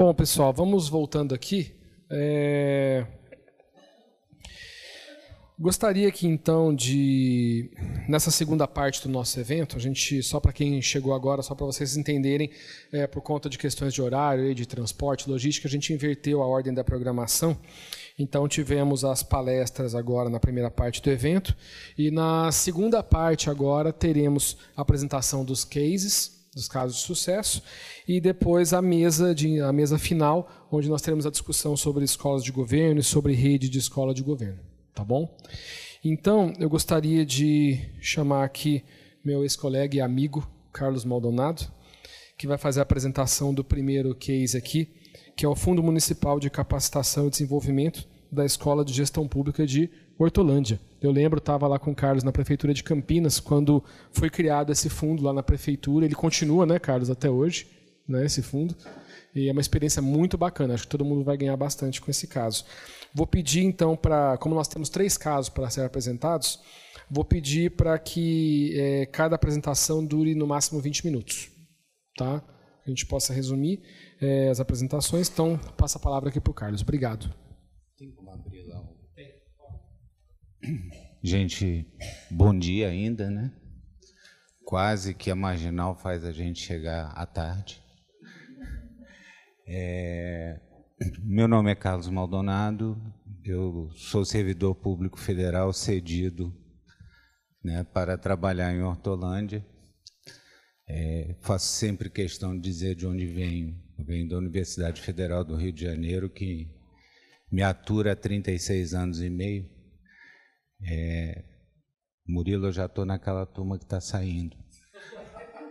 Bom, pessoal, vamos voltando aqui. É... Gostaria que então de nessa segunda parte do nosso evento, a gente só para quem chegou agora, só para vocês entenderem, é, por conta de questões de horário, de transporte, logística, a gente inverteu a ordem da programação. Então tivemos as palestras agora na primeira parte do evento e na segunda parte agora teremos a apresentação dos cases dos casos de sucesso, e depois a mesa, de, a mesa final, onde nós teremos a discussão sobre escolas de governo e sobre rede de escola de governo. Tá bom? Então, eu gostaria de chamar aqui meu ex-colega e amigo, Carlos Maldonado, que vai fazer a apresentação do primeiro case aqui, que é o Fundo Municipal de Capacitação e Desenvolvimento da Escola de Gestão Pública de Hortolândia. Eu lembro, estava lá com o Carlos na prefeitura de Campinas quando foi criado esse fundo lá na prefeitura. Ele continua, né, Carlos, até hoje, né, esse fundo. E é uma experiência muito bacana. Acho que todo mundo vai ganhar bastante com esse caso. Vou pedir então para, como nós temos três casos para ser apresentados, vou pedir para que é, cada apresentação dure no máximo 20 minutos, tá? a gente possa resumir é, as apresentações. Então, passa a palavra aqui para o Carlos. Obrigado. Tem Gente, bom dia ainda, né? Quase que a marginal faz a gente chegar à tarde. É, meu nome é Carlos Maldonado, eu sou servidor público federal cedido né, para trabalhar em Hortolândia. É, faço sempre questão de dizer de onde venho. Eu venho da Universidade Federal do Rio de Janeiro, que me atura há 36 anos e meio. É, Murilo, eu já estou naquela turma que está saindo.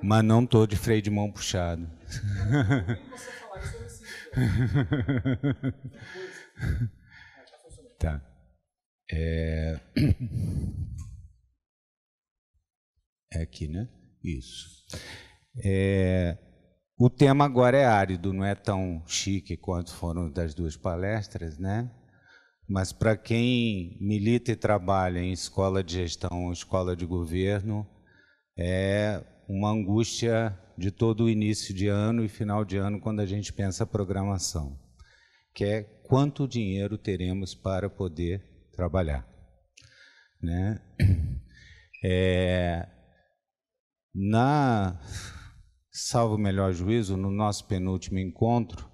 Mas não estou de freio de mão puxado. tá. É... é aqui, né? Isso. É... O tema agora é árido, não é tão chique quanto foram das duas palestras, né? Mas para quem milita e trabalha em escola de gestão, escola de governo, é uma angústia de todo o início de ano e final de ano quando a gente pensa programação, que é quanto dinheiro teremos para poder trabalhar. Né? É, na, salvo melhor juízo, no nosso penúltimo encontro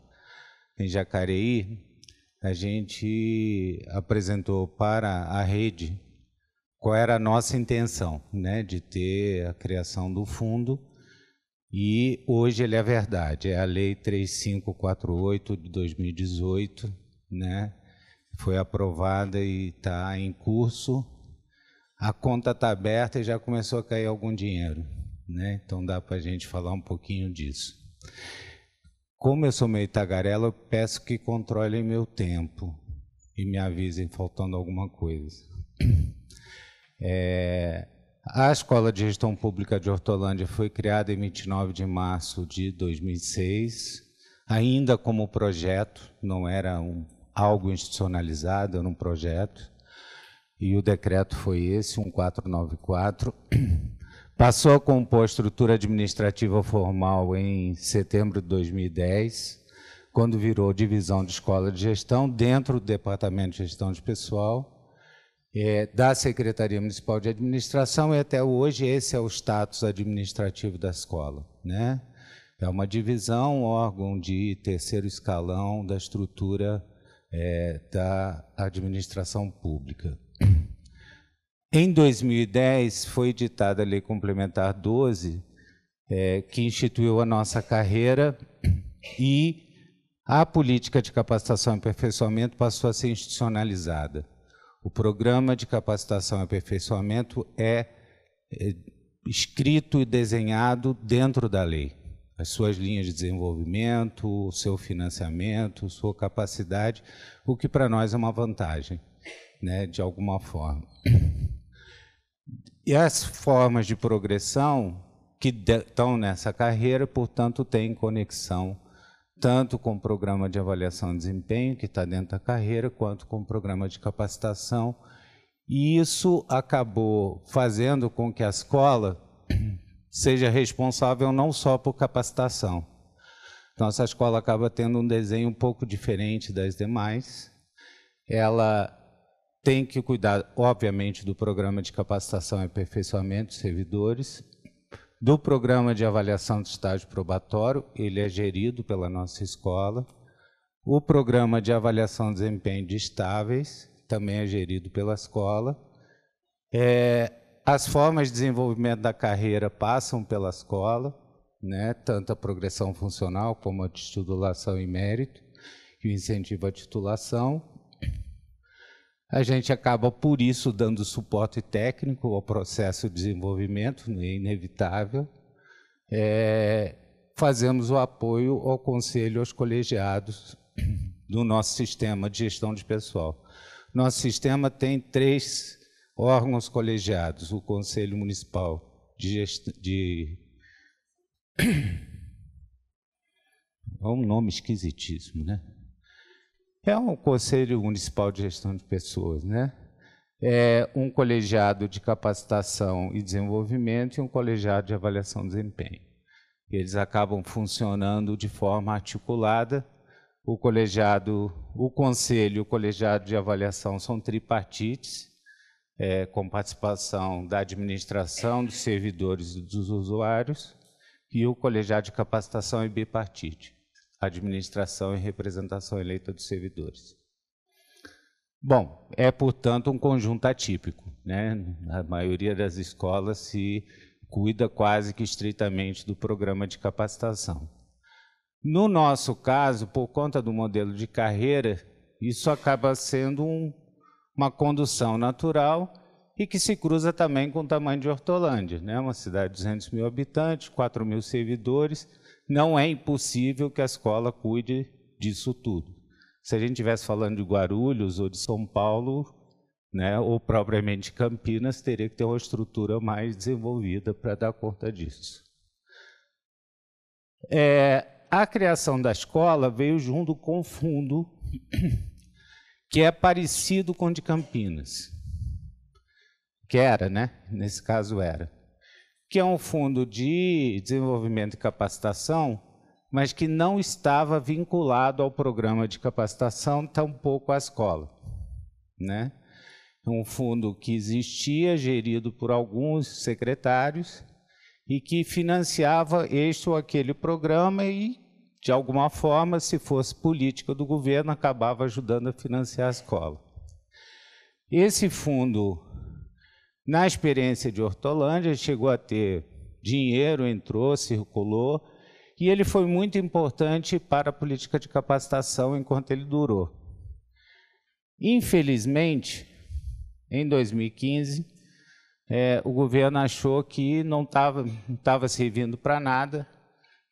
em Jacareí, a gente apresentou para a rede qual era a nossa intenção né, de ter a criação do fundo. E hoje ele é verdade, é a Lei 3548 de 2018, né? foi aprovada e está em curso. A conta está aberta e já começou a cair algum dinheiro. Né? Então dá para a gente falar um pouquinho disso. Como eu sou meio tagarela, eu peço que controlem meu tempo e me avisem faltando alguma coisa. É, a Escola de Gestão Pública de Hortolândia foi criada em 29 de março de 2006, ainda como projeto, não era um, algo institucionalizado, era um projeto, e o decreto foi esse, 1494. Passou a compor a estrutura administrativa formal em setembro de 2010, quando virou divisão de escola de gestão dentro do Departamento de Gestão de Pessoal é, da Secretaria Municipal de Administração e até hoje esse é o status administrativo da escola. Né? É uma divisão, órgão de terceiro escalão da estrutura é, da administração pública. Em 2010, foi editada a Lei Complementar 12, é, que instituiu a nossa carreira e a política de capacitação e aperfeiçoamento passou a ser institucionalizada. O programa de capacitação e aperfeiçoamento é, é escrito e desenhado dentro da lei. As suas linhas de desenvolvimento, o seu financiamento, sua capacidade, o que para nós é uma vantagem, né, de alguma forma. E as formas de progressão que estão nessa carreira, portanto, têm conexão tanto com o programa de avaliação de desempenho, que está dentro da carreira, quanto com o programa de capacitação. E isso acabou fazendo com que a escola seja responsável não só por capacitação. Nossa então, escola acaba tendo um desenho um pouco diferente das demais. Ela tem que cuidar, obviamente, do programa de capacitação e aperfeiçoamento dos servidores, do programa de avaliação do estágio probatório, ele é gerido pela nossa escola, o programa de avaliação de desempenho de estáveis, também é gerido pela escola, é, as formas de desenvolvimento da carreira passam pela escola, né, tanto a progressão funcional como a titulação e mérito, e o incentivo à titulação, a gente acaba, por isso, dando suporte técnico ao processo de desenvolvimento, é inevitável. É, fazemos o apoio ao conselho, aos colegiados do nosso sistema de gestão de pessoal. Nosso sistema tem três órgãos colegiados: o Conselho Municipal de, Gest... de... É um nome esquisitíssimo, né? é um Conselho Municipal de Gestão de Pessoas, né? É um colegiado de capacitação e desenvolvimento e um colegiado de avaliação de desempenho. Eles acabam funcionando de forma articulada. O colegiado, o conselho, e o colegiado de avaliação são tripartites, é, com participação da administração, dos servidores e dos usuários, e o colegiado de capacitação é bipartite administração e representação eleita dos servidores. Bom, é, portanto, um conjunto atípico. Né? A maioria das escolas se cuida quase que estritamente do programa de capacitação. No nosso caso, por conta do modelo de carreira, isso acaba sendo um, uma condução natural e que se cruza também com o tamanho de Hortolândia, né? uma cidade de 200 mil habitantes, 4 mil servidores, não é impossível que a escola cuide disso tudo. Se a gente estivesse falando de Guarulhos ou de São Paulo, né, ou propriamente Campinas, teria que ter uma estrutura mais desenvolvida para dar conta disso. É, a criação da escola veio junto com o fundo, que é parecido com o de Campinas. Que era, né? Nesse caso era que é um fundo de desenvolvimento e capacitação, mas que não estava vinculado ao programa de capacitação, tampouco à escola. Né? Um fundo que existia, gerido por alguns secretários, e que financiava este ou aquele programa e, de alguma forma, se fosse política do governo, acabava ajudando a financiar a escola. Esse fundo na experiência de Hortolândia, chegou a ter dinheiro, entrou, circulou, e ele foi muito importante para a política de capacitação enquanto ele durou. Infelizmente, em 2015, é, o governo achou que não estava servindo para nada,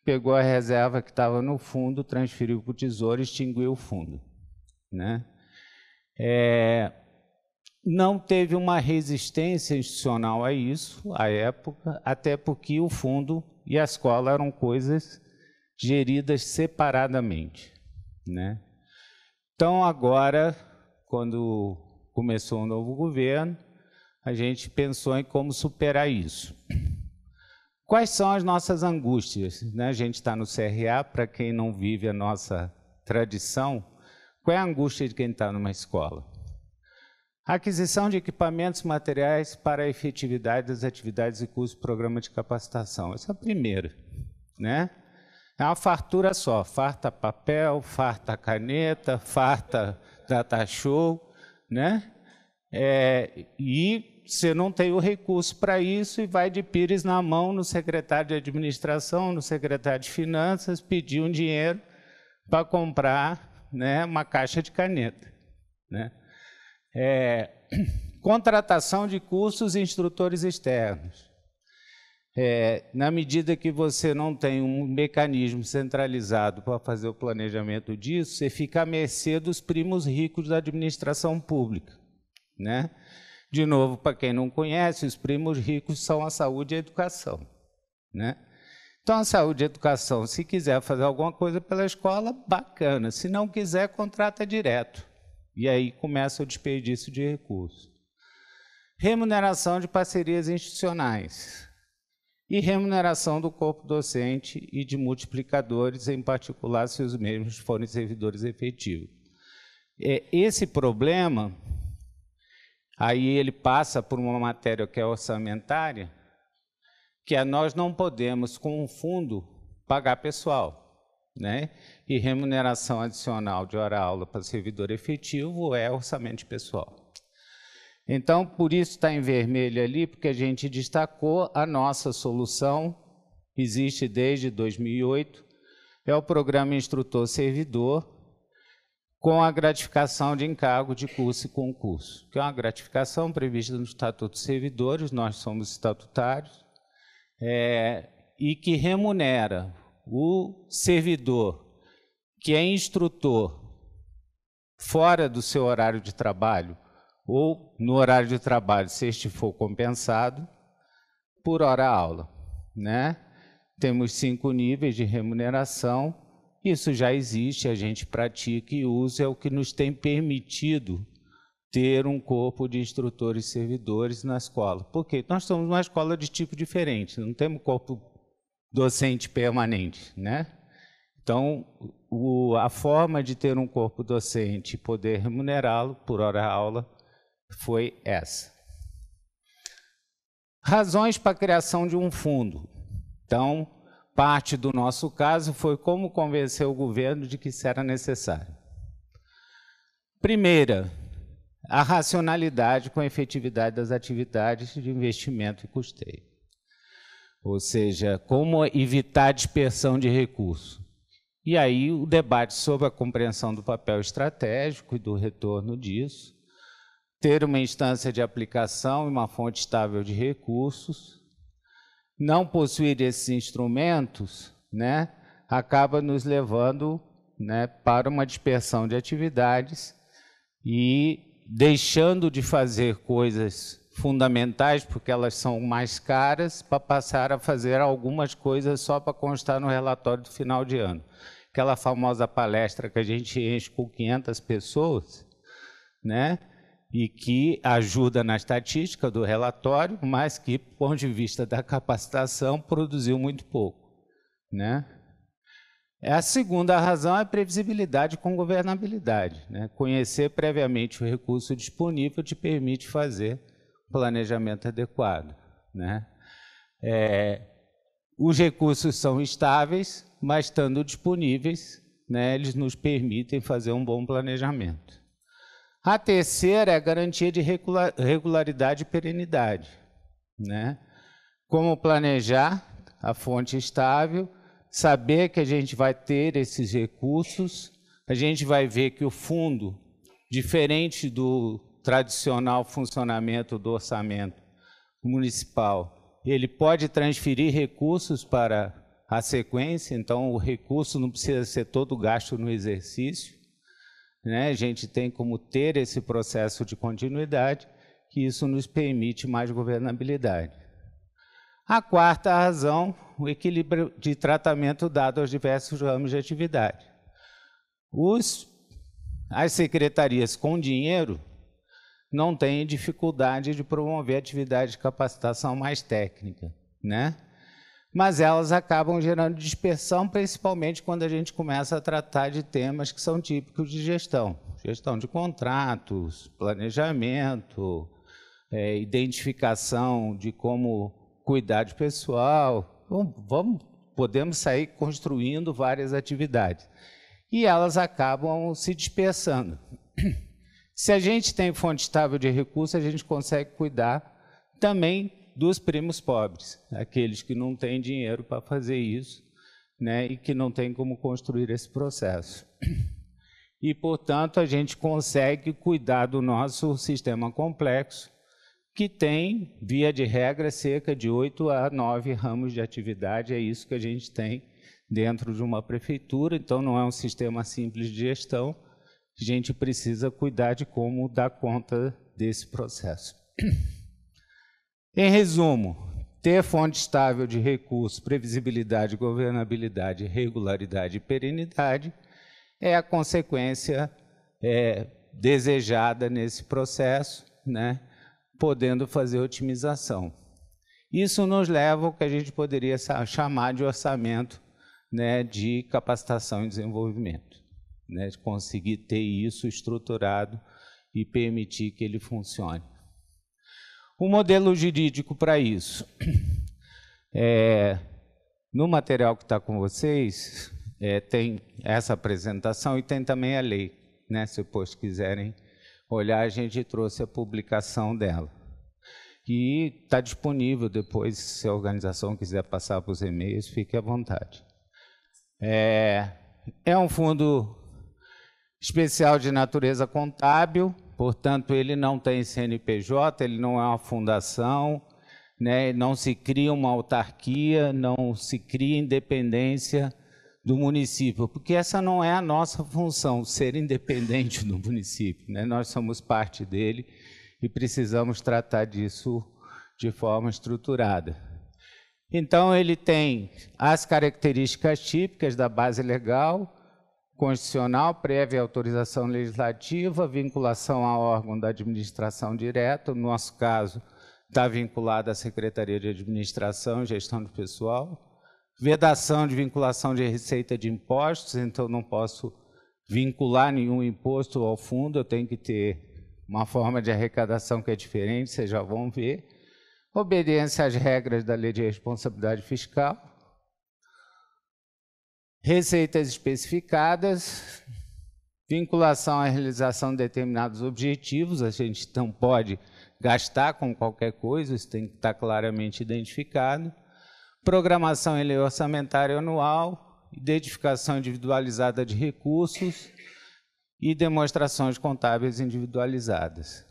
pegou a reserva que estava no fundo, transferiu para o Tesouro e extinguiu o fundo. Né? É, não teve uma resistência institucional a isso, à época, até porque o fundo e a escola eram coisas geridas separadamente. Né? Então, agora, quando começou o novo governo, a gente pensou em como superar isso. Quais são as nossas angústias? Né? A gente está no CRA, para quem não vive a nossa tradição, qual é a angústia de quem está numa escola? Aquisição de equipamentos materiais para a efetividade das atividades e cursos do programa de capacitação. Essa é a primeira. Né? É uma fartura só. Farta papel, farta caneta, farta data show. Né? É, e você não tem o recurso para isso e vai de pires na mão no secretário de administração, no secretário de finanças, pedir um dinheiro para comprar né, uma caixa de caneta. Né? é, contratação de cursos e instrutores externos. É, na medida que você não tem um mecanismo centralizado para fazer o planejamento disso, você fica à mercê dos primos ricos da administração pública. Né? De novo, para quem não conhece, os primos ricos são a saúde e a educação. Né? Então, a saúde e a educação, se quiser fazer alguma coisa pela escola, bacana. Se não quiser, contrata direto. E aí começa o desperdício de recursos. Remuneração de parcerias institucionais e remuneração do corpo docente e de multiplicadores, em particular se os mesmos forem servidores efetivos. É, esse problema, aí ele passa por uma matéria que é orçamentária, que é nós não podemos, com um fundo, pagar pessoal. Né? e remuneração adicional de hora-aula para servidor efetivo é orçamento pessoal. Então, por isso está em vermelho ali, porque a gente destacou a nossa solução, existe desde 2008, é o programa instrutor-servidor, com a gratificação de encargo de curso e concurso, que é uma gratificação prevista no Estatuto dos Servidores, nós somos estatutários, é, e que remunera o servidor que é instrutor fora do seu horário de trabalho ou no horário de trabalho, se este for compensado, por hora aula. Né? Temos cinco níveis de remuneração, isso já existe, a gente pratica e usa, é o que nos tem permitido ter um corpo de instrutores e servidores na escola. Por quê? nós somos uma escola de tipo diferente, não temos corpo docente permanente. Né? Então, o, a forma de ter um corpo docente e poder remunerá-lo por hora-aula foi essa. Razões para a criação de um fundo. Então, parte do nosso caso foi como convencer o governo de que isso era necessário. Primeira, a racionalidade com a efetividade das atividades de investimento e custeio. Ou seja, como evitar dispersão de recursos. E aí o debate sobre a compreensão do papel estratégico e do retorno disso, ter uma instância de aplicação e uma fonte estável de recursos, não possuir esses instrumentos, né, acaba nos levando né, para uma dispersão de atividades e deixando de fazer coisas fundamentais, porque elas são mais caras, para passar a fazer algumas coisas só para constar no relatório do final de ano. Aquela famosa palestra que a gente enche com 500 pessoas, né? e que ajuda na estatística do relatório, mas que, do ponto de vista da capacitação, produziu muito pouco. Né? A segunda razão é previsibilidade com governabilidade. Né? Conhecer previamente o recurso disponível te permite fazer planejamento adequado. Né? É, os recursos são estáveis, mas estando disponíveis, né, eles nos permitem fazer um bom planejamento. A terceira é a garantia de regularidade e perenidade. Né? Como planejar a fonte estável, saber que a gente vai ter esses recursos, a gente vai ver que o fundo, diferente do tradicional funcionamento do orçamento municipal. Ele pode transferir recursos para a sequência, então o recurso não precisa ser todo gasto no exercício. Né? A gente tem como ter esse processo de continuidade, que isso nos permite mais governabilidade. A quarta razão, o equilíbrio de tratamento dado aos diversos ramos de atividade. Os, as secretarias com dinheiro não têm dificuldade de promover atividade de capacitação mais técnica, né? Mas elas acabam gerando dispersão, principalmente quando a gente começa a tratar de temas que são típicos de gestão. Gestão de contratos, planejamento, é, identificação de como cuidar de pessoal. Bom, vamos, podemos sair construindo várias atividades. E elas acabam se dispersando. Se a gente tem fonte estável de recursos, a gente consegue cuidar também dos primos pobres, aqueles que não têm dinheiro para fazer isso né, e que não têm como construir esse processo. E, portanto, a gente consegue cuidar do nosso sistema complexo, que tem, via de regra, cerca de oito a nove ramos de atividade, é isso que a gente tem dentro de uma prefeitura, então não é um sistema simples de gestão, a gente precisa cuidar de como dar conta desse processo. Em resumo, ter fonte estável de recursos, previsibilidade, governabilidade, regularidade e perenidade é a consequência é, desejada nesse processo, né, podendo fazer otimização. Isso nos leva ao que a gente poderia chamar de orçamento né, de capacitação e desenvolvimento né, de conseguir ter isso estruturado e permitir que ele funcione. O modelo jurídico para isso. É, no material que está com vocês, é, tem essa apresentação e tem também a lei. Né? Se depois quiserem olhar, a gente trouxe a publicação dela. E está disponível depois, se a organização quiser passar para os e-mails, fique à vontade. É, é um fundo especial de natureza contábil, portanto, ele não tem CNPJ, ele não é uma fundação, né? não se cria uma autarquia, não se cria independência do município, porque essa não é a nossa função, ser independente do município. Né? Nós somos parte dele e precisamos tratar disso de forma estruturada. Então, ele tem as características típicas da base legal, constitucional, prévia autorização legislativa, vinculação a órgão da administração direta, no nosso caso, está vinculada à Secretaria de Administração e Gestão do Pessoal, vedação de vinculação de receita de impostos, então não posso vincular nenhum imposto ao fundo, eu tenho que ter uma forma de arrecadação que é diferente, vocês já vão ver, obediência às regras da Lei de Responsabilidade Fiscal, receitas especificadas, vinculação à realização de determinados objetivos, a gente não pode gastar com qualquer coisa, isso tem que estar claramente identificado, programação e lei orçamentária anual, identificação individualizada de recursos e demonstrações contábeis individualizadas.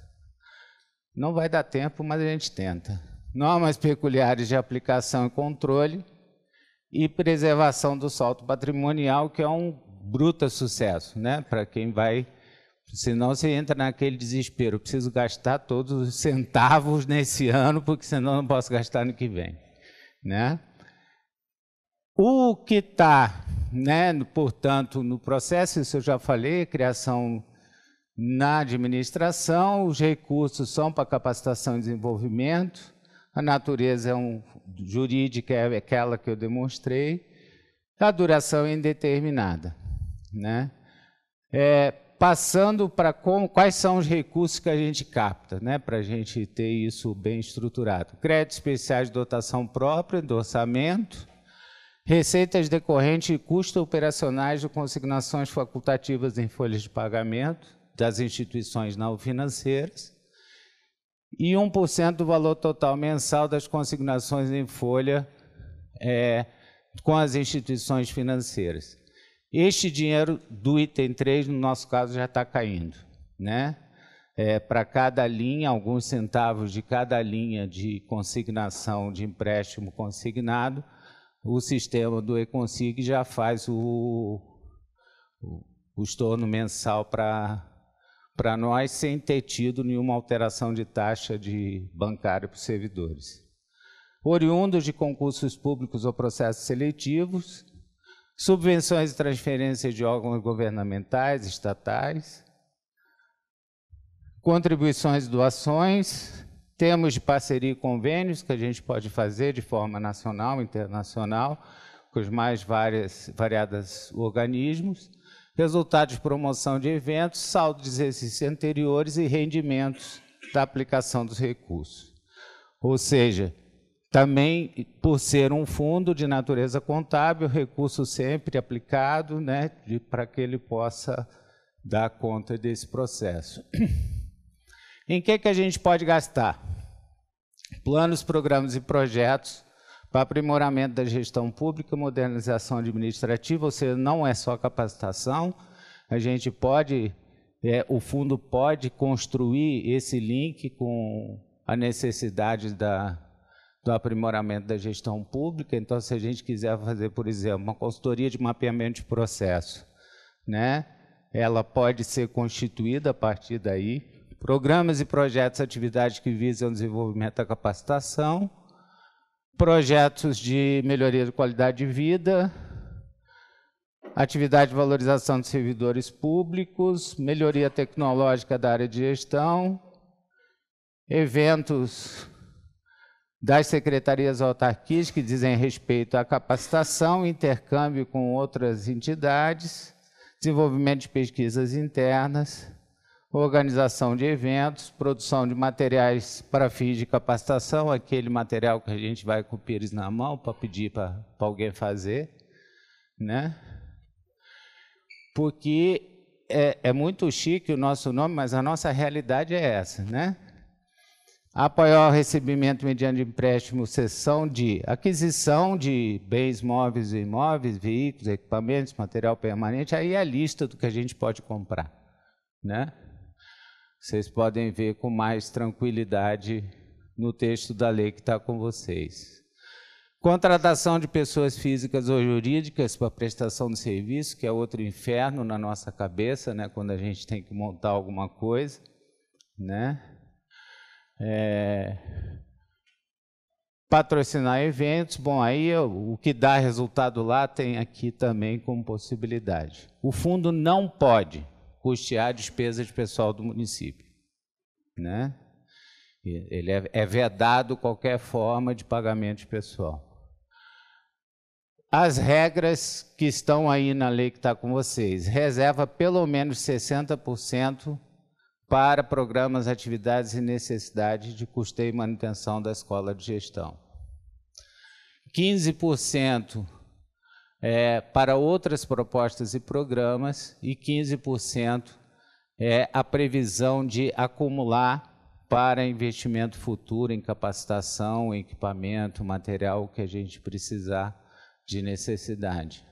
Não vai dar tempo, mas a gente tenta. Normas peculiares de aplicação e controle, e preservação do salto patrimonial, que é um bruto sucesso, né? Para quem vai, senão você entra naquele desespero, preciso gastar todos os centavos nesse ano, porque senão não posso gastar no que vem, né? O que está, né, portanto, no processo, isso eu já falei, criação na administração, os recursos são para capacitação e desenvolvimento, a natureza é um, jurídica é aquela que eu demonstrei. A duração é indeterminada. Né? É, passando para quais são os recursos que a gente capta, né, para a gente ter isso bem estruturado. Créditos especiais de dotação própria, do orçamento, receitas decorrentes e custos operacionais de consignações facultativas em folhas de pagamento das instituições não financeiras, e 1% do valor total mensal das consignações em folha é, com as instituições financeiras. Este dinheiro do item 3, no nosso caso, já está caindo. Né? É, Para cada linha, alguns centavos de cada linha de consignação de empréstimo consignado, o sistema do Econsig já faz o, o, o estorno mensal para para nós sem ter tido nenhuma alteração de taxa de bancária para os servidores. Oriundos de concursos públicos ou processos seletivos, subvenções e transferências de órgãos governamentais, estatais, contribuições e doações, temos de parceria e convênios que a gente pode fazer de forma nacional, internacional, com os mais várias, variados organismos, resultado de promoção de eventos, saldo de exercícios anteriores e rendimentos da aplicação dos recursos. Ou seja, também por ser um fundo de natureza contábil, recurso sempre aplicado, né, para que ele possa dar conta desse processo. em que, que a gente pode gastar? Planos, programas e projetos para aprimoramento da gestão pública, modernização administrativa, ou seja, não é só capacitação, a gente pode, é, o fundo pode construir esse link com a necessidade da, do aprimoramento da gestão pública. Então, se a gente quiser fazer, por exemplo, uma consultoria de mapeamento de processo, né? ela pode ser constituída a partir daí. Programas e projetos, atividades que visam o desenvolvimento da capacitação, projetos de melhoria de qualidade de vida, atividade de valorização de servidores públicos, melhoria tecnológica da área de gestão, eventos das secretarias autarquias que dizem respeito à capacitação, intercâmbio com outras entidades, desenvolvimento de pesquisas internas, organização de eventos, produção de materiais para fins de capacitação, aquele material que a gente vai com o pires na mão para pedir para alguém fazer, né? Porque é, é, muito chique o nosso nome, mas a nossa realidade é essa, né? Apoiar o recebimento mediante empréstimo, sessão de aquisição de bens móveis e imóveis, veículos, equipamentos, material permanente, aí é a lista do que a gente pode comprar né? Vocês podem ver com mais tranquilidade no texto da lei que está com vocês. Contratação de pessoas físicas ou jurídicas para prestação de serviço, que é outro inferno na nossa cabeça, né, quando a gente tem que montar alguma coisa, né? É... Patrocinar eventos, bom, aí é o que dá resultado lá tem aqui também como possibilidade. O fundo não pode custear despesas de pessoal do município. Né? Ele é, é vedado qualquer forma de pagamento de pessoal. As regras que estão aí na lei que está com vocês, reserva pelo menos 60% para programas, atividades e necessidades de custeio e manutenção da escola de gestão. 15% é, para outras propostas e programas e 15% é a previsão de acumular para investimento futuro em capacitação, equipamento, material que a gente precisar de necessidade.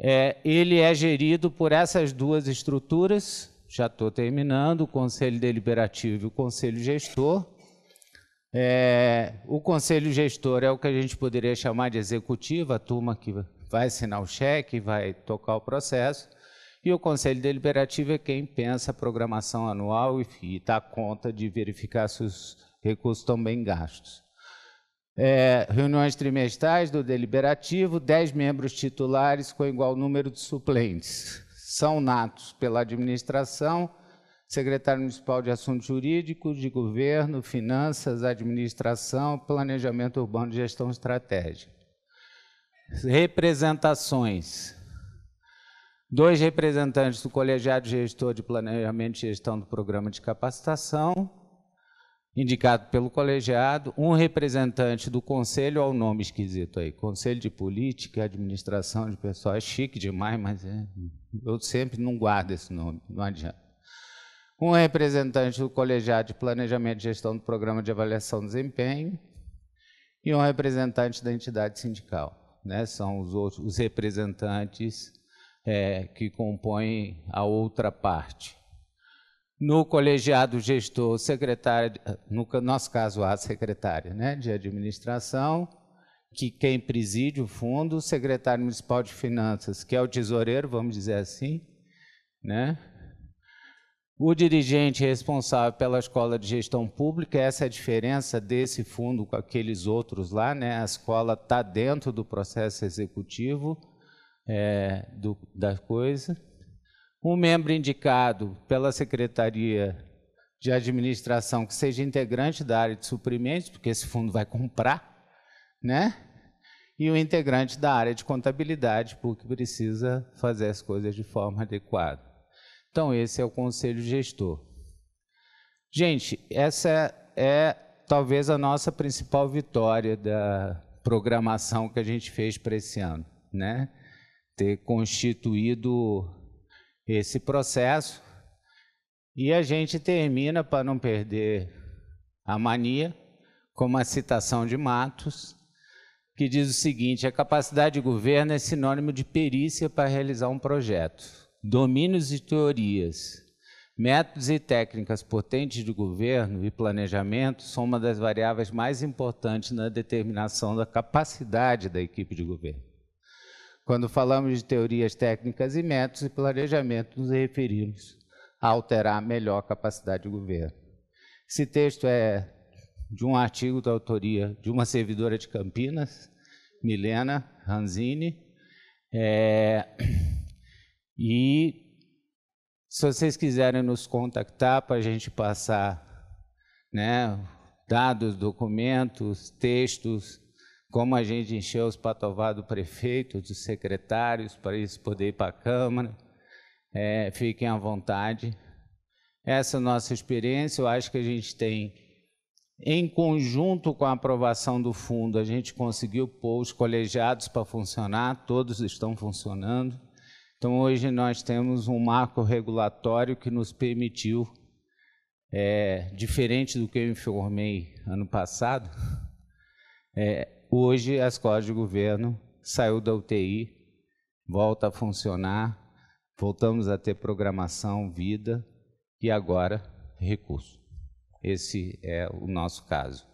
É, ele é gerido por essas duas estruturas, já estou terminando, o Conselho Deliberativo e o Conselho Gestor, é, o conselho gestor é o que a gente poderia chamar de executivo, a turma que vai assinar o cheque, vai tocar o processo. E o conselho deliberativo é quem pensa a programação anual e, e dá conta de verificar se os recursos estão bem gastos. É, reuniões trimestrais do deliberativo, 10 membros titulares com igual número de suplentes. São natos pela administração, secretário municipal de Assuntos Jurídicos, de Governo, Finanças, Administração, Planejamento Urbano e Gestão Estratégica. Representações. Dois representantes do Colegiado Gestor de Planejamento e Gestão do Programa de Capacitação, indicado pelo colegiado, um representante do Conselho, ao nome esquisito aí, Conselho de Política, Administração de Pessoal, é chique demais, mas é, eu sempre não guardo esse nome, não adianta um representante do colegiado de planejamento e gestão do programa de avaliação do desempenho e um representante da entidade sindical. Né? São os, outros, os representantes é, que compõem a outra parte. No colegiado gestor, secretário, no nosso caso, a secretária né, de administração, que quem preside o fundo, o secretário municipal de finanças, que é o tesoureiro, vamos dizer assim, né? O dirigente responsável pela escola de gestão pública, essa é a diferença desse fundo com aqueles outros lá, né? A escola está dentro do processo executivo é, do, da coisa. Um membro indicado pela Secretaria de Administração que seja integrante da área de suprimentos, porque esse fundo vai comprar, né? E o integrante da área de contabilidade, porque precisa fazer as coisas de forma adequada. Então, esse é o conselho gestor. Gente, essa é, é, talvez a nossa principal vitória da programação que a gente fez para esse ano, né? Ter constituído esse processo e a gente termina para não perder a mania com uma citação de Matos que diz o seguinte: a capacidade de governo é sinônimo de perícia para realizar um projeto domínios e teorias. Métodos e técnicas potentes de governo e planejamento são uma das variáveis mais importantes na determinação da capacidade da equipe de governo. Quando falamos de teorias técnicas e métodos e planejamento, nos referimos a alterar melhor a capacidade de governo. Esse texto é de um artigo da autoria de uma servidora de Campinas, Milena Ranzini. É... E se vocês quiserem nos contactar para a gente passar né, dados, documentos, textos, como a gente encheu os patová do prefeito, dos secretários, para isso poder ir para a Câmara, é, fiquem à vontade. Essa é a nossa experiência, eu acho que a gente tem, em conjunto com a aprovação do fundo, a gente conseguiu pôr os colegiados para funcionar, todos estão funcionando. Então, hoje nós temos um marco regulatório que nos permitiu, é, diferente do que eu informei ano passado, é, hoje a escola de governo saiu da UTI, volta a funcionar, voltamos a ter programação, vida e agora recurso. Esse é o nosso caso.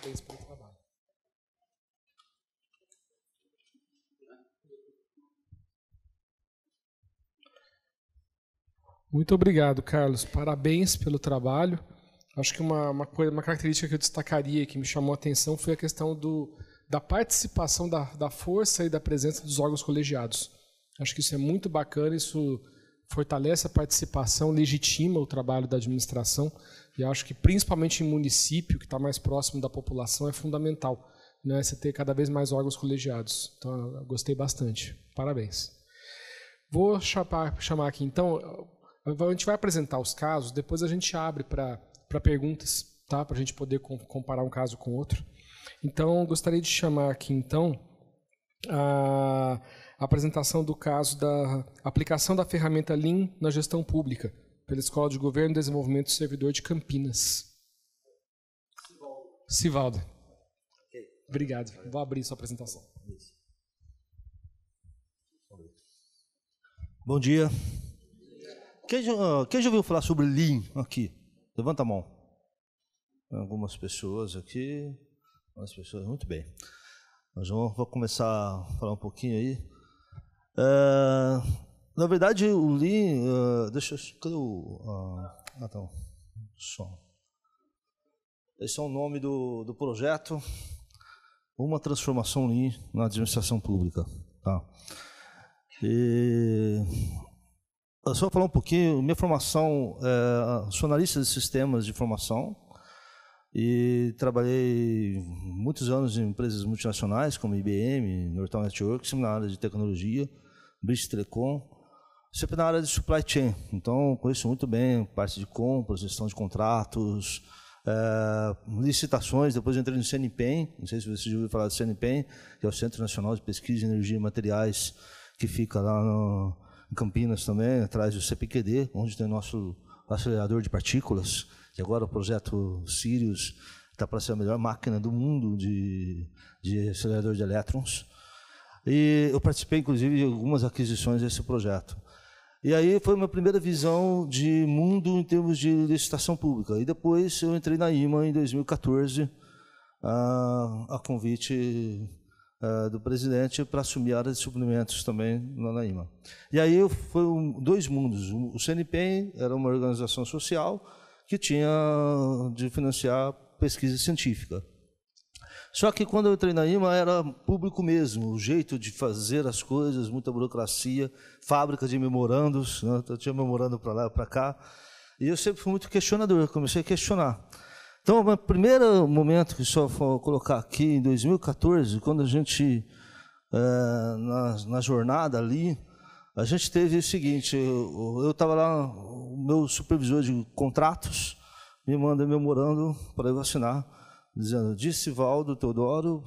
parabéns pelo trabalho. Muito obrigado, Carlos. Parabéns pelo trabalho. Acho que uma, uma, coisa, uma característica que eu destacaria, que me chamou a atenção, foi a questão do, da participação, da, da força e da presença dos órgãos colegiados. Acho que isso é muito bacana, isso fortalece a participação, legitima o trabalho da administração. E acho que principalmente em município, que está mais próximo da população, é fundamental né, você ter cada vez mais órgãos colegiados. Então, eu gostei bastante. Parabéns. Vou chamar, chamar aqui, então, a gente vai apresentar os casos, depois a gente abre para perguntas, tá? para a gente poder comparar um caso com outro. Então, gostaria de chamar aqui, então, a apresentação do caso da aplicação da ferramenta Lean na gestão pública, pela Escola de Governo e Desenvolvimento do Servidor de Campinas. Sivaldo. Obrigado. Vou abrir sua apresentação. Bom dia. Quem já, ah, quem já ouviu falar sobre Lean aqui? Levanta a mão. Algumas pessoas aqui. Algumas pessoas, muito bem. Nós vamos vou começar a falar um pouquinho aí. Uh, na verdade, o Lean. Uh, deixa eu. Cadê o. Uh, ah, ah tá. Som. Esse é o nome do, do projeto. Uma transformação Lean na administração pública. Tá. E, só falar um pouquinho, minha formação, é, sou analista de sistemas de informação e trabalhei muitos anos em empresas multinacionais como IBM, Nortel Networks, na área de tecnologia, British Telecom, sempre na área de supply chain. Então, conheço muito bem parte de compras, gestão de contratos, é, licitações. Depois entrei no CNPEM, não sei se vocês já ouviram falar do CNPEM, que é o Centro Nacional de Pesquisa de Energia e Materiais, que fica lá no, em Campinas também, atrás do CPQD, onde tem o nosso acelerador de partículas, que agora o projeto Sirius está para ser a melhor máquina do mundo de, de acelerador de elétrons. E eu participei, inclusive, de algumas aquisições desse projeto. E aí foi a minha primeira visão de mundo em termos de licitação pública. E depois eu entrei na IMA em 2014, a, a convite a, é, do presidente para assumir a área de suplementos também lá na IMA. E aí foi dois mundos. O CNPEM era uma organização social que tinha de financiar pesquisa científica. Só que quando eu entrei na IMA era público mesmo, o jeito de fazer as coisas, muita burocracia, fábrica de memorandos, né? eu tinha memorando para lá e para cá. E eu sempre fui muito questionador, comecei a questionar. Então, o primeiro momento que só vou colocar aqui, em 2014, quando a gente, é, na, na, jornada ali, a gente teve o seguinte: eu estava lá, o meu supervisor de contratos me manda memorando para eu assinar dizendo: Disse Valdo Teodoro,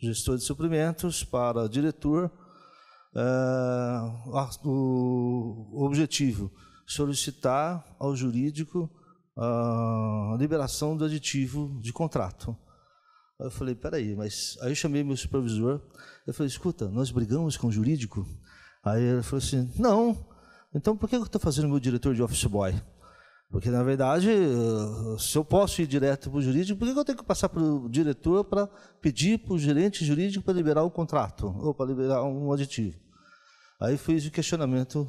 gestor de suprimentos, para diretor, eh, o objetivo: solicitar ao jurídico a liberação do aditivo de contrato. Aí eu falei: Peraí, mas. Aí eu chamei meu supervisor, eu falei: Escuta, nós brigamos com o jurídico? Aí ele falou assim: Não, então por que eu estou fazendo meu diretor de office boy? Porque, na verdade, eh, se eu posso ir direto para o jurídico, por que eu tenho que passar para o diretor para pedir para o gerente jurídico para liberar o contrato ou para liberar um aditivo? Aí fiz o questionamento,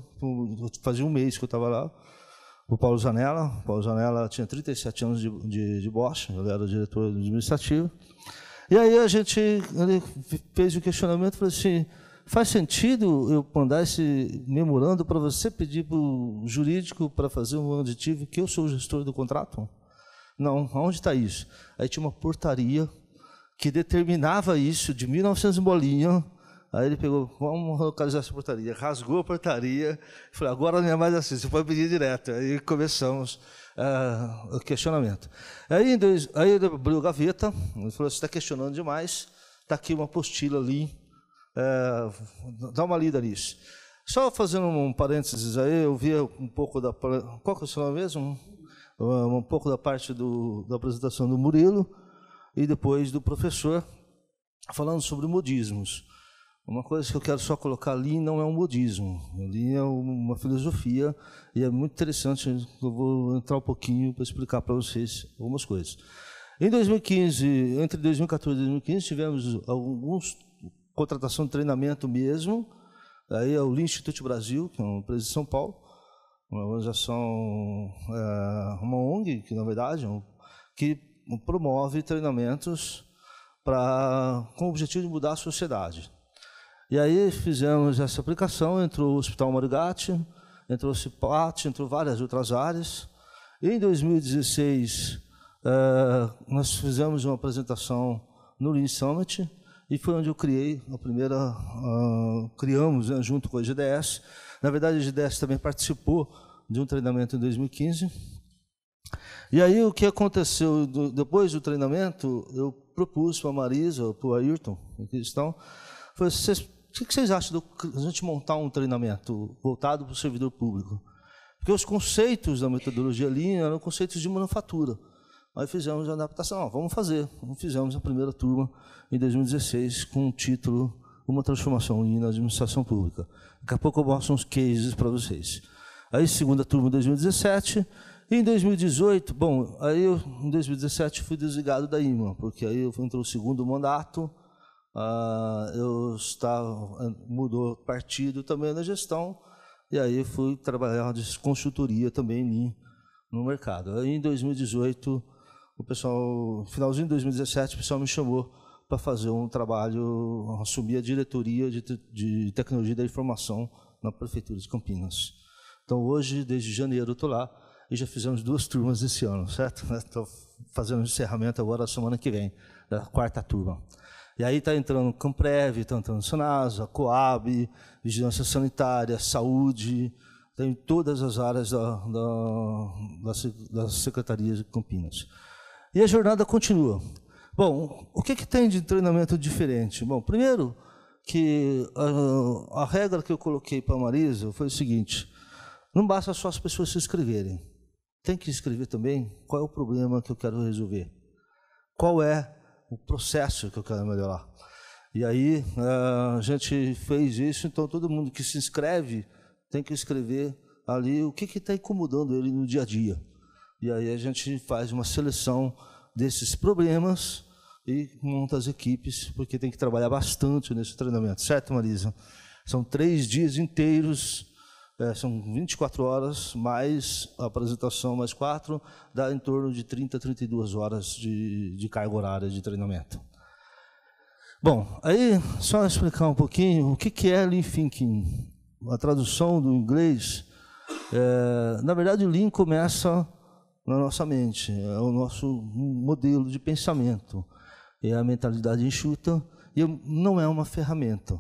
fazia um mês que eu estava lá, o Paulo Zanella. O Paulo Zanella tinha 37 anos de, de, de Bosch, ele era diretor administrativo. E aí a gente ele fez o questionamento e falou assim: faz sentido eu mandar esse memorando para você pedir para o jurídico para fazer um aditivo que eu sou o gestor do contrato? Não, onde está isso? Aí tinha uma portaria que determinava isso de 1900 bolinha. Aí ele pegou, vamos localizar essa portaria. Rasgou a portaria, falou, agora não é mais assim, você pode pedir direto. Aí começamos uh, o questionamento. Aí, dois, aí ele abriu a gaveta, ele falou, você está questionando demais, está aqui uma apostila ali, é, dá uma lida nisso. Só fazendo um parênteses aí, eu vi um pouco da. Qual que é o seu nome mesmo? Um, ah, um pouco da parte do, da apresentação do Murilo e depois do professor, falando sobre modismos. Uma coisa que eu quero só colocar ali não é um modismo, ali é uma filosofia e é muito interessante. Eu vou entrar um pouquinho para explicar para vocês algumas coisas. Em 2015, entre 2014 e 2015, tivemos alguns contratação de treinamento mesmo. Aí é o Lean Institute Brasil, que é uma empresa de São Paulo, uma organização, é, uma ONG, que na verdade, é um, que promove treinamentos para com o objetivo de mudar a sociedade. E aí fizemos essa aplicação, entrou o Hospital Marigate, entrou o CIPAT, entrou várias outras áreas. E em 2016, é, nós fizemos uma apresentação no Lean Summit, e foi onde eu criei a primeira, uh, criamos né, junto com a GDS. Na verdade, a GDS também participou de um treinamento em 2015. E aí o que aconteceu do, depois do treinamento, eu propus para a Marisa, para o Ayrton, em estão, foi, assim, o que vocês acham de a gente montar um treinamento voltado para o servidor público? Porque os conceitos da metodologia Lean eram conceitos de manufatura. Aí fizemos a adaptação, ah, vamos fazer. Então, fizemos a primeira turma em 2016 com o título Uma Transformação na Administração Pública. Daqui a pouco eu mostro uns cases para vocês. Aí, segunda turma, 2017. E em 2018, bom, aí eu, em 2017 fui desligado da IMA, porque aí eu entrou o segundo mandato, ah, eu estava, eh, mudou partido também na gestão, e aí fui trabalhar de consultoria também no mercado. Aí em 2018 o pessoal, finalzinho de 2017, o pessoal me chamou para fazer um trabalho, assumir a diretoria de, de tecnologia da informação na Prefeitura de Campinas. Então, hoje, desde janeiro, estou lá e já fizemos duas turmas esse ano, certo? Estou fazendo o encerramento agora, semana que vem, da quarta turma. E aí está entrando Camprev, está entrando Sanasa, Coab, Vigilância Sanitária, Saúde, tem tá todas as áreas da, da, da, da Secretaria de Campinas. E a jornada continua. Bom, o que, que tem de treinamento diferente? Bom, primeiro, que a, ah, a regra que eu coloquei para a Marisa foi o seguinte: não basta só as pessoas se inscreverem. Tem que escrever também qual é o problema que eu quero resolver. Qual é o processo que eu quero melhorar. E aí ah, a gente fez isso, então todo mundo que se inscreve tem que escrever ali o que está incomodando ele no dia a dia. E aí a gente faz uma seleção desses problemas e monta as equipes, porque tem que trabalhar bastante nesse treinamento, certo, Marisa? São três dias inteiros, é, são 24 horas, mais a apresentação, mais quatro, dá em torno de 30, 32 horas de, de carga horária de treinamento. Bom, aí só explicar um pouquinho o que, que é Lean Thinking. A tradução do inglês, é, na verdade, o Lean começa na nossa mente, é o nosso modelo de pensamento, é a mentalidade enxuta e não é uma ferramenta,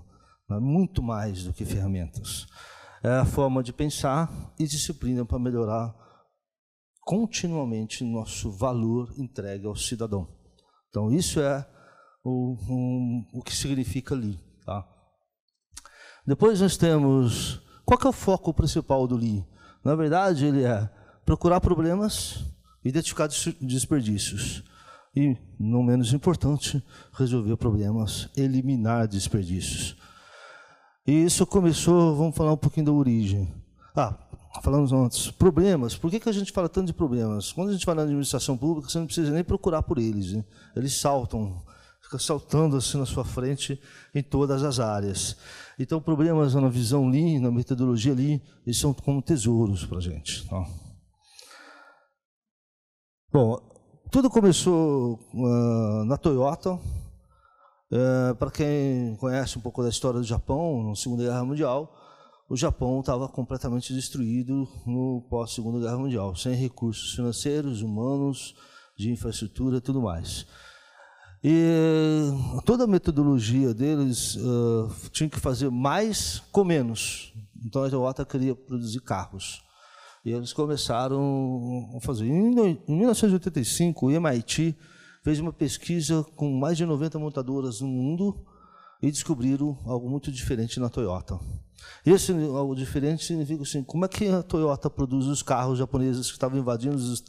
é muito mais do que ferramentas. É a forma de pensar e disciplina para melhorar continuamente nosso valor entregue ao cidadão. Então, isso é o, o, o que significa ali. Tá? Depois nós temos. Qual é o foco principal do Li? Na verdade, ele é procurar problemas, identificar desperdícios e, não menos importante, resolver problemas, eliminar desperdícios. E isso começou, vamos falar um pouquinho da origem. Ah, falamos antes, problemas. Por que, que a gente fala tanto de problemas? Quando a gente fala na administração pública, você não precisa nem procurar por eles. Né? Eles saltam, ficam saltando assim na sua frente em todas as áreas. Então, problemas na visão Lean, na metodologia Lean, eles são como tesouros para a gente. Tá? Bom, tudo começou uh, na Toyota. Uh, é, Para quem conhece um pouco da história do Japão, na Segunda Guerra Mundial, o Japão estava completamente destruído no pós-Segunda Guerra Mundial, sem recursos financeiros, humanos, de infraestrutura tudo mais. E toda a metodologia deles uh, tinha que fazer mais com menos. Então a Toyota queria produzir carros. E eles começaram a fazer. Em 1985, o MIT fez uma pesquisa com mais de 90 montadoras no mundo e descobriram algo muito diferente na Toyota. esse algo diferente significa assim, como é que a Toyota produz os carros japoneses que estavam invadindo os,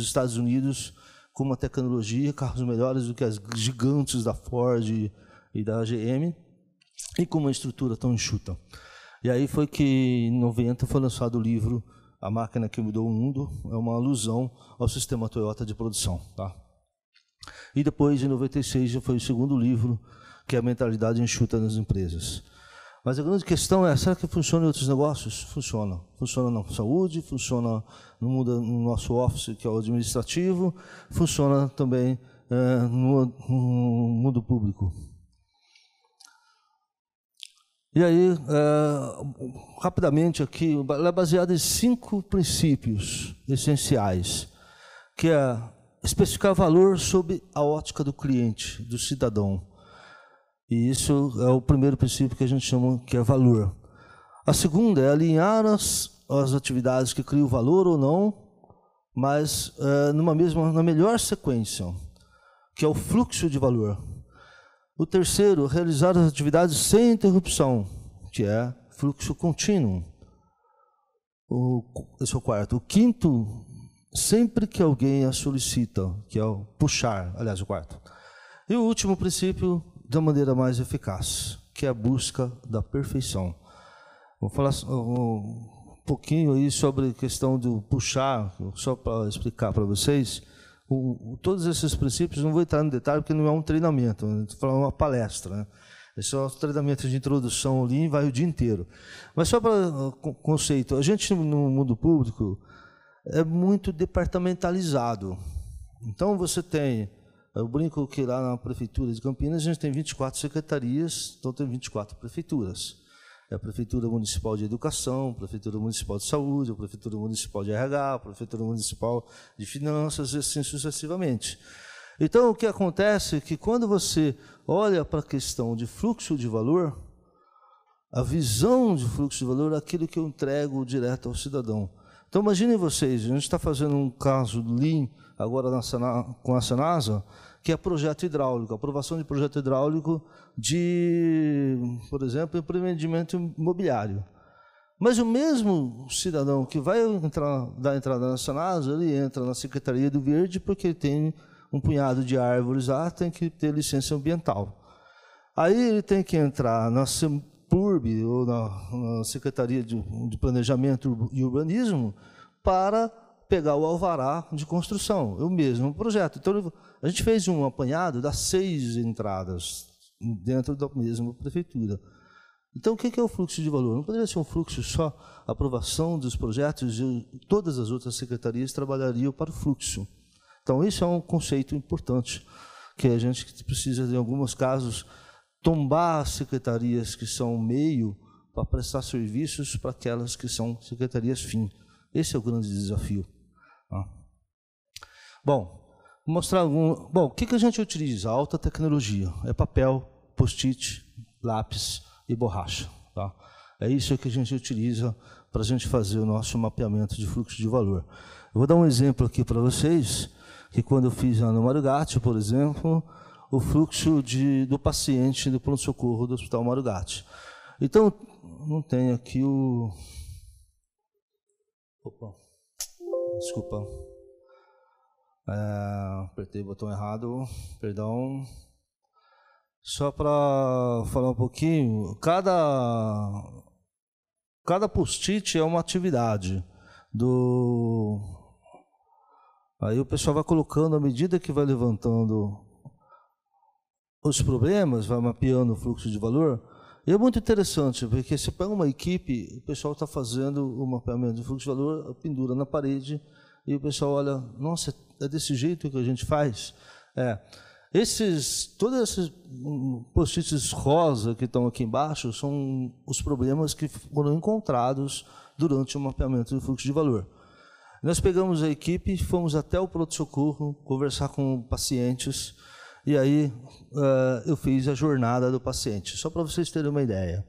Estados Unidos com uma tecnologia, carros melhores do que as gigantes da Ford e, e da GM, e com uma estrutura tão enxuta. E aí foi que em 90 foi lançado o livro a máquina que mudou o mundo é uma alusão ao sistema Toyota de produção. Tá? E depois, em 96, já foi o segundo livro, que é a mentalidade enxuta nas empresas. Mas a grande questão é, será que funciona em outros negócios? Funciona. Funciona na saúde, funciona no, mundo, no nosso office, que é o administrativo, funciona também é, no, no mundo público. E aí, é, rapidamente aqui, ela é baseada em cinco princípios essenciais, que é especificar valor sob a ótica do cliente, do cidadão. E isso é o primeiro princípio que a gente chama que é valor. A segunda é alinhar as, as atividades que criam valor ou não, mas é, numa mesma, na melhor sequência, que é o fluxo de valor. O terceiro, realizar as atividades sem interrupção, que é fluxo contínuo. O, esse é o quarto. O quinto, sempre que alguém a solicita, que é o puxar, aliás, o quarto. E o último princípio, da maneira mais eficaz, que é a busca da perfeição. Vou falar um pouquinho aí sobre a questão do puxar, só para explicar para vocês o, todos esses princípios, não vou entrar no detalhe, porque não é um treinamento, é uma palestra. Né? Esse é um treinamento de introdução ali e vai o dia inteiro. Mas só para ah, conceito, a gente no mundo público é muito departamentalizado. Então você tem, ah, eu brinco que lá na prefeitura de Campinas a gente tem 24 secretarias, então tem 24 prefeituras. É a Prefeitura Municipal de Educação, Prefeitura Municipal de Saúde, a Prefeitura Municipal de RH, a Prefeitura Municipal de Finanças e assim sucessivamente. Então, o que acontece é que quando você olha para a questão de fluxo de valor, a visão de fluxo de valor é aquilo que eu entrego direto ao cidadão. Então, imaginem vocês, a gente está fazendo um caso Lean agora na, com a Senasa, que é projeto hidráulico, aprovação de projeto hidráulico de, por exemplo, empreendimento imobiliário. Mas o mesmo cidadão que vai entrar, dar entrada na Sanasa, ele entra na Secretaria do Verde porque ele tem um punhado de árvores lá, tem que ter licença ambiental. Aí ele tem que entrar na Sempurb, ou na, na Secretaria de, de Planejamento e Urbanismo, para pegar o alvará de construção, eu mesmo, projeto. Então, a gente fez um apanhado das seis entradas dentro da mesma prefeitura. Então, o que é o fluxo de valor? Não poderia ser um fluxo só aprovação dos projetos e todas as outras secretarias trabalhariam para o fluxo. Então, isso é um conceito importante que a gente precisa, em alguns casos, tombar as secretarias que são meio para prestar serviços para aquelas que são secretarias fim. Esse é o grande desafio. Tá? Bom, vou mostrar algum. Bom, o que, que a gente utiliza? Alta tecnologia. É papel, post-it, lápis e borracha. Tá? É isso que a gente utiliza para a gente fazer o nosso mapeamento de fluxo de valor. Eu vou dar um exemplo aqui para vocês, que quando eu fiz a Mário Gatti, por exemplo, o fluxo de, do paciente do pronto-socorro do Hospital Mário Gatti. Então, não tem aqui o... Opa, desculpa. É, apertei o botão errado, perdão. Só para falar um pouquinho, cada, cada post-it é uma atividade do. Aí o pessoal vai colocando à medida que vai levantando os problemas, vai mapeando o fluxo de valor, e é muito interessante, porque você pega uma equipe, o pessoal está fazendo o mapeamento de fluxo de valor, pendura na parede, e o pessoal olha, nossa, é desse jeito que a gente faz? É. Esses, todos esses hum, hum, post-its rosa que estão aqui embaixo são os problemas que foram encontrados durante o mapeamento do fluxo de valor. Nós pegamos a equipe, fomos até o pronto-socorro, conversar com pacientes, e aí uh, eu fiz a jornada do paciente, só para vocês terem uma ideia.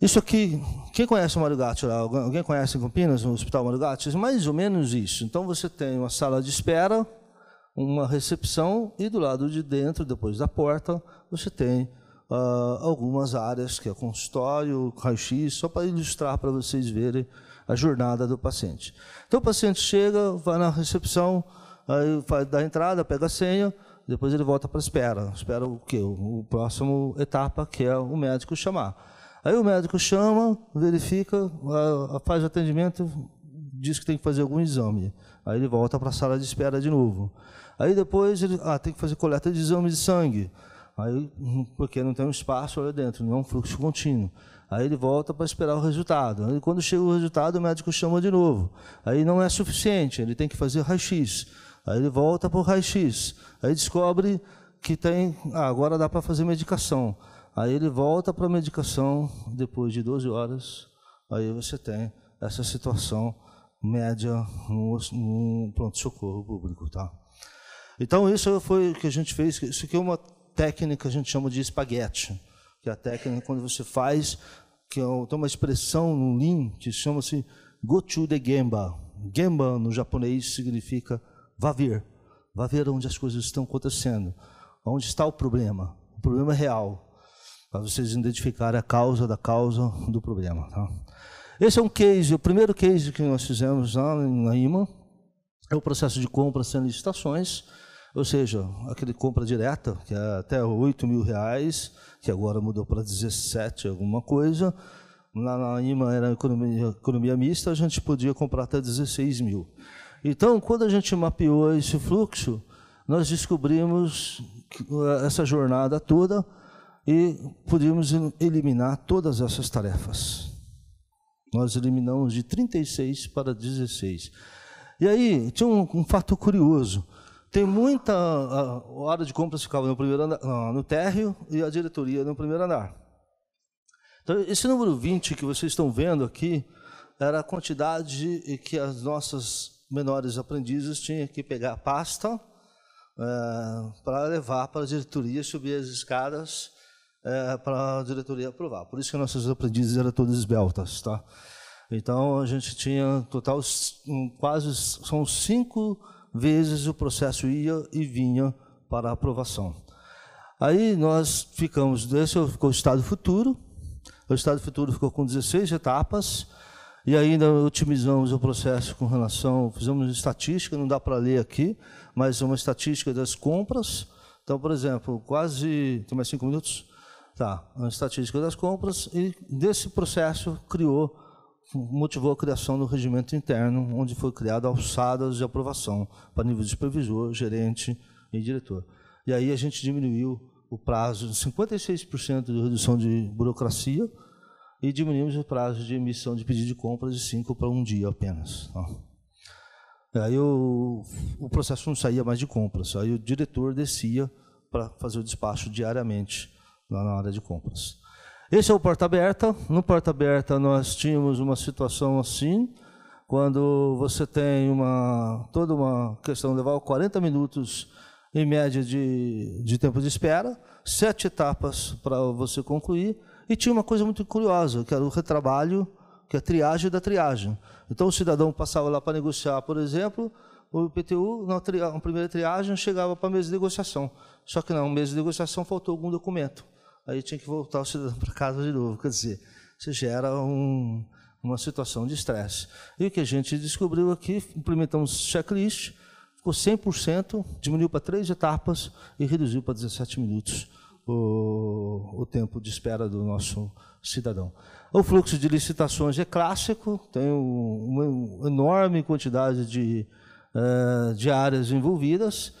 Isso aqui, quem conhece o Mário Gatti lá? Alguém conhece em Campinas, no Hospital Mário Gatti? É mais ou menos isso. Então você tem uma sala de espera, uma recepção e do lado de dentro, depois da porta, você tem uh, algumas áreas que é consultório, raio-x, só para ilustrar para vocês verem a jornada do paciente. Então o paciente chega, vai na recepção, Aí faz, dá entrada, pega a senha, depois ele volta para espera. Espera o quê? O, o próximo etapa, que é o médico chamar. Aí o médico chama, verifica, faz o atendimento, diz que tem que fazer algum exame. Aí ele volta para a sala de espera de novo. Aí depois ele ah, tem que fazer coleta de exame de sangue. Aí, hum, porque não tem um espaço lá dentro, não é um fluxo contínuo. Aí ele volta para esperar o resultado. Aí, quando chega o resultado, o médico chama de novo. Aí não é suficiente, ele tem que fazer raio-x. Aí ele volta para o raio-x. Aí descobre que tem. Ah, agora dá para fazer medicação. Aí ele volta para a medicação depois de 12 horas. Aí você tem essa situação média no, no pronto-socorro público. Tá? Então, isso foi o que a gente fez. Isso aqui é uma técnica que a gente chama de espaguete, que é a técnica quando você faz, que é uma expressão no Lean que chama-se Gochu de Gemba. Gemba, no japonês, significa Vá ver. Vá ver onde as coisas estão acontecendo. Onde está o problema. O problema é real. Para vocês identificarem a causa da causa do problema. Tá? Esse é um case, o primeiro case que nós fizemos lá na IMA. É o processo de compra sem licitações. Ou seja, aquele compra direta, que é até 8 mil reais, que agora mudou para 17 alguma coisa. Lá na IMA era economia, economia mista, a gente podia comprar até 16 mil. Então, quando a gente mapeou esse fluxo, nós descobrimos eh, essa jornada toda e podíamos eliminar todas essas tarefas. Nós eliminamos de 36 para 16. E aí, tinha um, um fato curioso. Tem muita. A, área de compras ficava no primeiro andar, ah, no térreo e a diretoria no primeiro andar. Então, esse número 20 que vocês estão vendo aqui era a quantidade que as nossas menores aprendizes tinham que pegar pasta é, eh, para levar para a diretoria, subir as escadas é, eh, para a diretoria aprovar. Por isso que nossos aprendizes eram todos esbeltas, tá? Então a gente tinha total quase são cinco vezes o processo ia e vinha para aprovação. Aí nós ficamos, esse é ficou o estado futuro. O estado futuro ficou com 16 etapas e ainda otimizamos o processo com relação, fizemos estatística, não dá para ler aqui, mas uma estatística das compras. Então, por exemplo, quase. Tem mais cinco minutos? Tá. Uma estatística das compras e desse processo criou, motivou a criação do regimento interno, onde foi criado alçadas de aprovação para nível de supervisor, gerente e diretor. E aí a gente diminuiu o prazo de 56% de redução de burocracia e diminuímos o prazo de emissão de pedido de compra de cinco para um dia apenas. Aí o, o processo não saía mais de compras, aí o diretor descia para fazer o despacho diariamente lá na área de compras. Esse é o Porta Aberta. No Porta Aberta nós tínhamos uma situação assim, quando você tem uma toda uma questão, levar 40 minutos em média de, de tempo de espera, sete etapas para você concluir, e tinha uma coisa muito curiosa, que era o retrabalho, que é a triagem da triagem. Então o cidadão passava lá para negociar, por exemplo, o IPTU, na, tri... na primeira triagem, chegava para a mesa de negociação. Só que na mesa de negociação faltou algum documento. Aí tinha que voltar o cidadão para casa de novo. Quer dizer, isso gera um, uma situação de estresse. E o que a gente descobriu aqui, é implementamos checklist, ficou 100%, diminuiu para três etapas e reduziu para 17 minutos o, o tempo de espera do nosso cidadão. O fluxo de licitações é clássico, tem uma enorme quantidade de, eh, de áreas envolvidas.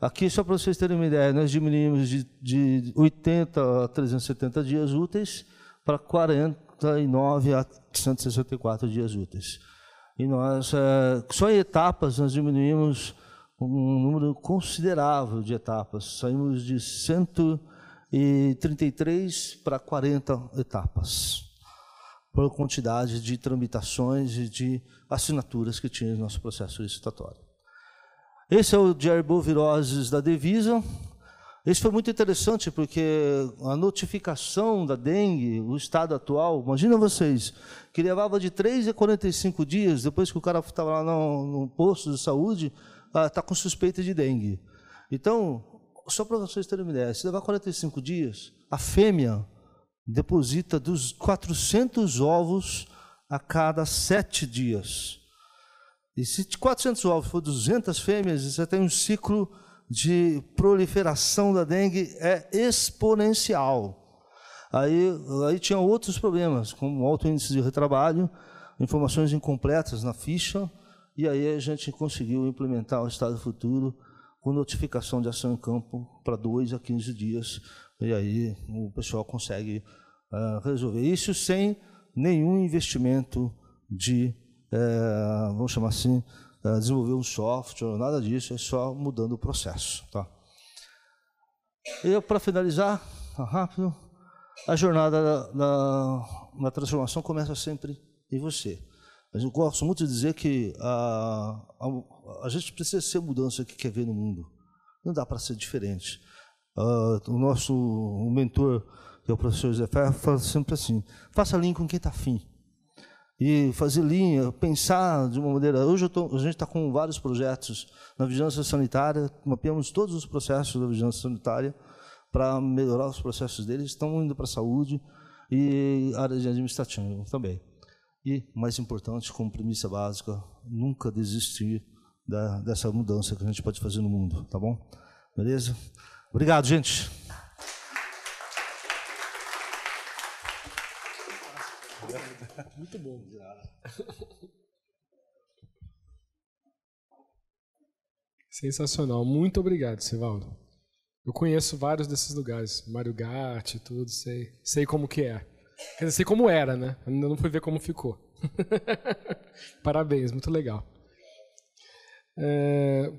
Aqui, só para vocês terem uma ideia, nós diminuímos de, de 80 a 370 dias úteis para 49 a 164 dias úteis. E nós, eh, só em etapas, nós diminuímos um número considerável de etapas. Saímos de 100 e 33 para 40 etapas, por quantidade de tramitações e de assinaturas que tinha no nosso processo licitatório. Esse é o Diário herboviroses da Devisa. Isso foi muito interessante porque a notificação da dengue, o estado atual, imagina vocês, que levava de 3 a 45 dias depois que o cara estava lá no, no posto de saúde, está ah, com suspeita de dengue. Então, só para vocês terem uma ideia, se levar 45 dias, a fêmea deposita dos 400 ovos a cada sete dias. E se 400 ovos for 200 fêmeas, você tem um ciclo de proliferação da dengue é exponencial. Aí, aí tinha outros problemas, como alto índice de retrabalho, informações incompletas na ficha, e aí a gente conseguiu implementar o Estado Futuro com notificação de ação em campo para 2 a 15 dias, e aí o pessoal consegue uh, resolver isso sem nenhum investimento de, uh, vamos chamar assim, uh, desenvolver um software, nada disso, é só mudando o processo. Tá? E para finalizar, tá rápido, a jornada na transformação começa sempre em você. Eu gosto muito de dizer que a, a, a gente precisa ser a mudança que quer ver no mundo. Não dá para ser diferente. Uh, o nosso o mentor, que é o professor José Ferro, fala sempre assim: faça linha com quem está afim. E fazer linha, pensar de uma maneira. Hoje tô, a gente está com vários projetos na vigilância sanitária, mapeamos todos os processos da vigilância sanitária para melhorar os processos deles, estão indo para a saúde e área de administrativa também. E, mais importante, como premissa básica, nunca desistir da, dessa mudança que a gente pode fazer no mundo, tá bom? Beleza? Obrigado, gente. Muito bom. Sensacional. Muito obrigado, Sivaldo. Eu conheço vários desses lugares, Mario Gatti, tudo, sei, sei como que é. Quer dizer, sei como era, né? Ainda não fui ver como ficou. Parabéns, muito legal. É...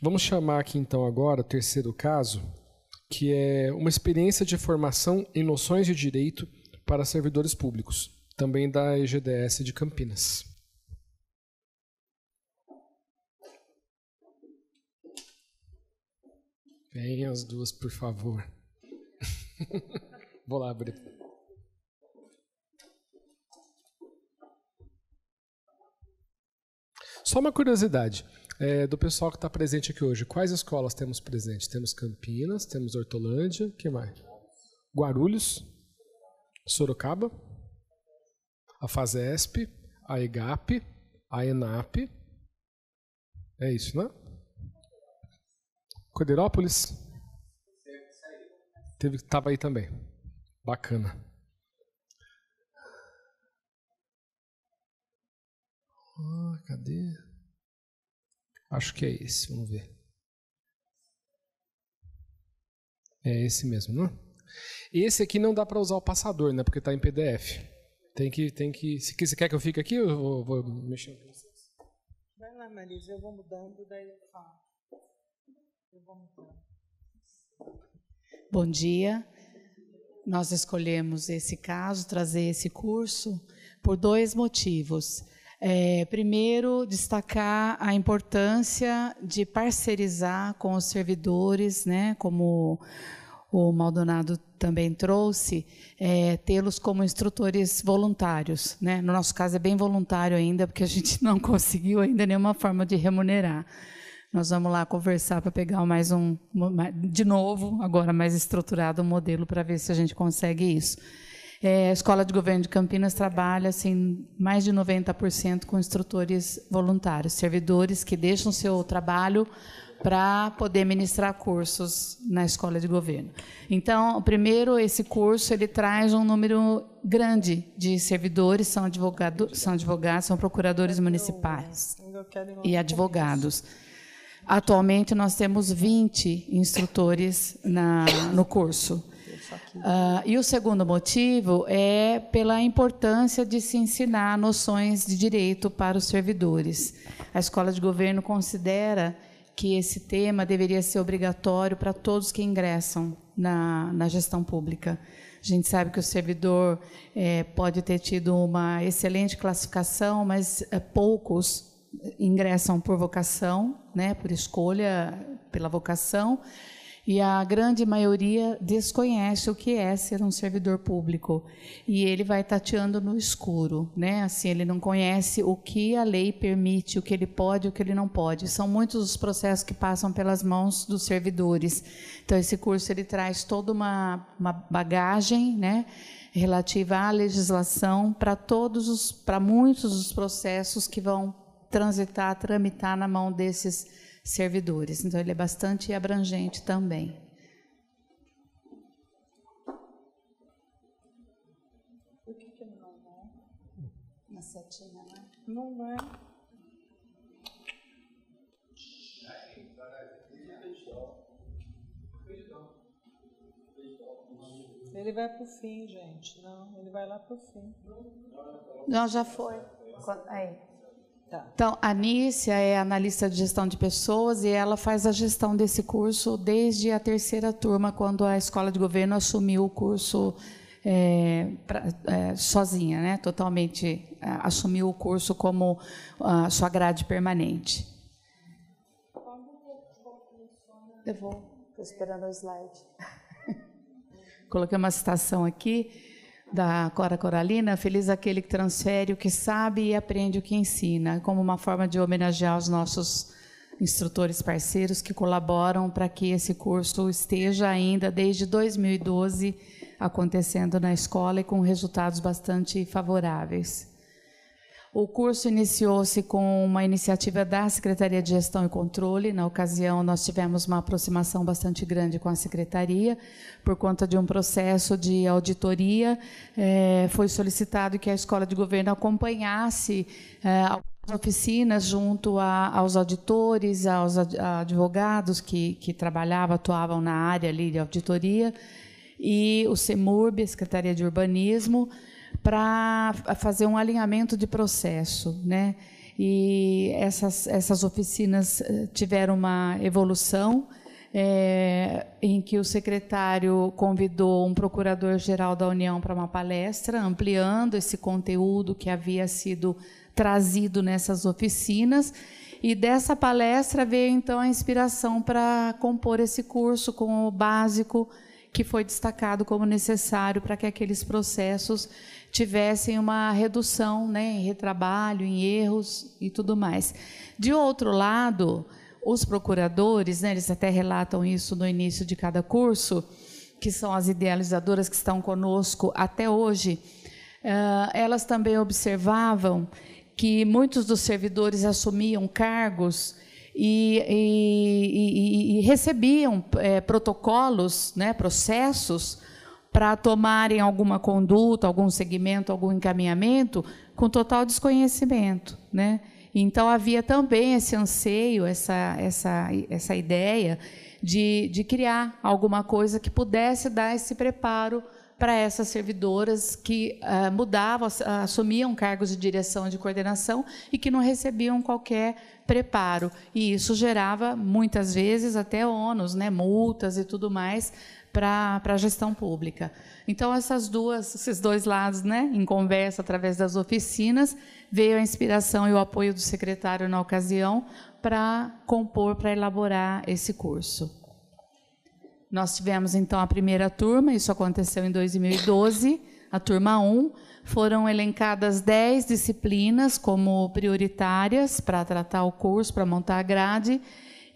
Vamos chamar aqui então agora o terceiro caso, que é uma experiência de formação em noções de direito para servidores públicos, também da EGDS de Campinas. Venham as duas, por favor. Vou lá abrir. Só uma curiosidade. É, do pessoal que está presente aqui hoje, quais escolas temos presente? Temos Campinas, temos Hortolândia, que mais? Guarulhos, Sorocaba, a Fazesp, a EGAP, a ENAP. É isso, né? Coderópolis? Teve, estava aí também. Bacana. Ah, cadê? Acho que é esse, vamos ver. É esse mesmo, não? Esse aqui não dá para usar o passador, né? Porque está em PDF. Tem que, tem que. Se você quer que eu fique aqui, eu vou, vou mexer com vocês. Vai lá, Marisa, eu vou mudando, daí eu falo. Eu vou mudando. Bom dia. Nós escolhemos esse caso, trazer esse curso, por dois motivos. É, primeiro, destacar a importância de parcerizar com os servidores, né, como o Maldonado também trouxe, é, tê-los como instrutores voluntários. Né? No nosso caso, é bem voluntário ainda, porque a gente não conseguiu ainda nenhuma forma de remunerar. Nós vamos lá conversar para pegar mais um, de novo, agora mais estruturado, um modelo para ver se a gente consegue isso. É, a Escola de Governo de Campinas trabalha assim, mais de 90% com instrutores voluntários, servidores que deixam seu trabalho para poder ministrar cursos na escola de governo. Então, primeiro, esse curso ele traz um número grande de servidores, são, advogado, são advogados, são procuradores municipais e advogados. Atualmente, nós temos 20 instrutores na, no curso. Uh, e o segundo motivo é pela importância de se ensinar noções de direito para os servidores. A escola de governo considera que esse tema deveria ser obrigatório para todos que ingressam na, na gestão pública. A gente sabe que o servidor é, pode ter tido uma excelente classificação, mas é, poucos ingressam por vocação, né, por escolha, pela vocação. E a grande maioria desconhece o que é ser um servidor público. E ele vai tateando no escuro, né? Assim, ele não conhece o que a lei permite, o que ele pode, o que ele não pode. São muitos os processos que passam pelas mãos dos servidores. Então, esse curso ele traz toda uma, uma bagagem, né? relativa à legislação para todos os para muitos dos processos que vão transitar, tramitar na mão desses servidores. Então, ele é bastante abrangente também. Por que, que não vai? Né? Na setinha, né? Não vai. Né? Ele vai para o fim, gente. Não, ele vai lá para o fim. Não, já foi. Aí. Então, a Nícia é analista de gestão de pessoas e ela faz a gestão desse curso desde a terceira turma, quando a escola de governo assumiu o curso é, pra, é, sozinha, né? totalmente assumiu o curso como a, sua grade permanente. Eu vou, estou esperando o slide. Coloquei uma citação aqui da Cora Coralina, feliz aquele que transfere o que sabe e aprende o que ensina, como uma forma de homenagear os nossos instrutores parceiros que colaboram para que esse curso esteja ainda desde 2012 acontecendo na escola e com resultados bastante favoráveis. O curso iniciou-se com uma iniciativa da Secretaria de Gestão e Controle. Na ocasião, nós tivemos uma aproximação bastante grande com a Secretaria, por conta de um processo de auditoria. É, foi solicitado que a Escola de Governo acompanhasse é, oficinas junto a, aos auditores, aos advogados que, que trabalhavam, atuavam na área ali de auditoria, e o CEMURB, a Secretaria de Urbanismo, para fazer um alinhamento de processo, né? E essas, essas oficinas eh, tiveram uma evolução é, em que o secretário convidou um procurador-geral da União para uma palestra, ampliando esse conteúdo que havia sido trazido nessas oficinas. E dessa palestra veio então a inspiração para compor esse curso com o básico que foi destacado como necessário para que aqueles processos tivessem uma redução né, em retrabalho, em erros e tudo mais. De outro lado, os procuradores, né, eles até relatam isso no início de cada curso, que são as idealizadoras que estão conosco até hoje, uh, elas também observavam que muitos dos servidores assumiam cargos e, e, e, e recebiam é, protocolos, né, processos para tomarem alguma conduta, algum segmento, algum encaminhamento, com total desconhecimento, né? Então havia também esse anseio, essa essa essa ideia de, de criar alguma coisa que pudesse dar esse preparo para essas servidoras que ah, mudavam, assumiam cargos de direção e de coordenação e que não recebiam qualquer preparo. E isso gerava, muitas vezes, até ônus, né, multas e tudo mais, para a gestão pública. Então, essas duas, esses dois lados, né, em conversa através das oficinas, veio a inspiração e o apoio do secretário na ocasião para compor, para elaborar esse curso. Nós tivemos, então, a primeira turma, isso aconteceu em 2012, a turma 1. Foram elencadas 10 disciplinas como prioritárias para tratar o curso, para montar a grade,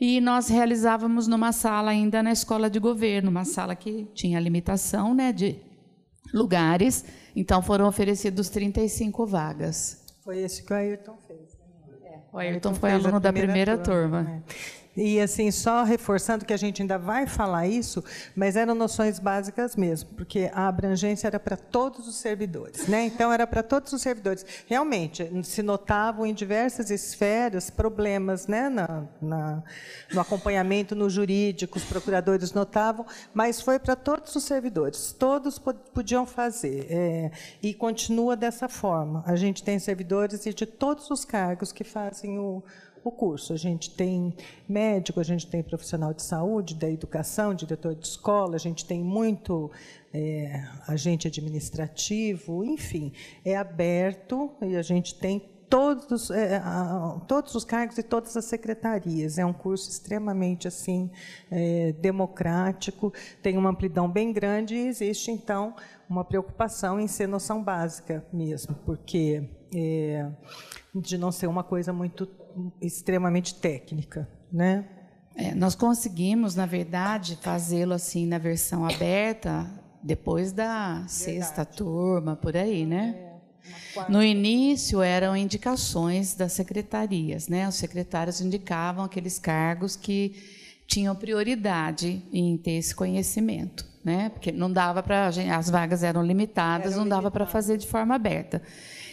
e nós realizávamos numa sala ainda na escola de governo, uma sala que tinha limitação né, de lugares, então foram oferecidos 35 vagas. Foi isso que o Ayrton fez. Né? É, o Ayrton, Ayrton foi aluno primeira da primeira turma. turma. Né? E assim, só reforçando que a gente ainda vai falar isso, mas eram noções básicas mesmo, porque a abrangência era para todos os servidores, né? Então era para todos os servidores. Realmente, se notavam em diversas esferas problemas, né, na, na, no acompanhamento no jurídico, os procuradores notavam, mas foi para todos os servidores, todos podiam fazer. É, e continua dessa forma. A gente tem servidores e de todos os cargos que fazem o o curso. A gente tem médico, a gente tem profissional de saúde, da educação, diretor de escola, a gente tem muito é, agente administrativo, enfim, é aberto e a gente tem todos, é, todos os cargos e todas as secretarias. É um curso extremamente assim é, democrático, tem uma amplidão bem grande e existe, então, uma preocupação em ser noção básica mesmo, porque é, de não ser uma coisa muito extremamente técnica, né? É, nós conseguimos, na verdade, fazê-lo assim na versão aberta depois da verdade. sexta turma, por aí, né? É, no início eram indicações das secretarias, né? Os secretários indicavam aqueles cargos que tinham prioridade em ter esse conhecimento, né? Porque não dava para as vagas eram limitadas, eram não dava para fazer de forma aberta.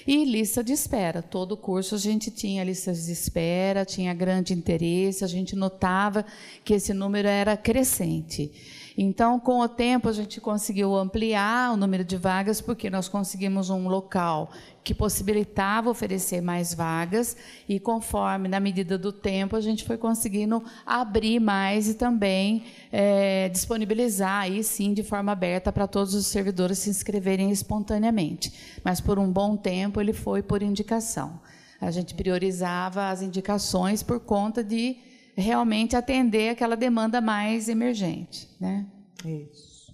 E lista de espera. Todo curso a gente tinha listas de espera, tinha grande interesse, a gente notava que esse número era crescente. Então, com o tempo, a gente conseguiu ampliar o número de vagas, porque nós conseguimos um local que possibilitava oferecer mais vagas, e conforme, na medida do tempo, a gente foi conseguindo abrir mais e também é, disponibilizar, aí sim, de forma aberta, para todos os servidores se inscreverem espontaneamente. Mas, por um bom tempo, ele foi por indicação. A gente priorizava as indicações por conta de realmente atender aquela demanda mais emergente, né? Isso.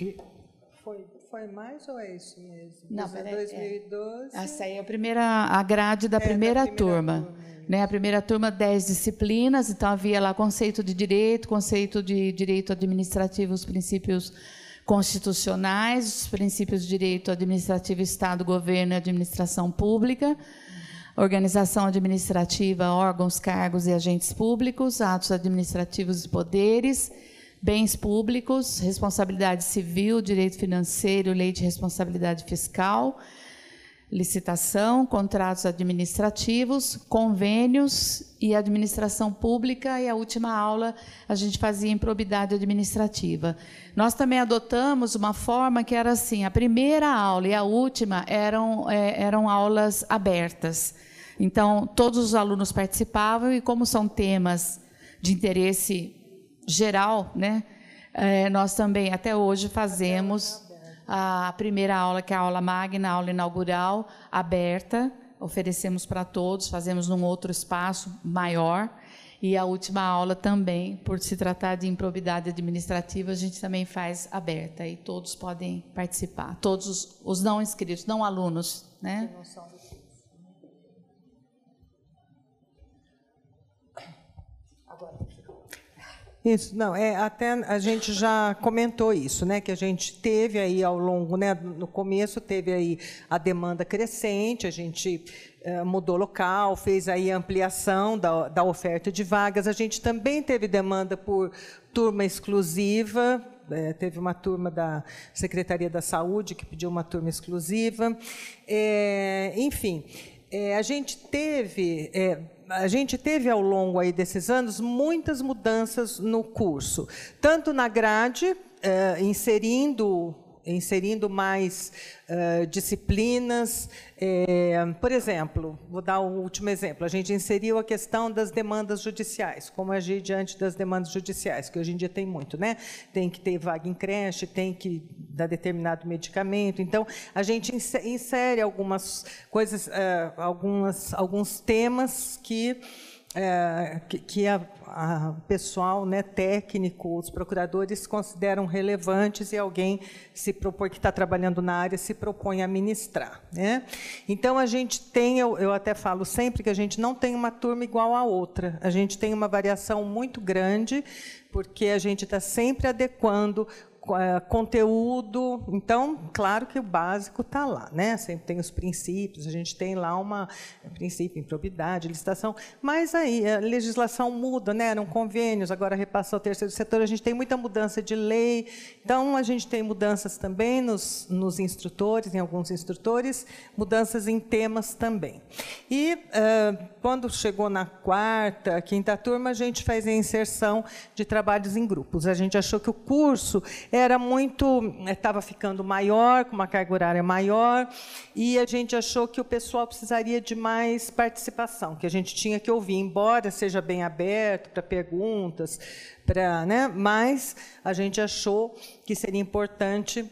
E foi, foi mais ou é isso mesmo? Não, é peraí. 2012. É, essa aí é a primeira a grade da, é, primeira, da primeira, turma. turma. Né, a primeira turma, 10 disciplinas, então havia lá conceito de direito, conceito de direito administrativo, os princípios constitucionais, os princípios de direito administrativo, Estado, governo e administração pública organização administrativa, órgãos, cargos e agentes públicos, atos administrativos e poderes, bens públicos, responsabilidade civil, direito financeiro, lei de responsabilidade fiscal, licitação, contratos administrativos, convênios e administração pública. E a última aula a gente fazia improbidade administrativa. Nós também adotamos uma forma que era assim: a primeira aula e a última eram, é, eram aulas abertas. Então, todos os alunos participavam e, como são temas de interesse geral, né, é, nós também até hoje fazemos a primeira aula, que é a aula magna, a aula inaugural, aberta, oferecemos para todos, fazemos num outro espaço maior. E a última aula também, por se tratar de improbidade administrativa, a gente também faz aberta e todos podem participar, todos os não inscritos, não alunos, né? Que não são Isso, não, é, até a gente já comentou isso, né, que a gente teve aí ao longo, né, no começo teve aí a demanda crescente, a gente eh, mudou local, fez aí ampliação da, da oferta de vagas, a gente também teve demanda por turma exclusiva, é, teve uma turma da Secretaria da Saúde que pediu uma turma exclusiva, é, enfim... É, a gente teve, é, a gente teve ao longo aí desses anos muitas mudanças no curso, tanto na grade, eh, inserindo inserindo mais uh, disciplinas. É, por exemplo, vou dar o último exemplo: a gente inseriu a questão das demandas judiciais, como agir diante das demandas judiciais, que hoje em dia tem muito, né? Tem que ter vaga em creche, tem que dar determinado medicamento. Então, a gente insere algumas coisas, uh, algumas, alguns temas que é, que, que a, a pessoal né, técnico, os procuradores consideram relevantes e alguém se propõe que está trabalhando na área se propõe a ministrar. Né? Então a gente tem, eu, eu até falo sempre que a gente não tem uma turma igual a outra. A gente tem uma variação muito grande porque a gente está sempre adequando eh, conteúdo. Então, claro que o básico está lá, né? Sempre tem os princípios, a gente tem lá uma é, princípio, improbidade, licitação, mas aí a eh, legislação muda, né? Eram convênios, agora repassa ao terceiro setor, a gente tem muita mudança de lei, então a gente tem mudanças também nos, nos instrutores, em alguns instrutores, mudanças em temas também. E eh, quando chegou na quarta, quinta turma, a gente faz a inserção de trabalhos em grupos. A gente achou que o curso era muito, estava né, ficando maior, com uma carga horária maior, e a gente achou que o pessoal precisaria de mais participação, que a gente tinha que ouvir, embora seja bem aberto para perguntas, para, né? Mas a gente achou que seria importante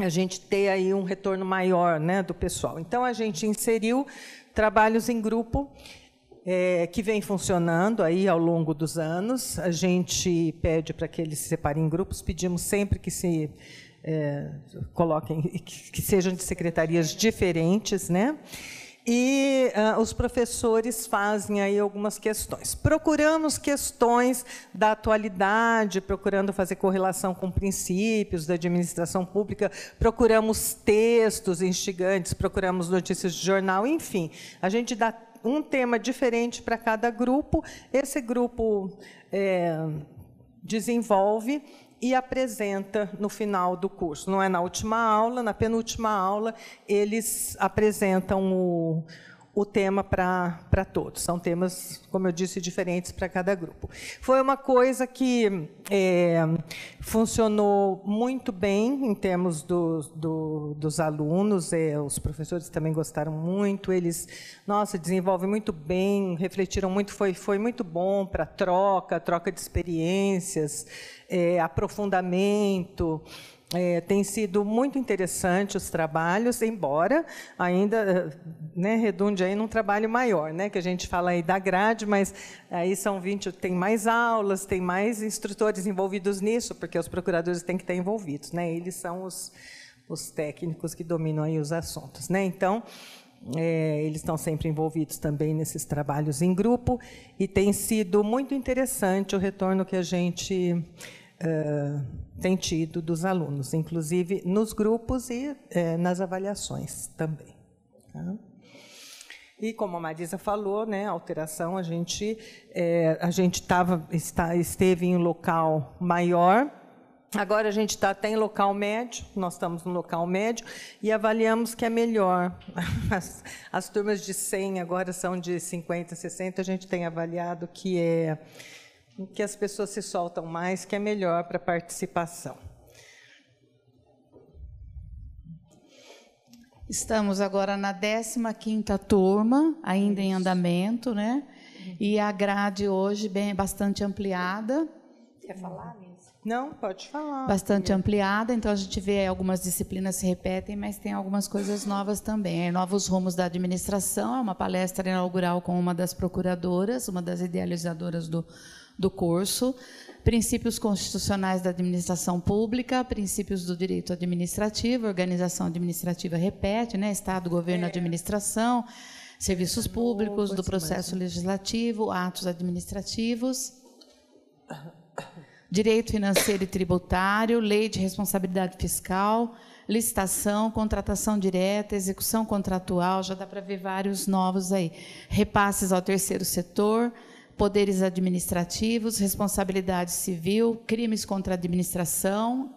a gente ter aí um retorno maior, né, do pessoal. Então a gente inseriu trabalhos em grupo é, que vem funcionando aí ao longo dos anos. A gente pede para que eles se separem em grupos, pedimos sempre que se é, coloquem, que, que sejam de secretarias diferentes, né? e uh, os professores fazem aí algumas questões. Procuramos questões da atualidade, procurando fazer correlação com princípios da administração pública, procuramos textos instigantes, procuramos notícias de jornal, enfim, a gente dá um tema diferente para cada grupo. Esse grupo é, desenvolve e apresenta no final do curso. Não é na última aula, na penúltima aula, eles apresentam o, o tema para todos. São temas, como eu disse, diferentes para cada grupo. Foi uma coisa que é, funcionou muito bem em termos do, do, dos alunos, é, os professores também gostaram muito, eles, nossa, desenvolvem muito bem, refletiram muito, foi, foi muito bom para troca, troca de experiências, é, aprofundamento. É, tem sido muito interessante os trabalhos, embora ainda né, redunde aí num trabalho maior, né, que a gente fala aí da grade, mas aí são 20, tem mais aulas, tem mais instrutores envolvidos nisso, porque os procuradores têm que estar envolvidos, né, eles são os, os técnicos que dominam aí os assuntos. Né, então, é, eles estão sempre envolvidos também nesses trabalhos em grupo e tem sido muito interessante o retorno que a gente uh, tem tido dos alunos, inclusive nos grupos e eh, nas avaliações também. Tá? E como a Marisa falou, né, alteração a gente é, a gente tava, está, esteve em um local maior. Agora a gente está até em local médio, nós estamos no local médio e avaliamos que é melhor. As, as turmas de 100 agora são de 50, 60, a gente tem avaliado que é que as pessoas se soltam mais, que é melhor para a participação. Estamos agora na 15ª turma, ainda em andamento, né? Uhum. E a grade hoje bem bastante ampliada. Quer falar, Liz? Não, pode falar. Bastante ampliada, então a gente vê algumas disciplinas se repetem, mas tem algumas coisas novas também. Novos rumos da administração, é uma palestra inaugural com uma das procuradoras, uma das idealizadoras do do curso, princípios constitucionais da administração pública, princípios do direito administrativo, organização administrativa repete, né? Estado, governo, é. administração, serviços públicos, do né? processo legislativo, atos administrativos. Direito financeiro e tributário, lei de responsabilidade fiscal, licitação, contratação direta, execução contratual, já dá para ver vários novos aí. Repasses ao terceiro setor, poderes administrativos, responsabilidade civil, crimes contra a administração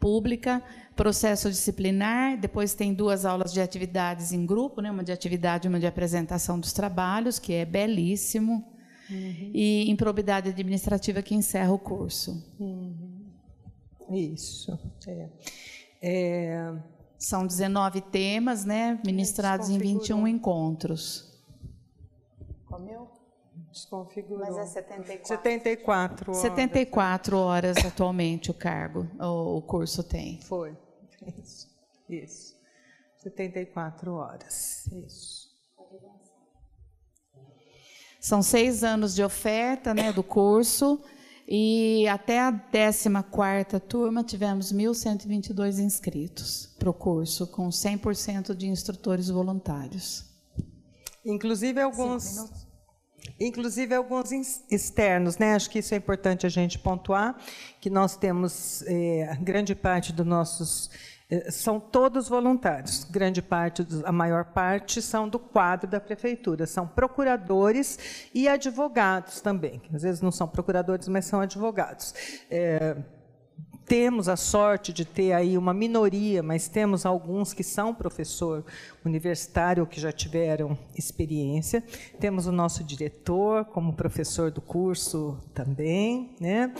pública, processo disciplinar, depois tem duas aulas de atividades em grupo, né? uma de atividade e uma de apresentação dos trabalhos, que é belíssimo, uhum. e improbidade administrativa que encerra o curso. Uhum. Isso. É. É... São 19 temas, né, ministrados em 21 encontros. Comeu? Desconfigurou. Mas é 74. 74 horas. 74 horas atualmente o cargo, o curso tem. Foi. Isso. Isso. 74 horas. Isso. São seis anos de oferta né, do curso e até a 14 turma tivemos 1.122 inscritos para o curso, com 100% de instrutores voluntários. Inclusive alguns Inclusive alguns externos, né? Acho que isso é importante a gente pontuar, que nós temos eh, grande parte dos nossos eh, são todos voluntários. Grande parte, a maior parte são do quadro da prefeitura, são procuradores e advogados também. Às vezes não são procuradores, mas são advogados. Eh, temos a sorte de ter aí uma minoria, mas temos alguns que são professor universitário que já tiveram experiência. Temos o nosso diretor como professor do curso também, né?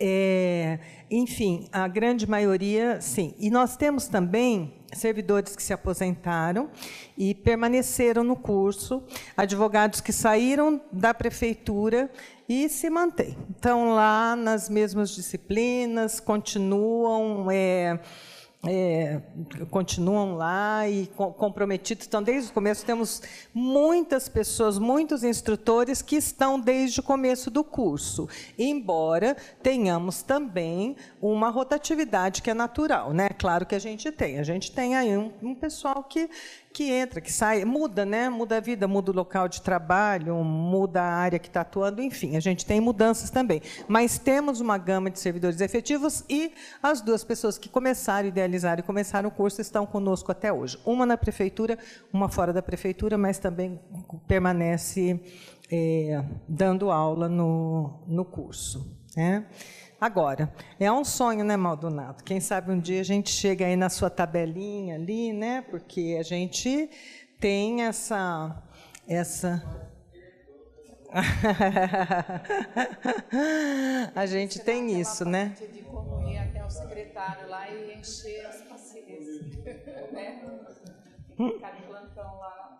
É, enfim, a grande maioria, sim. E nós temos também servidores que se aposentaram e permaneceram no curso, advogados que saíram da prefeitura e se mantêm. Estão lá nas mesmas disciplinas, continuam. É, é, continuam lá e comprometidos. Então, desde o começo, temos muitas pessoas, muitos instrutores que estão desde o começo do curso, embora tenhamos também uma rotatividade que é natural. Né? Claro que a gente tem, a gente tem aí um, um pessoal que, que entra, que sai, muda, né? Muda a vida, muda o local de trabalho, muda a área que está atuando, enfim, a gente tem mudanças também. Mas temos uma gama de servidores efetivos e as duas pessoas que começaram, idealizaram e começaram o curso estão conosco até hoje. Uma na prefeitura, uma fora da prefeitura, mas também permanece é, dando aula no, no curso. Né? Agora, é um sonho, né, Maldonado? Quem sabe um dia a gente chega aí na sua tabelinha ali, né? Porque a gente tem essa essa a gente tem é isso, né? De como ir até o secretário lá e encher as paciências, né? Ficar de plantão lá.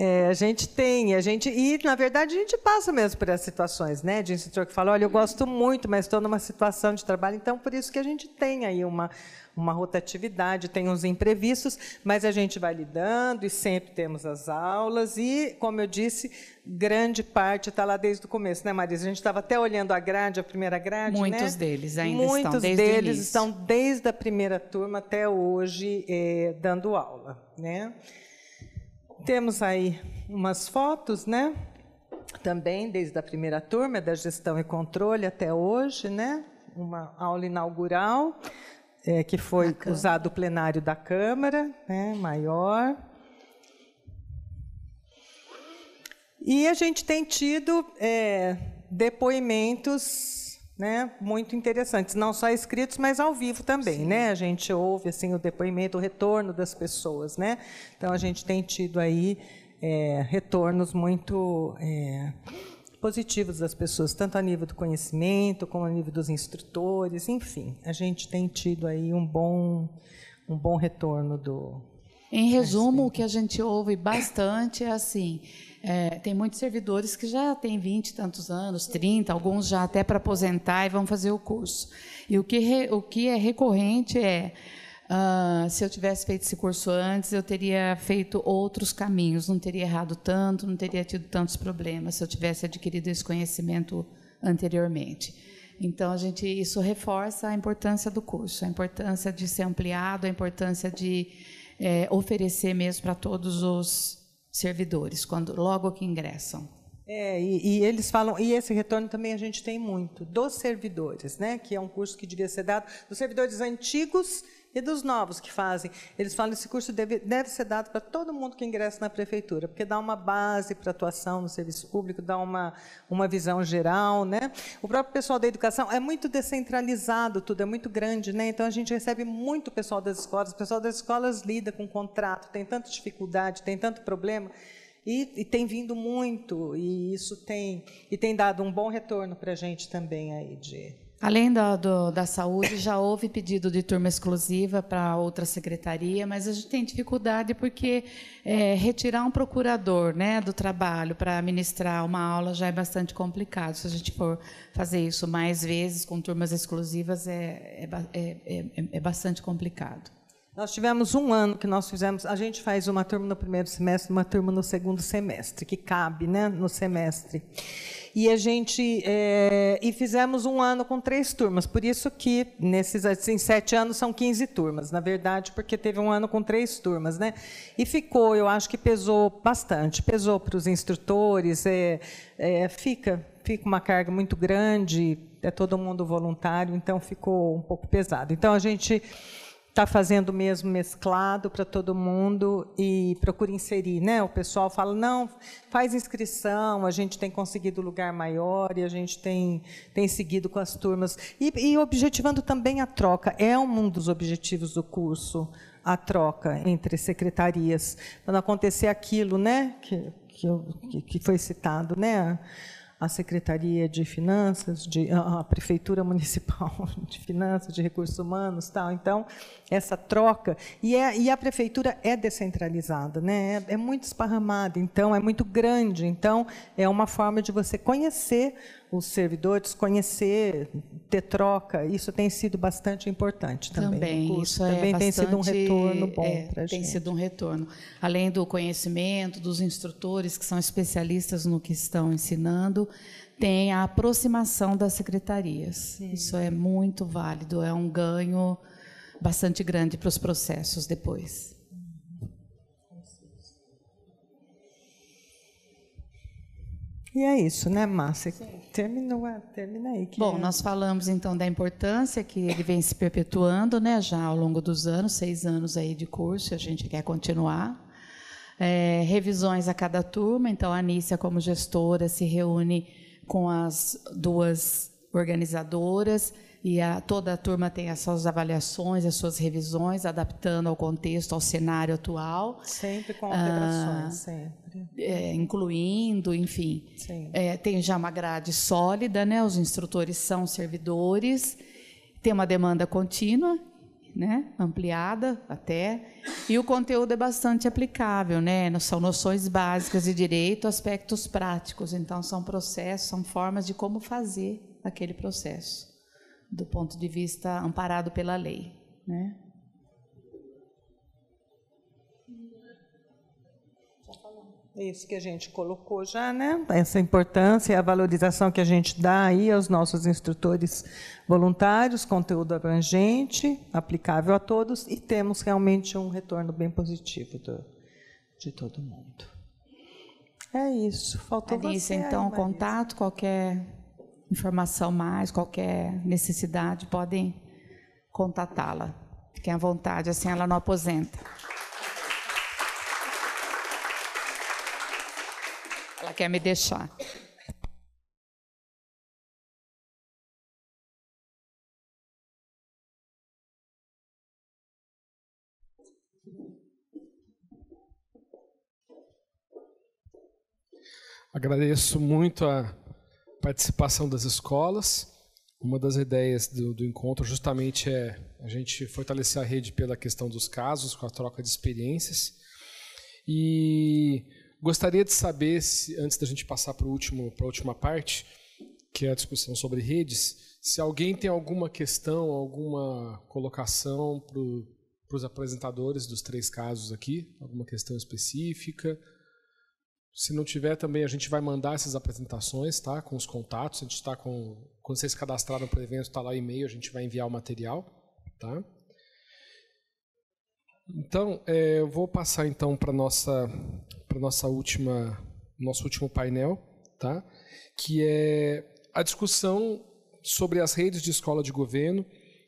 É, a gente tem, a gente e na verdade a gente passa mesmo por essas situações, né? De instrutor que fala, olha, eu gosto uhum. muito, mas estou numa situação de trabalho, então por isso que a gente tem aí uma uma rotatividade, tem uns imprevistos, mas a gente vai lidando e sempre temos as aulas e, como eu disse, grande parte está lá desde o começo, né, Marisa? A gente estava até olhando a grade, a primeira grade, né? Muitos né? deles ainda Muitos estão desde deles estão desde a primeira turma até hoje eh, dando aula, né? Temos aí umas fotos, né? Também desde a primeira turma da gestão e controle até hoje, né? Uma aula inaugural é, que foi usada usado o plenário da Câmara, né? Maior. E a gente tem tido é, depoimentos né, muito interessantes, não só escritos, mas ao vivo também, Sim. né? A gente ouve assim o depoimento, o retorno das pessoas, né? Então a gente tem tido aí é, retornos muito é, positivos das pessoas, tanto a nível do conhecimento como a nível dos instrutores, enfim, a gente tem tido aí um bom um bom retorno do. Em resumo, o que a gente ouve bastante é assim é, tem muitos servidores que já têm 20 e tantos anos, 30, alguns já até para aposentar e vão fazer o curso. E o que, re, o que é recorrente é. Uh, se eu tivesse feito esse curso antes, eu teria feito outros caminhos, não teria errado tanto, não teria tido tantos problemas se eu tivesse adquirido esse conhecimento anteriormente. Então, a gente isso reforça a importância do curso, a importância de ser ampliado, a importância de é, oferecer mesmo para todos os servidores, quando logo que ingressam. É, e, e, eles falam, e esse retorno também a gente tem muito, dos servidores, né, que é um curso que devia ser dado, dos servidores antigos e dos novos que fazem. Eles falam que esse curso deve, deve ser dado para todo mundo que ingressa na prefeitura, porque dá uma base para atuação no serviço público, dá uma, uma visão geral. Né? O próprio pessoal da educação é muito descentralizado, tudo é muito grande, né? então a gente recebe muito pessoal das escolas. O pessoal das escolas lida com contrato, tem tanta dificuldade, tem tanto problema. E, e, tem vindo muito e isso tem e tem dado um bom retorno para a gente também aí de Além da, do, da saúde, já houve pedido de turma exclusiva para outra secretaria, mas a gente tem dificuldade porque é, retirar um procurador né, do trabalho para ministrar uma aula já é bastante complicado. Se a gente for fazer isso mais vezes com turmas exclusivas, é, é, é, é bastante complicado. Nós tivemos um ano que nós fizemos. A gente faz uma turma no primeiro semestre, uma turma no segundo semestre, que cabe né, no semestre. E a gente é, e fizemos um ano com três turmas, por isso que nesses assim, sete anos são 15 turmas, na verdade, porque teve um ano com três turmas, né? E ficou, eu acho que pesou bastante, pesou para os instrutores, é, é, fica fica uma carga muito grande, é todo mundo voluntário, então ficou um pouco pesado. Então a gente está fazendo mesmo mesclado para todo mundo e procura inserir, né? O pessoal fala não, faz inscrição, a gente tem conseguido lugar maior e a gente tem tem seguido com as turmas e, e objetivando também a troca é um dos objetivos do curso a troca entre secretarias quando acontecer aquilo, né? Que que, que foi citado, né? a Secretaria de Finanças, de, a Prefeitura Municipal de Finanças, de Recursos Humanos, tal. Então, essa troca. E, é, e a Prefeitura é descentralizada, né? é, é muito esparramada, então, é muito grande. Então, é uma forma de você conhecer o servidor, desconhecer, ter troca, isso tem sido bastante importante também. Né? Também, isso é também é tem bastante, sido um retorno bom é, para a gente. Tem sido um retorno. Além do conhecimento dos instrutores que são especialistas no que estão ensinando, tem a aproximação das secretarias. Sim. Isso é muito válido, é um ganho bastante grande para os processos depois. E é isso, né, Márcia? Terminou, termina aí. Bom, é... nós falamos então da importância que ele vem se perpetuando, né, já ao longo dos anos, seis anos aí de curso, a gente quer continuar. É, revisões a cada turma, então a Anícia, como gestora, se reúne com as duas organizadoras e a, toda a turma tem as suas avaliações, as suas revisões, adaptando ao contexto, ao cenário atual. Sempre com ah, alterações, ah, sempre. É, incluindo, enfim. É, tem já uma grade sólida, né? os instrutores são servidores, tem uma demanda contínua, né? ampliada até, e o conteúdo é bastante aplicável, né? são noções básicas de direito, aspectos práticos, então são processos, são formas de como fazer aquele processo do ponto de vista amparado pela lei, né? Isso que a gente colocou já, né? Essa importância, e a valorização que a gente dá aí aos nossos instrutores voluntários, conteúdo abrangente, aplicável a todos, e temos realmente um retorno bem positivo do, de todo mundo. É isso. Faltou Alice, você, então, aí, contato, qualquer informação mais, qualquer necessidade, podem contatá-la. Fiquem à vontade, assim ela não aposenta. Ela quer me deixar. Agradeço muito a participação das escolas. Uma das ideias do, do, encontro justamente é a gente fortalecer a rede pela questão dos casos, com a troca de experiências. E gostaria de saber, se, antes da gente passar para, último, para a última parte, que é a discussão sobre redes, se alguém tem alguma questão, alguma colocação para os apresentadores dos três casos aqui, alguma questão específica, se não tiver também, a gente vai mandar essas apresentações, tá? Com os contatos, a gente está com... Quando vocês cadastraram para o evento, está lá o e-mail, a gente vai enviar o material, tá? Então, é, eu vou passar então para nossa para nossa última nosso último painel, tá? Que é a discussão sobre as redes de escola de governo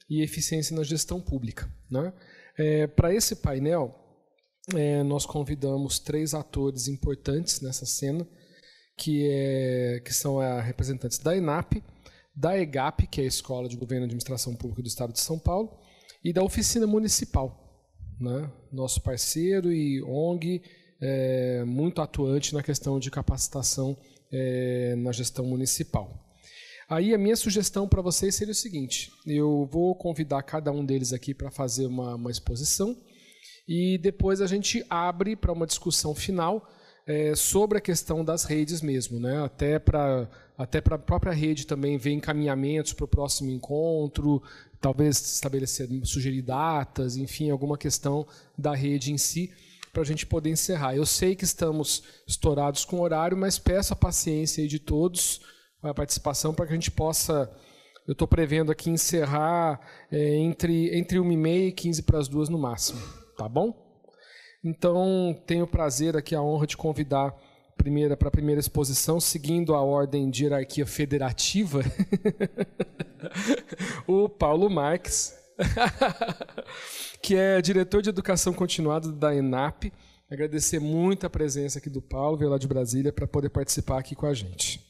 e eficiência na gestão pública, né? É, eh, para esse painel, é, nós convidamos três atores importantes nessa cena, que, é, que são a representantes da ENAP, da EGAP, que é a Escola de Governo e Administração Pública do Estado de São Paulo, e da Oficina Municipal, né? nosso parceiro e ONG é, muito atuante na questão de capacitação é, na gestão municipal. Aí a minha sugestão para vocês seria o seguinte: eu vou convidar cada um deles aqui para fazer uma, uma exposição e depois a gente abre para uma discussão final é, sobre a questão das redes mesmo, né? até para até para a própria rede também ver encaminhamentos para o próximo encontro, talvez estabelecer, sugerir datas, enfim, alguma questão da rede em si para a gente poder encerrar. Eu sei que estamos estourados com o horário, mas peço a paciência de todos, a participação, para que a gente possa. Eu estou prevendo aqui encerrar é, entre, entre 1 e meia e 15 para as duas no máximo tá bom? Então, tenho o prazer aqui, a honra de convidar primeira para a primeira exposição, seguindo a ordem de hierarquia federativa, o Paulo Marques, que é diretor de Educação Continuada da ENAP. Agradecer muito a presença aqui do Paulo, veio lá de Brasília, para poder participar aqui com a gente.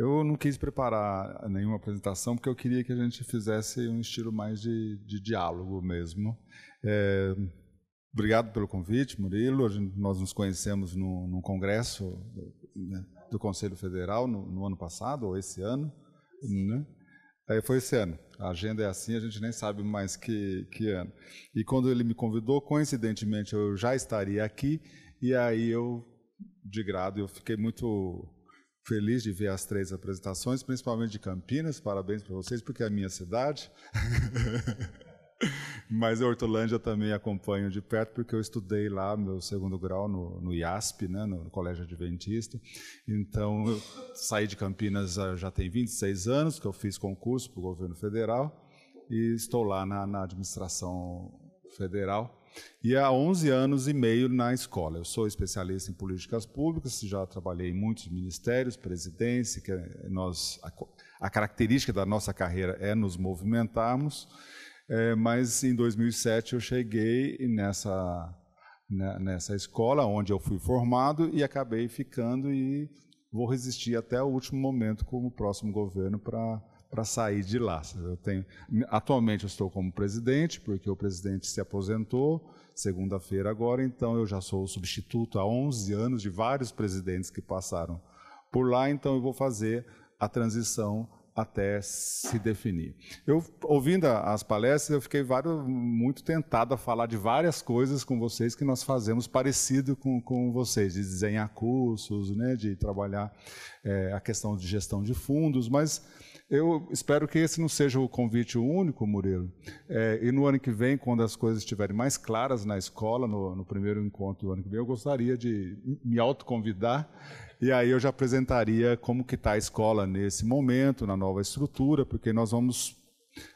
Eu não quis preparar nenhuma apresentação porque eu queria que a gente fizesse um estilo mais de, de diálogo mesmo. É, obrigado pelo convite, Murilo. Gente, nós nos conhecemos num, congresso né, do Conselho Federal no, no, ano passado, ou esse ano. Né? Aí é, foi esse ano. A agenda é assim, a gente nem sabe mais que, que ano. E quando ele me convidou, coincidentemente, eu já estaria aqui. E aí eu, de grado, eu fiquei muito feliz de ver as três apresentações, principalmente de Campinas. Parabéns para vocês, porque é a minha cidade. Mas a Hortolândia também acompanho de perto, porque eu estudei lá meu segundo grau no, no IASP, né, no Colégio Adventista. Então, eu saí de Campinas ah, já tem 26 anos, que eu fiz concurso para o governo federal, e estou lá na, na administração federal e há 11 anos e meio na escola. Eu sou especialista em políticas públicas, já trabalhei em muitos ministérios, presidência, que nós, a, a característica da nossa carreira é nos movimentarmos, é, mas em 2007 eu cheguei nessa, né, nessa escola onde eu fui formado e acabei ficando e vou resistir até o último momento com o próximo governo para para sair de lá. Eu tenho, atualmente eu estou como presidente, porque o presidente se aposentou, segunda-feira agora, então eu já sou substituto há 11 anos de vários presidentes que passaram por lá, então eu vou fazer a transição até se definir. Eu ouvindo as palestras, eu fiquei vários, muito tentado a falar de várias coisas com vocês que nós fazemos parecido com, com vocês, de desenhar cursos, né, de trabalhar é, a questão de gestão de fundos, mas eu espero que esse não seja o convite único, Murilo. É, e no ano que vem, quando as coisas estiverem mais claras na escola, no, no primeiro encontro do ano que vem, eu gostaria de me autoconvidar e aí eu já apresentaria como que está a escola nesse momento, na nova estrutura, porque nós vamos...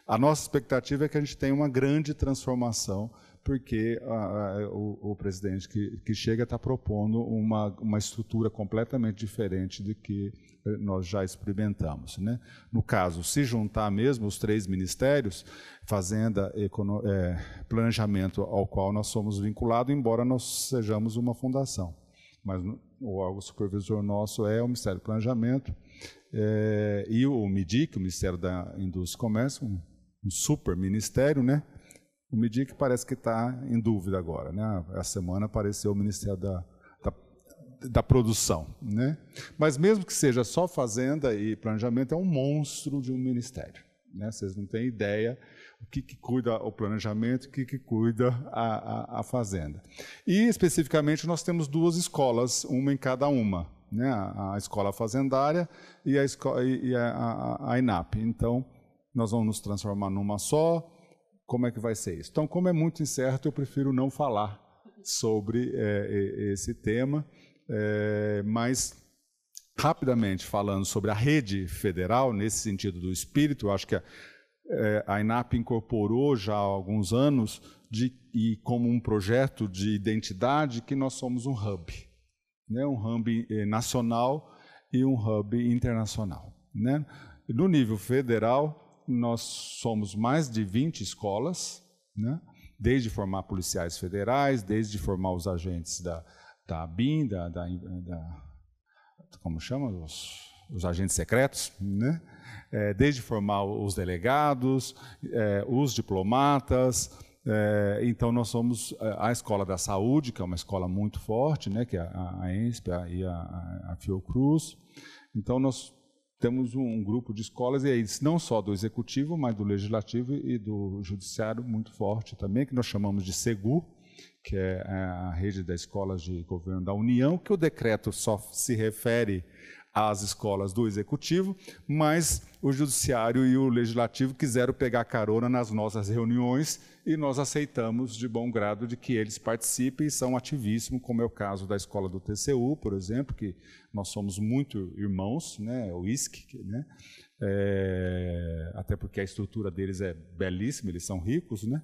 A nossa expectativa é que a gente tenha uma grande transformação porque a, a, o, o, presidente que, que chega está propondo uma, uma estrutura completamente diferente do que nós já experimentamos. Né? No caso, se juntar mesmo os três ministérios, Fazenda, econo, é, Planejamento, ao qual nós somos vinculados, embora nós sejamos uma fundação. Mas o órgão supervisor nosso é o Ministério do Planejamento é, e o MIDIC, o Ministério da Indústria e Comércio, um, um super ministério, né? O MIDIC parece que está em dúvida agora, né? Essa semana apareceu o Ministério da da produção. Né? Mas mesmo que seja só fazenda e planejamento, é um monstro de um ministério. Né? Vocês não têm ideia o que, que cuida o planejamento, o que, que cuida a, a, a, fazenda. E, especificamente, nós temos duas escolas, uma em cada uma. Né? A, a escola fazendária e, a, e a INAP. Então, nós vamos nos transformar numa só. Como é que vai ser isso? Então, como é muito incerto, eu prefiro não falar sobre é, esse tema é, mas, rapidamente falando sobre a rede federal, nesse sentido do espírito, eu acho que a, é, a INAP incorporou já há alguns anos de, e como um projeto de identidade que nós somos um hub, né? um hub eh, nacional e um hub internacional. Né? No nível federal, nós somos mais de 20 escolas, né? desde formar policiais federais, desde formar os agentes da, da BIM, da, da, da como chama, os, os, agentes secretos, né? É, desde formar os delegados, é, os diplomatas. É, então, nós somos é, a Escola da Saúde, que é uma escola muito forte, né? que é a, a ENSP e a, a, a, Fiocruz. Então, nós temos um, um grupo de escolas, e aí, é não só do Executivo, mas do Legislativo e do Judiciário muito forte também, que nós chamamos de SEGU, que é, é a rede das escolas de governo da União, que o decreto só se refere às escolas do executivo, mas o judiciário e o legislativo quiseram pegar carona nas nossas reuniões e nós aceitamos de bom grado de que eles participem e são ativíssimos, como é o caso da escola do TCU, por exemplo, que nós somos muito irmãos, né, o ISC, né, é, até porque a estrutura deles é belíssima, eles são ricos, né,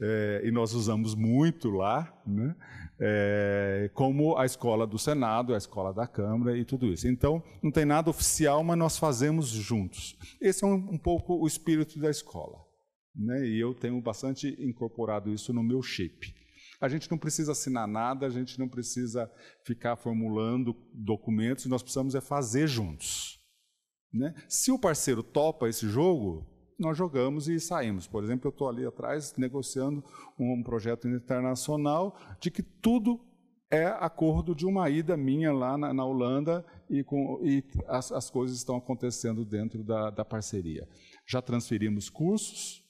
é, e nós usamos muito lá, né? é, como a escola do Senado, a escola da Câmara e tudo isso. Então, não tem nada oficial, mas nós fazemos juntos. Esse é um, um pouco o espírito da escola. Né? E eu tenho bastante incorporado isso no meu shape. A gente não precisa assinar nada, a gente não precisa ficar formulando documentos, nós precisamos é fazer juntos. Né? Se o parceiro topa esse jogo, nós jogamos e saímos. Por exemplo, eu estou ali atrás negociando um projeto internacional de que tudo é acordo de uma ida minha lá na, na Holanda e, com, e as, as, coisas estão acontecendo dentro da, da parceria. Já transferimos cursos,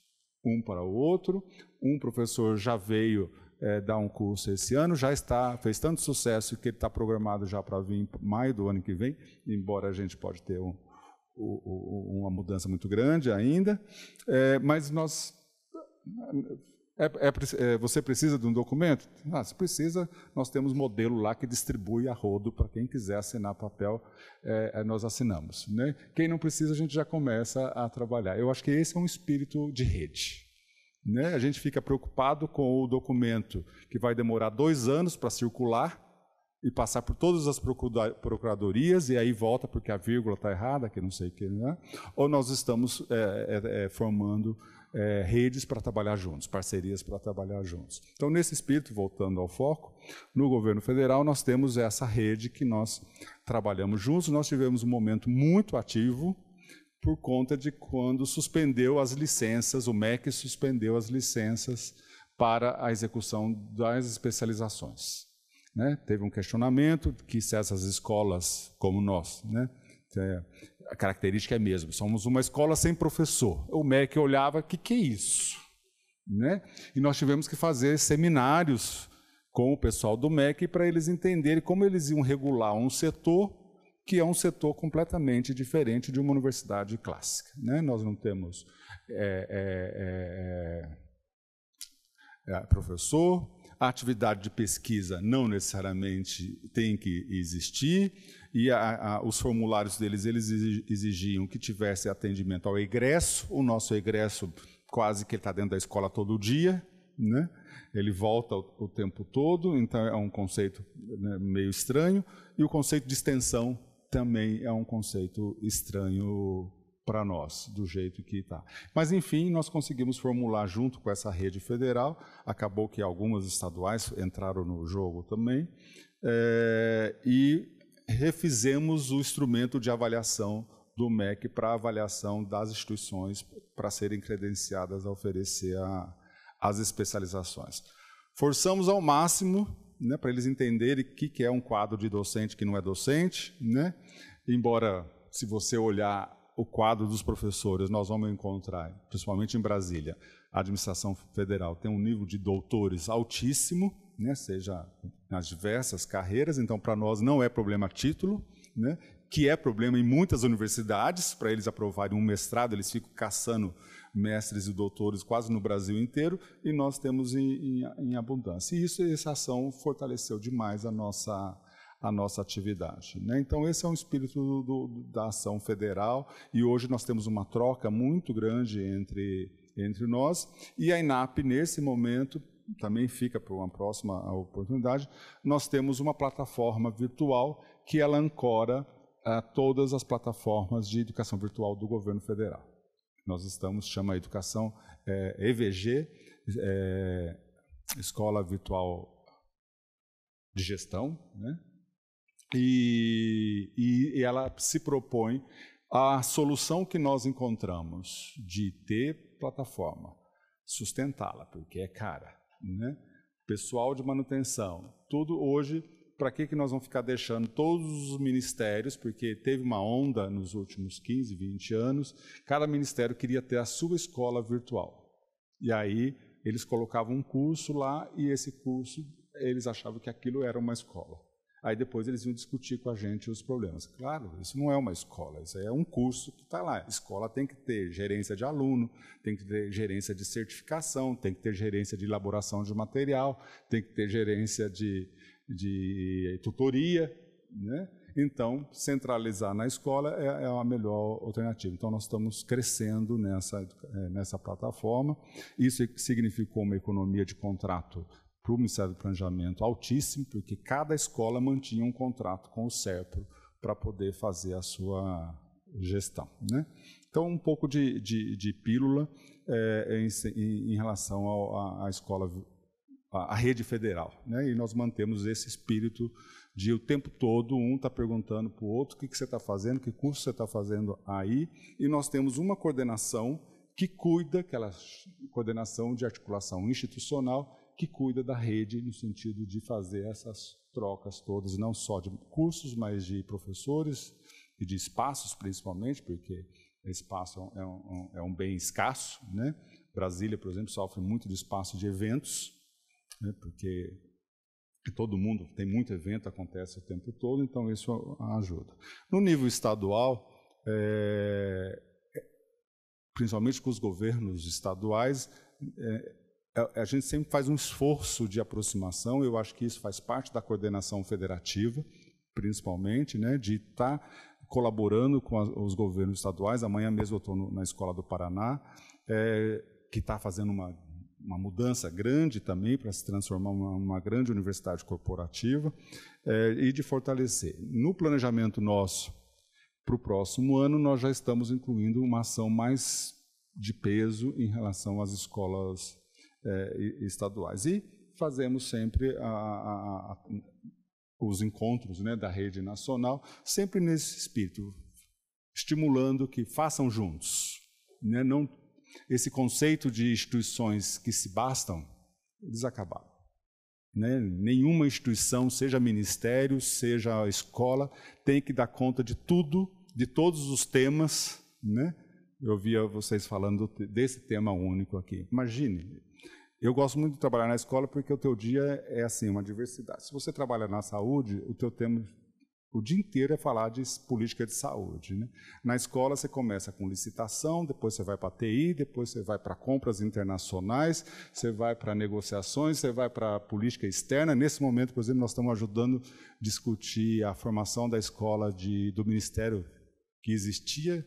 um para o outro, um professor já veio é, dar um curso esse ano, já está, fez tanto sucesso que ele está programado já para vir em maio do ano que vem, embora a gente pode ter um, uma mudança muito grande ainda, é, mas nós. É, é, é, é, você precisa de um documento? Ah, se precisa, nós temos modelo lá que distribui a rodo para quem quiser assinar papel, nós assinamos. Né? Quem não precisa, a gente já começa a trabalhar. Eu acho que esse é um espírito de rede. Né? A gente fica preocupado com o documento que vai demorar dois anos para circular, e passar por todas as procuradorias, e aí volta porque a vírgula está errada, que não sei o que, né? ou nós estamos é, é, é formando é, redes para trabalhar juntos, parcerias para trabalhar juntos. Então, nesse espírito, voltando ao foco, no governo federal nós temos essa rede que nós trabalhamos juntos, nós tivemos um momento muito ativo, por conta de quando suspendeu as licenças, o MEC suspendeu as licenças para a execução das especializações. Né? Teve um questionamento que se essas escolas como nós, né? a característica é a mesma, somos uma escola sem professor. O MEC olhava, o que, que é isso? Né? E nós tivemos que fazer seminários com o pessoal do MEC para eles entenderem como eles iam regular um setor que é um setor completamente diferente de uma universidade clássica. Né? Nós não temos é, é, é, professor, a atividade de pesquisa não necessariamente tem que existir, e a, a, os formulários deles eles exigiam que tivesse atendimento ao egresso, o nosso egresso quase que está dentro da escola todo dia, né? ele volta o, o, tempo todo, então é um conceito né, meio estranho, e o conceito de extensão também é um conceito estranho para nós, do jeito que está. Mas, enfim, nós conseguimos formular junto com essa rede federal, acabou que algumas estaduais entraram no jogo também, é, e refizemos o instrumento de avaliação do MEC para avaliação das instituições para serem credenciadas a oferecer a, as especializações. Forçamos ao máximo né, para eles entenderem o que, que é um quadro de docente que não é docente, né? embora se você olhar o quadro dos professores, nós vamos encontrar, principalmente em Brasília, a administração federal tem um nível de doutores altíssimo, né, seja nas diversas carreiras, então para nós não é problema título, né, que é problema em muitas universidades, para eles aprovarem um mestrado, eles ficam caçando mestres e doutores quase no Brasil inteiro, e nós temos em, em, em abundância. E isso, essa ação fortaleceu demais a nossa, a nossa atividade. Né? Então, esse é um espírito do, do, da ação federal e hoje nós temos uma troca muito grande entre, entre nós e a INAP, nesse momento, também fica para uma próxima oportunidade, nós temos uma plataforma virtual que ela ancora a ah, todas as plataformas de educação virtual do governo federal. Nós estamos, chama Educação é, eh, EVG, é, eh, Escola Virtual de Gestão, né? e, e ela se propõe à solução que nós encontramos de ter plataforma, sustentá-la, porque é cara, né? pessoal de manutenção, tudo hoje, para que, que nós vamos ficar deixando todos os ministérios, porque teve uma onda nos últimos 15, 20 anos, cada ministério queria ter a sua escola virtual. E aí eles colocavam um curso lá e esse curso, eles achavam que aquilo era uma escola. Aí depois eles iam discutir com a gente os problemas. Claro, isso não é uma escola, isso é um curso que está lá. Escola tem que ter gerência de aluno, tem que ter gerência de certificação, tem que ter gerência de elaboração de material, tem que ter gerência de, de tutoria. Né? Então, centralizar na escola é, é a melhor alternativa. Então, nós estamos crescendo nessa, é, nessa plataforma. Isso significou uma economia de contrato para o Ministério do Planejamento altíssimo, porque cada escola mantinha um contrato com o SERPRO para poder fazer a sua gestão. Né? Então, um pouco de, de, de pílula é, em, em, relação à escola, à rede federal. Né? E nós mantemos esse espírito de o tempo todo um está perguntando para o outro o que, que você está fazendo, que curso você está fazendo aí, e nós temos uma coordenação que cuida, aquela coordenação de articulação institucional, que cuida da rede no sentido de fazer essas trocas todas, não só de cursos, mas de professores e de espaços principalmente, porque espaço é, é um, é um bem escasso. Né? Brasília, por exemplo, sofre muito de espaço de eventos, né? porque todo mundo tem muito evento, acontece o tempo todo, então isso ajuda. No nível estadual, é, é principalmente com os governos estaduais, é, é, é, a gente sempre faz um esforço de aproximação, eu acho que isso faz parte da coordenação federativa, principalmente, né, de estar tá colaborando com os governos estaduais. Amanhã mesmo eu estou na Escola do Paraná, é, que está fazendo uma, uma mudança grande também para se transformar uma, uma grande universidade corporativa é, e de fortalecer. No planejamento nosso para o próximo ano, nós já estamos incluindo uma ação mais de peso em relação às escolas é, estaduais. E fazemos sempre a, a, a, os encontros né, da rede nacional, sempre nesse espírito, estimulando que façam juntos. Né? Não, esse conceito de instituições que se bastam, eles acabaram. Né? Nenhuma instituição, seja ministério, seja escola, tem que dar conta de tudo, de todos os temas. Né? Eu via vocês falando desse tema único aqui. Imagine, eu gosto muito de trabalhar na escola porque o teu dia é, é assim, uma diversidade. Se você trabalha na saúde, o teu tema o dia inteiro é falar de política de saúde. Né? Na escola, você começa com licitação, depois você vai para TI, depois você vai para compras internacionais, você vai para negociações, você vai para política externa. Nesse momento, por exemplo, nós estamos ajudando a discutir a formação da escola de, do Ministério que existia,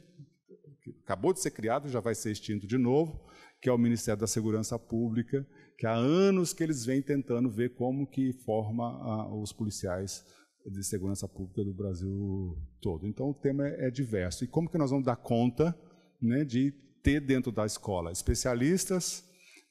que acabou de ser criado, já vai ser extinto de novo, que é o Ministério da Segurança Pública, que há anos que eles vêm tentando ver como que forma os policiais de segurança pública do Brasil todo. Então o tema é, é diverso. E como que nós vamos dar conta né, de ter dentro da escola especialistas,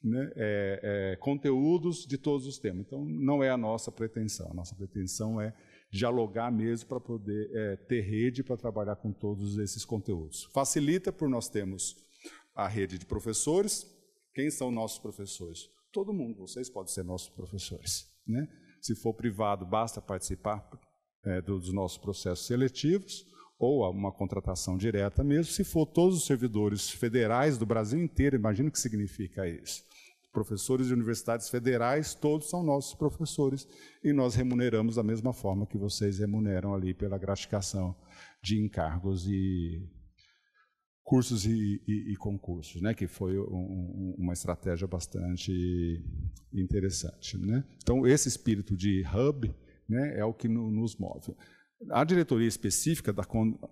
né, é, é, conteúdos de todos os temas. Então não é a nossa pretensão. A nossa pretensão é dialogar mesmo para poder é, ter rede para trabalhar com todos esses conteúdos. Facilita por nós termos a rede de professores. Quem são nossos professores? Todo mundo, vocês podem ser nossos professores. Né? Se for privado, basta participar é, dos nossos processos seletivos ou uma contratação direta mesmo. Se for todos os servidores federais do Brasil inteiro, imagina o que significa isso. Professores de universidades federais, todos são nossos professores e nós remuneramos da mesma forma que vocês remuneram ali pela gratificação de encargos e cursos e, e, e concursos, né? Que foi um, uma estratégia bastante interessante, né? Então esse espírito de hub, né? É o que no, nos move. A diretoria específica da,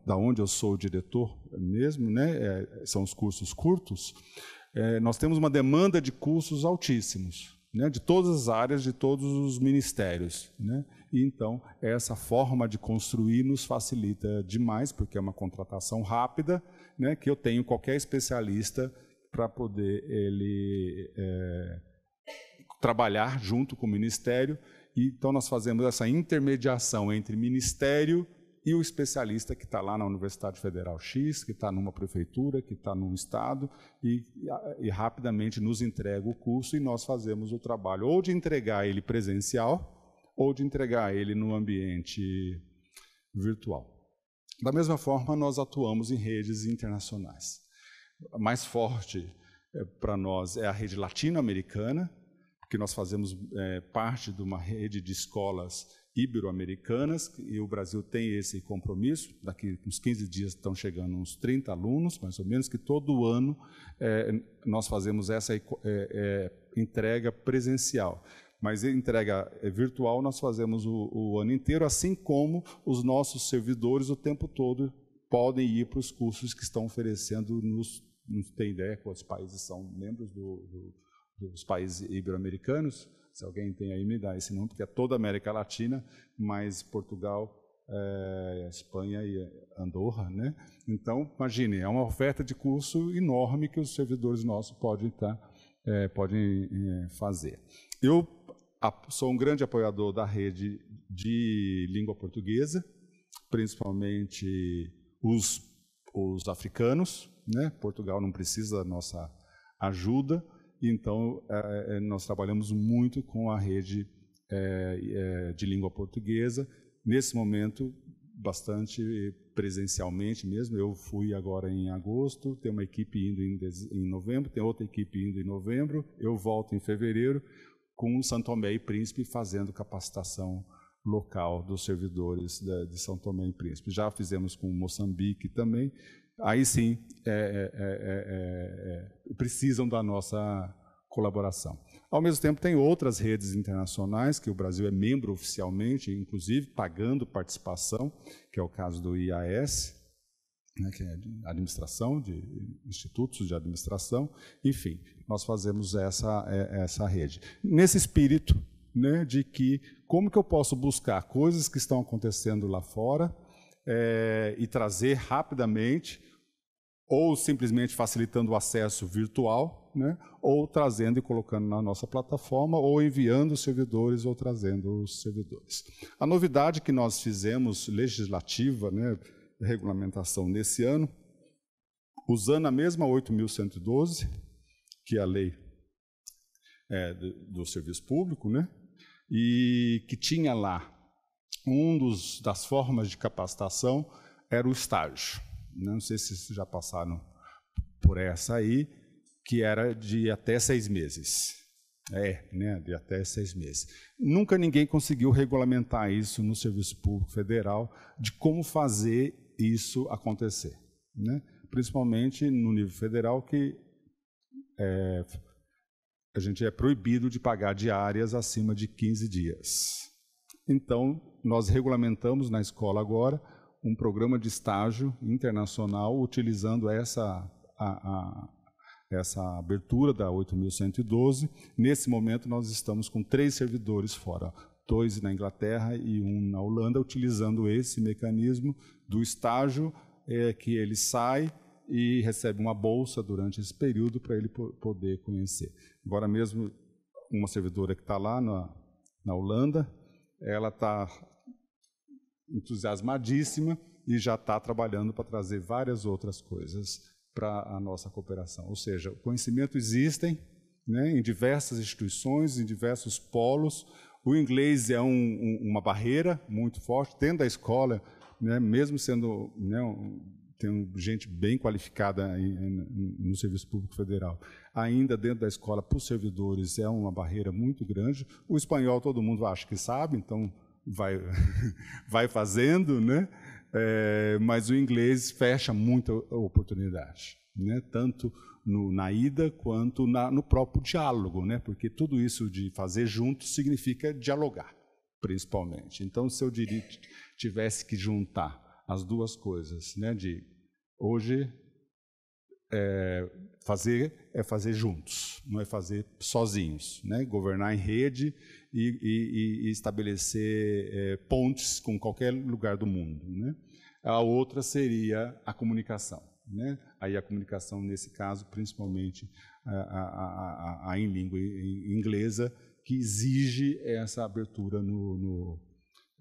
da onde eu sou diretor mesmo, né? É, são os cursos curtos. É, nós temos uma demanda de cursos altíssimos, né, de todas as áreas, de todos os ministérios. Né? E, então, essa forma de construir nos facilita demais, porque é uma contratação rápida, né, que eu tenho qualquer especialista para poder ele é, trabalhar junto com o Ministério. E, então, nós fazemos essa intermediação entre Ministério e o especialista que está lá na Universidade Federal X, que está numa prefeitura, que está num estado, e, e, rapidamente nos entrega o curso e nós fazemos o trabalho ou de entregar ele presencial ou de entregar ele no ambiente virtual. Da mesma forma, nós atuamos em redes internacionais. A mais forte é, eh, para nós é a rede latino-americana, porque nós fazemos é, parte de uma rede de escolas ibero-americanas, e o Brasil tem esse compromisso. Daqui uns 15 dias estão chegando uns 30 alunos, mais ou menos, que todo ano é, nós fazemos essa entrega presencial. Mas entrega é virtual nós fazemos o, o ano inteiro, assim como os nossos servidores o tempo todo podem ir para os cursos que estão oferecendo nos não tem ideia quantos países são membros do, do, dos países ibero-americanos. Se alguém tem aí, me dá esse nome, porque é toda a América Latina, mais Portugal, é, Espanha e Andorra. Né? Então, imagine, é uma oferta de curso enorme que os servidores nossos podem, tá, é, podem é, fazer. Eu sou um grande apoiador da rede de língua portuguesa, principalmente os, os africanos. Né? Portugal não precisa da nossa ajuda, então é, é nós trabalhamos muito com a rede é, é, de língua portuguesa. Nesse momento, bastante presencialmente mesmo. Eu fui agora em agosto, tem uma equipe indo em, novembro, tem outra equipe indo em novembro, eu volto em fevereiro com o São Tomé e Príncipe fazendo capacitação local dos servidores de São Tomé e Príncipe. Já fizemos com Moçambique também. Aí sim, é é é, é, é, é, precisam da nossa colaboração. Ao mesmo tempo, tem outras redes internacionais que o Brasil é membro oficialmente, inclusive pagando participação, que é o caso do IAS, né, que é de administração, de institutos de administração, enfim, nós fazemos essa, é, essa rede. Nesse espírito né, de que como que eu posso buscar coisas que estão acontecendo lá fora é, e trazer rapidamente ou simplesmente facilitando o acesso virtual, né? ou trazendo e colocando na nossa plataforma, ou enviando os servidores ou trazendo os servidores. A novidade que nós fizemos legislativa, né? regulamentação nesse ano, usando a mesma 8.112, que é a lei é, do, do, serviço público, né? e que tinha lá um dos, das formas de capacitação era o estágio. Né? Não sei se vocês já passaram por essa aí, que era de até seis meses. É, né, de até seis meses. Nunca ninguém conseguiu regulamentar isso no Serviço Público Federal, de como fazer isso acontecer, né? principalmente no nível federal, que é, a gente é proibido de pagar diárias acima de 15 dias. Então, nós regulamentamos na escola agora um programa de estágio internacional utilizando essa, a, a, essa abertura da 8.112. Nesse momento, nós estamos com três servidores fora: dois na Inglaterra e um na Holanda, utilizando esse mecanismo do estágio, é, que ele sai e recebe uma bolsa durante esse período para ele poder conhecer. Agora mesmo, uma servidora que está lá na, na Holanda, ela está entusiasmadíssima e já está trabalhando para trazer várias outras coisas para a nossa cooperação. Ou seja, o conhecimento existem né, em diversas instituições, em diversos polos, o inglês é um, um, uma barreira muito forte, dentro da escola, né, mesmo sendo né, um, tendo gente bem qualificada no Serviço Público Federal. Ainda dentro da escola, para os servidores, é uma barreira muito grande. O espanhol todo mundo acha que sabe, então vai, vai fazendo, né? É, mas o inglês fecha muita oportunidade, né? Tanto no, na ida quanto na, no próprio diálogo, né? porque tudo isso de fazer junto significa dialogar, principalmente. Então, se eu diria, tivesse que juntar as duas coisas, né? de hoje é, fazer é fazer juntos, não é fazer sozinhos, né? governar em rede e, e, e estabelecer é, pontes com qualquer lugar do mundo. Né? A outra seria a comunicação né? Aí a comunicação, nesse caso, principalmente a, a, a, a em língua inglesa, que exige essa abertura no, no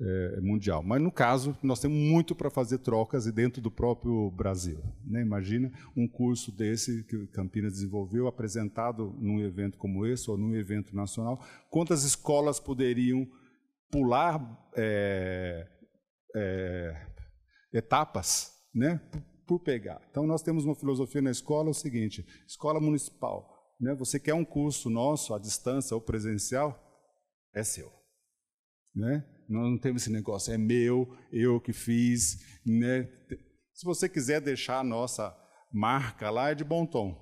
é, mundial. Mas, no caso, nós temos muito para fazer trocas e dentro do próprio Brasil. Né? Imagina um curso desse que Campinas desenvolveu, apresentado num evento como esse ou num evento nacional, quantas escolas poderiam pular é, é, etapas né? por pegar. Então, nós temos uma filosofia na escola, o seguinte, escola municipal, né? você quer um curso nosso, à distância ou presencial, é seu. Né? Não, não temos esse negócio, é meu, eu que fiz. Né? Se você quiser deixar a nossa marca lá, é de bom tom.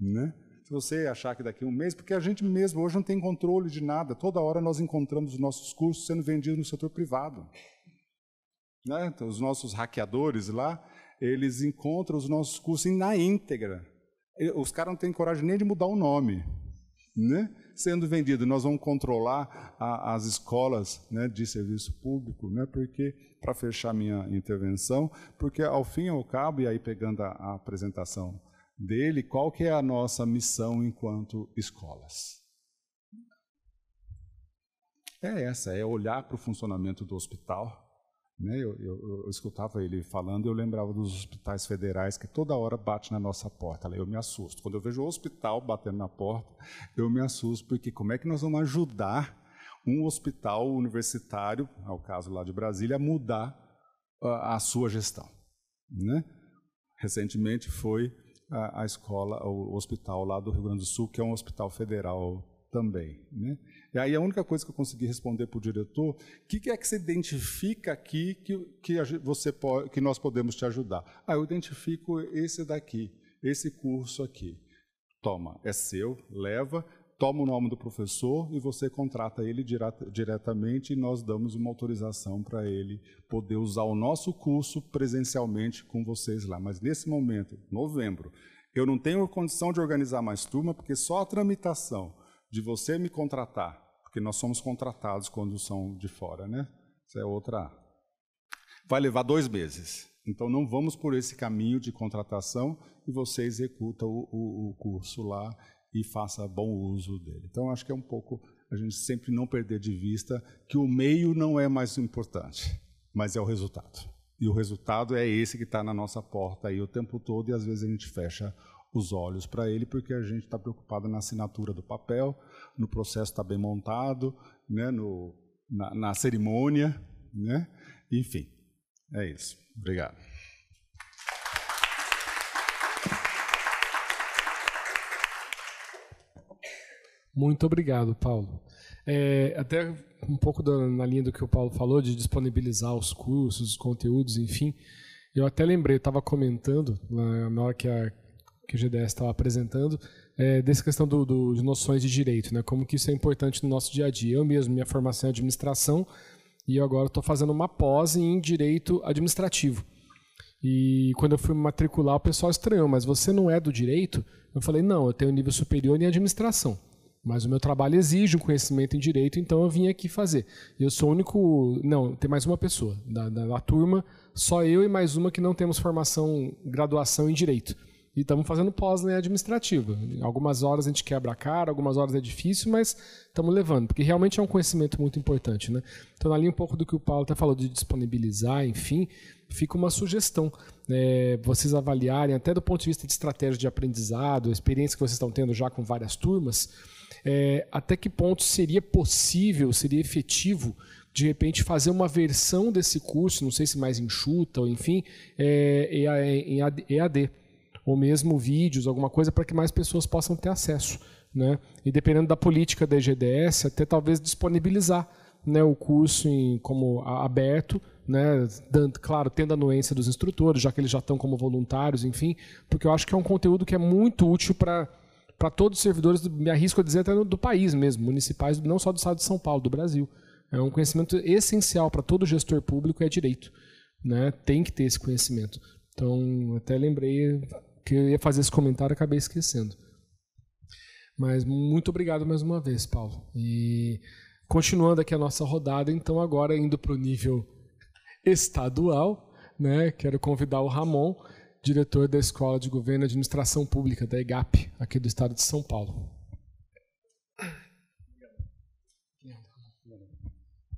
Né? Se você achar que daqui a um mês, porque a gente mesmo hoje não tem controle de nada, toda hora nós encontramos os nossos cursos sendo vendidos no setor privado. Né? Então, os nossos hackeadores lá eles encontram os nossos cursos na íntegra. Os caras não têm coragem nem de mudar o nome. Né? sendo vendido. Nós vamos controlar a, as escolas né, de serviço público, né, porque para fechar minha intervenção, porque ao fim e ao cabo, e aí pegando a, a, apresentação dele, qual que é a nossa missão enquanto escolas? É essa, é olhar para o funcionamento do hospital, né, eu, eu, eu, escutava ele falando, eu lembrava dos hospitais federais que toda hora bate na nossa porta. Eu me assusto. Quando eu vejo o hospital batendo na porta, eu me assusto, porque como é que nós vamos ajudar um hospital universitário, ao caso lá de Brasília, a mudar a, a sua gestão? Né? Recentemente foi a, a, escola, o hospital lá do Rio Grande do Sul, que é um hospital federal também. Né? E aí a única coisa que eu consegui responder para o diretor, o que, que, é que você identifica aqui que, que, você pode, que nós podemos te ajudar? Ah, eu identifico esse daqui, esse curso aqui. Toma, é seu, leva, toma o nome do professor e você contrata ele direta, diretamente e nós damos uma autorização para ele poder usar o nosso curso presencialmente com vocês lá. Mas nesse momento, novembro, eu não tenho condição de organizar mais turma, porque só a tramitação de você me contratar, porque nós somos contratados quando são de fora, né? Isso é outra. Vai levar dois meses. Então não vamos por esse caminho de contratação e você executa o, o, o curso lá e faça bom uso dele. Então acho que é um pouco a gente sempre não perder de vista que o meio não é mais importante, mas é o resultado. E o resultado é esse que está na nossa porta aí o tempo todo e às vezes a gente fecha os olhos para ele, porque a gente está preocupado na assinatura do papel, no processo está bem montado, né, no, na, na cerimônia, né? Enfim, é isso. Obrigado. Muito obrigado, Paulo. É, até um pouco da, na linha do que o Paulo falou, de disponibilizar os cursos, os conteúdos, enfim. Eu até lembrei, estava comentando na, na hora que a, que o GDS estava apresentando, é, dessa questão do, do, de noções de direito, né? como que isso é importante no nosso dia a dia. Eu mesmo, minha formação é administração, e agora estou fazendo uma pós em direito administrativo. E quando eu fui me matricular, o pessoal estranhou, mas você não é do direito? Eu falei, não, eu tenho nível superior em administração. Mas o meu trabalho exige um conhecimento em direito, então eu vim aqui fazer. Eu sou o único. Não, tem mais uma pessoa da, da, da turma, só eu e mais uma que não temos formação, graduação em direito e estamos fazendo pós né, administrativa. Algumas horas a gente quebra a cara, algumas horas é difícil, mas estamos levando, porque realmente é um conhecimento muito importante. Né? Então, na linha um pouco do que o Paulo até falou de disponibilizar, enfim, fica uma sugestão. Né? vocês avaliarem, até do ponto de vista de estratégia de aprendizado, a experiência que vocês estão tendo já com várias turmas, é, até que ponto seria possível, seria efetivo de repente fazer uma versão desse curso, não sei se mais enxuta ou enfim, é, EAD ou mesmo vídeos, alguma coisa para que mais pessoas possam ter acesso. Né? E dependendo da política da EGDS, até talvez disponibilizar né, o curso em, como aberto, né, dando, claro, tendo a anuência dos instrutores, já que eles já estão como voluntários, enfim, porque eu acho que é um conteúdo que é muito útil para para todos os servidores, me arrisco a dizer até do país mesmo, municipais, não só do estado de São Paulo, do Brasil. É um conhecimento essencial para todo gestor público, é direito. Né? Tem que ter esse conhecimento. Então, até lembrei que eu ia fazer esse comentário acabei esquecendo. Mas muito obrigado mais uma vez, Paulo. E continuando aqui a nossa rodada, então agora indo para o nível estadual, né? Quero convidar o Ramon, diretor da Escola de Governo e Administração Pública da EGAP, aqui do estado de São Paulo.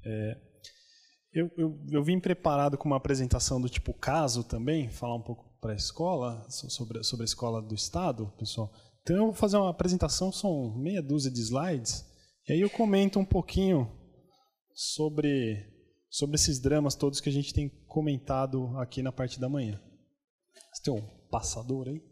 É, eu, eu, eu vim preparado com uma apresentação do tipo caso também, falar um pouco para a escola, sobre, sobre a escola do Estado, pessoal. Então eu vou fazer uma apresentação, são meia dúzia de slides, e aí eu comento um pouquinho sobre, sobre esses dramas todos que a gente tem comentado aqui na parte da manhã. Você tem um passador aí?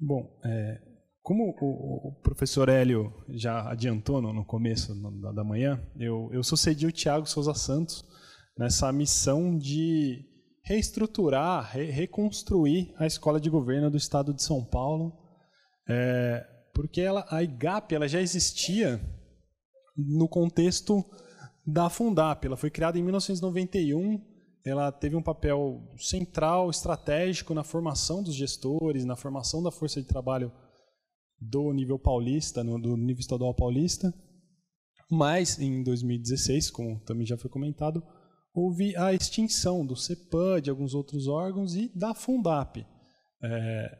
Bom, é, como o, professor Hélio já adiantou no, começo da, manhã, eu, eu sucedi o Tiago Souza Santos nessa missão de reestruturar, re, reconstruir a escola de governo do estado de São Paulo, é, porque ela, a IGAP ela já existia no contexto da Fundap. Ela foi criada em 1991, ela teve um papel central, estratégico na formação dos gestores, na formação da força de trabalho do nível paulista, no, do nível estadual paulista. Mas em 2016, como também já foi comentado, houve a extinção do CEPAN, de alguns outros órgãos e da Fundap. É,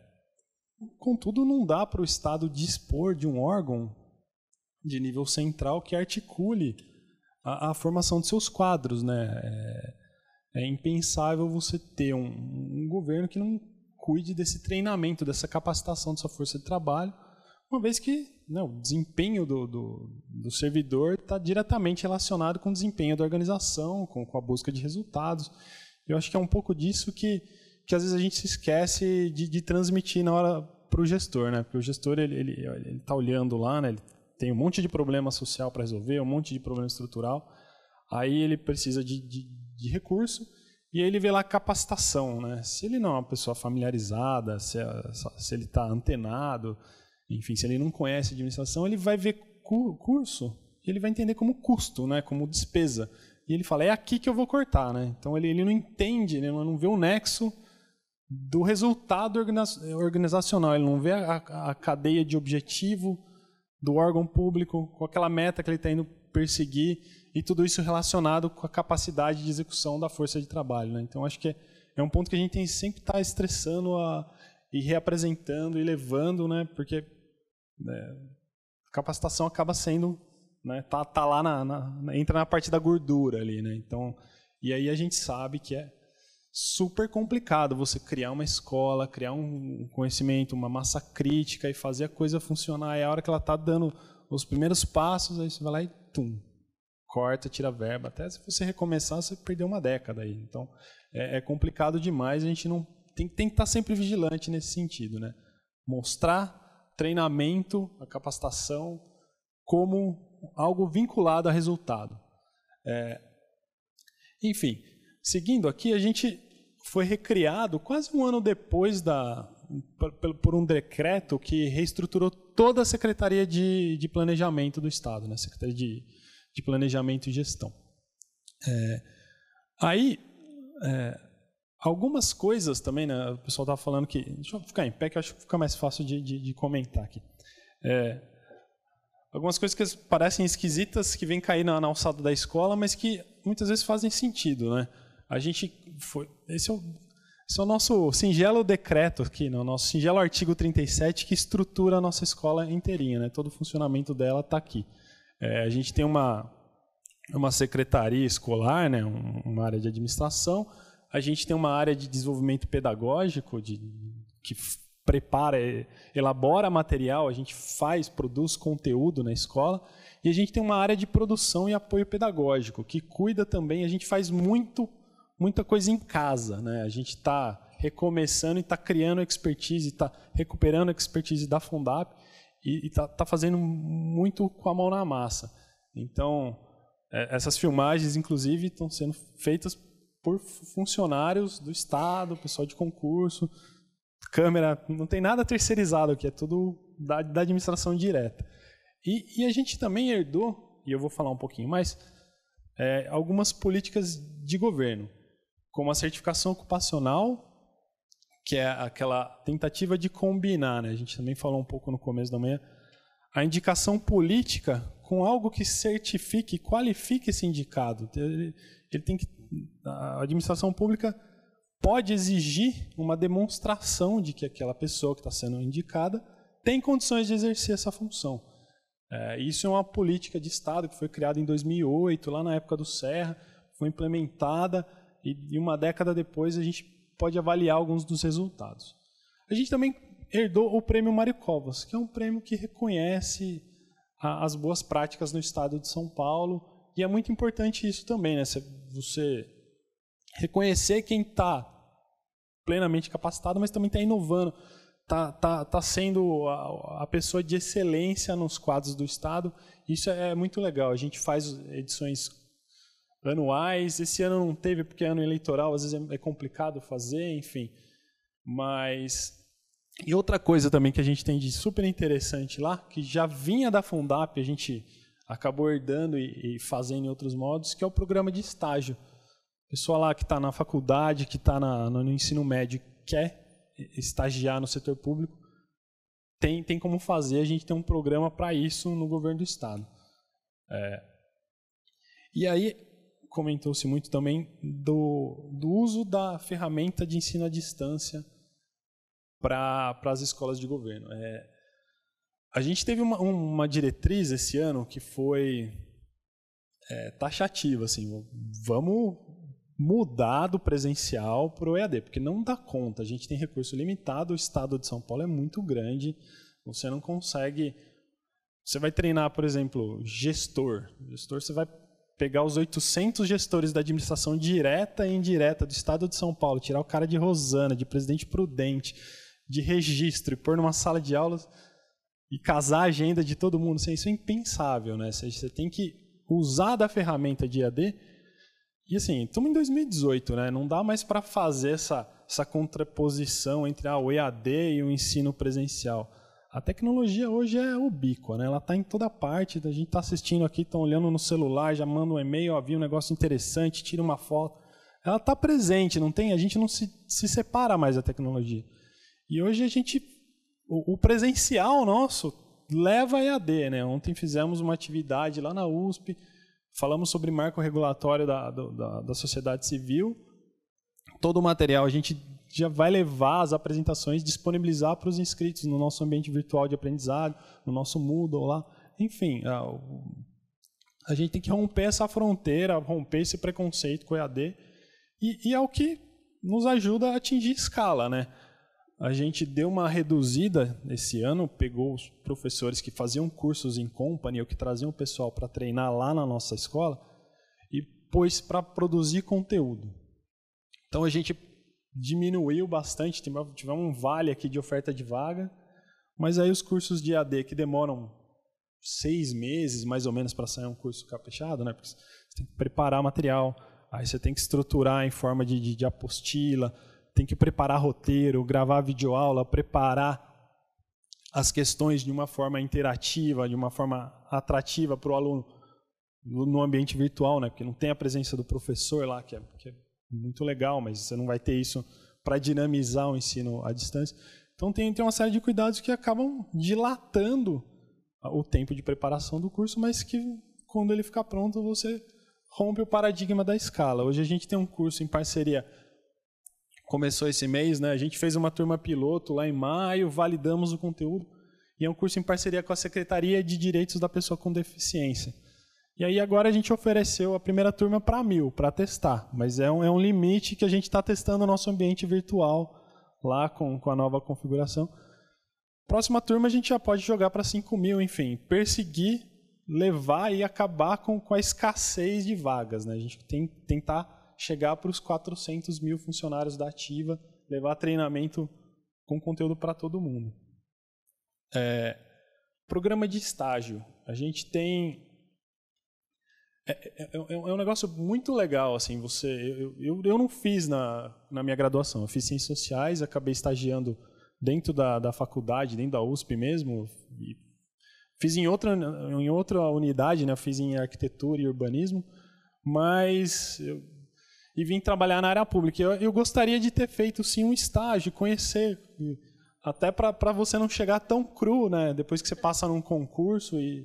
contudo, não dá para o Estado dispor de um órgão de nível central que articule a, a formação de seus quadros. Né? É, é impensável você ter um, um governo que não cuide desse treinamento, dessa capacitação dessa força de trabalho uma vez que né, o desempenho do, do, do servidor está diretamente relacionado com o desempenho da organização, com, com a busca de resultados. Eu acho que é um pouco disso que, que às vezes a gente se esquece de, de transmitir na hora para o gestor, né? Porque o gestor ele ele ele está olhando lá, né? Ele tem um monte de problema social para resolver, um monte de problema estrutural. Aí ele precisa de, de, de recurso e aí ele vê lá capacitação, né? Se ele não é uma pessoa familiarizada, se, é, se ele está antenado, enfim, se ele não conhece administração, ele vai ver curso e ele vai entender como custo, né? como despesa. E ele fala, é aqui que eu vou cortar. Né? Então ele, ele não entende, ele não vê o nexo do resultado organizacional, ele não vê a, a cadeia de objetivo do órgão público, com aquela meta que ele está indo perseguir, e tudo isso relacionado com a capacidade de execução da força de trabalho. Né? Então acho que é, é um ponto que a gente tem sempre estar tá estressando a, e reapresentando e levando, né? porque é, capacitação acaba sendo, né, tá, tá lá na, na, entra na parte da gordura ali, né? Então, e aí a gente sabe que é super complicado você criar uma escola, criar um conhecimento, uma massa crítica e fazer a coisa funcionar. E a hora que ela tá dando os primeiros passos, aí você vai lá e tum, corta, tira verba. Até se você recomeçar, você perdeu uma década aí. Então, é, é complicado demais. A gente não tem, tem que estar tá sempre vigilante nesse sentido, né? Mostrar treinamento, a capacitação, como algo vinculado a resultado. É, enfim, seguindo aqui, a gente foi recriado quase um ano depois da por, por um decreto que reestruturou toda a Secretaria de, de Planejamento do Estado, né? Secretaria de, de Planejamento e Gestão. É, aí, é, Algumas coisas também, né, o pessoal estava falando que. Deixa eu ficar em pé, que acho que fica mais fácil de, de, de comentar aqui. É, algumas coisas que parecem esquisitas, que vêm cair na, na, alçada da escola, mas que muitas vezes fazem sentido. Né? A gente foi. Esse é, o, esse é o nosso singelo decreto aqui, né, o nosso singelo artigo 37, que estrutura a nossa escola inteirinha. Né? Todo o funcionamento dela está aqui. É, a gente tem uma, uma secretaria escolar, né, uma área de administração a gente tem uma área de desenvolvimento pedagógico de, que prepara, eh, elabora material, a gente faz, produz conteúdo na escola, e a gente tem uma área de produção e apoio pedagógico, que cuida também, a gente faz muito, muita coisa em casa, né? A gente está recomeçando e está criando expertise, está recuperando a expertise da Fundap e está tá fazendo muito com a mão na massa. Então, é, essas filmagens, inclusive, estão sendo feitas por funcionários do Estado, pessoal de concurso, câmera, não tem nada terceirizado aqui, é tudo da, da administração direta. E, e, a gente também herdou, e eu vou falar um pouquinho mais, é, algumas políticas de governo, como a certificação ocupacional, que é aquela tentativa de combinar, né? a gente também falou um pouco no começo da manhã, a indicação política com algo que certifique, qualifique esse indicado. Ele, ele tem que a administração pública pode exigir uma demonstração de que aquela pessoa que está sendo indicada tem condições de exercer essa função. É, isso é uma política de Estado que foi criada em 2008, lá na época do Serra, foi implementada e, e uma década depois a gente pode avaliar alguns dos resultados. A gente também herdou o prêmio Mário Covas, que é um prêmio que reconhece a, as boas práticas no Estado de São Paulo e é muito importante isso também, né? Você reconhecer quem está plenamente capacitado, mas também está inovando, está tá, tá sendo a, a, pessoa de excelência nos quadros do Estado. Isso é muito legal. A gente faz edições anuais. Esse ano não teve, porque é ano eleitoral, às vezes é, é complicado fazer, enfim. Mas e outra coisa também que a gente tem de super interessante lá, que já vinha da Fundap, a gente acabou herdando e, e fazendo em outros modos, que é o programa de estágio. pessoa lá que está na faculdade, que está no ensino médio, quer estagiar no setor público, tem, tem como fazer, a gente tem um programa para isso no governo do estado. É. E aí, comentou-se muito também do, do uso da ferramenta de ensino à distância para as escolas de governo. É, a gente teve uma, uma diretriz esse ano que foi é, taxativa, assim, vamos mudar do presencial para o EAD, porque não dá conta, a gente tem recurso limitado, o estado de São Paulo é muito grande, você não consegue... Você vai treinar, por exemplo, gestor. Gestor, você vai pegar os 800 gestores da administração direta e indireta do estado de São Paulo, tirar o cara de Rosana, de Presidente Prudente, de registro e pôr numa sala de aulas e casar a agenda de todo mundo. Assim, isso é impensável, né? Você tem que usar da ferramenta de AD. E assim, estamos em 2018, né? Não dá mais para fazer essa, essa contraposição entre ah, a o EAD e o ensino presencial. A tecnologia hoje é ubíqua, né? Ela está em toda parte. A gente está assistindo aqui, estão olhando no celular, já manda um e-mail, ó, viu um negócio interessante, tira uma foto. Ela está presente, não tem. A gente não se, se separa mais da tecnologia. E hoje a gente o, o presencial nosso leva a EAD, né? Ontem fizemos uma atividade lá na USP, falamos sobre marco regulatório da, da, da sociedade civil. Todo o material a gente já vai levar as apresentações, disponibilizar para os inscritos no nosso ambiente virtual de aprendizado, no nosso Moodle lá. Enfim, a, a gente tem que romper essa fronteira, romper esse preconceito com o EAD. E, e é o que nos ajuda a atingir escala, né? a gente deu uma reduzida esse ano, pegou os professores que faziam cursos em company ou que traziam o pessoal para treinar lá na nossa escola e pôs para produzir conteúdo. Então a gente diminuiu bastante, tivemos um vale aqui de oferta de vaga, mas aí os cursos de AD que demoram seis meses mais ou menos para sair um curso caprichado, né? Porque você tem que preparar material, aí você tem que estruturar em forma de, de, de apostila, tem que preparar roteiro, gravar videoaula, preparar as questões de uma forma interativa, de uma forma atrativa para o aluno no ambiente virtual, né? Porque não tem a presença do professor lá, que é, que é muito legal, mas você não vai ter isso para dinamizar o ensino à distância. Então tem, tem uma série de cuidados que acabam dilatando o tempo de preparação do curso, mas que quando ele ficar pronto você rompe o paradigma da escala. Hoje a gente tem um curso em parceria começou esse mês, né? A gente fez uma turma piloto lá em maio, validamos o conteúdo e é um curso em parceria com a Secretaria de Direitos da Pessoa com Deficiência. E aí agora a gente ofereceu a primeira turma para mil, para testar, mas é um, é um limite que a gente está testando o nosso ambiente virtual lá com, com a nova configuração. Próxima turma a gente já pode jogar para 5 mil, enfim, perseguir, levar e acabar com, com a escassez de vagas. Né? A gente tem que tentar chegar para os 400 mil funcionários da Ativa, levar treinamento com conteúdo para todo mundo. É, programa de estágio. A gente tem é, é, é, é, um negócio muito legal, assim, você... Eu, eu, eu, não fiz na, na minha graduação, eu fiz Ciências Sociais, acabei estagiando dentro da, da faculdade, dentro da USP mesmo, fiz em outra, em outra unidade, né, fiz em Arquitetura e Urbanismo, mas eu, e vim trabalhar na área pública. Eu, eu gostaria de ter feito sim um estágio, conhecer, até para você não chegar tão cru, né? Depois que você passa num concurso e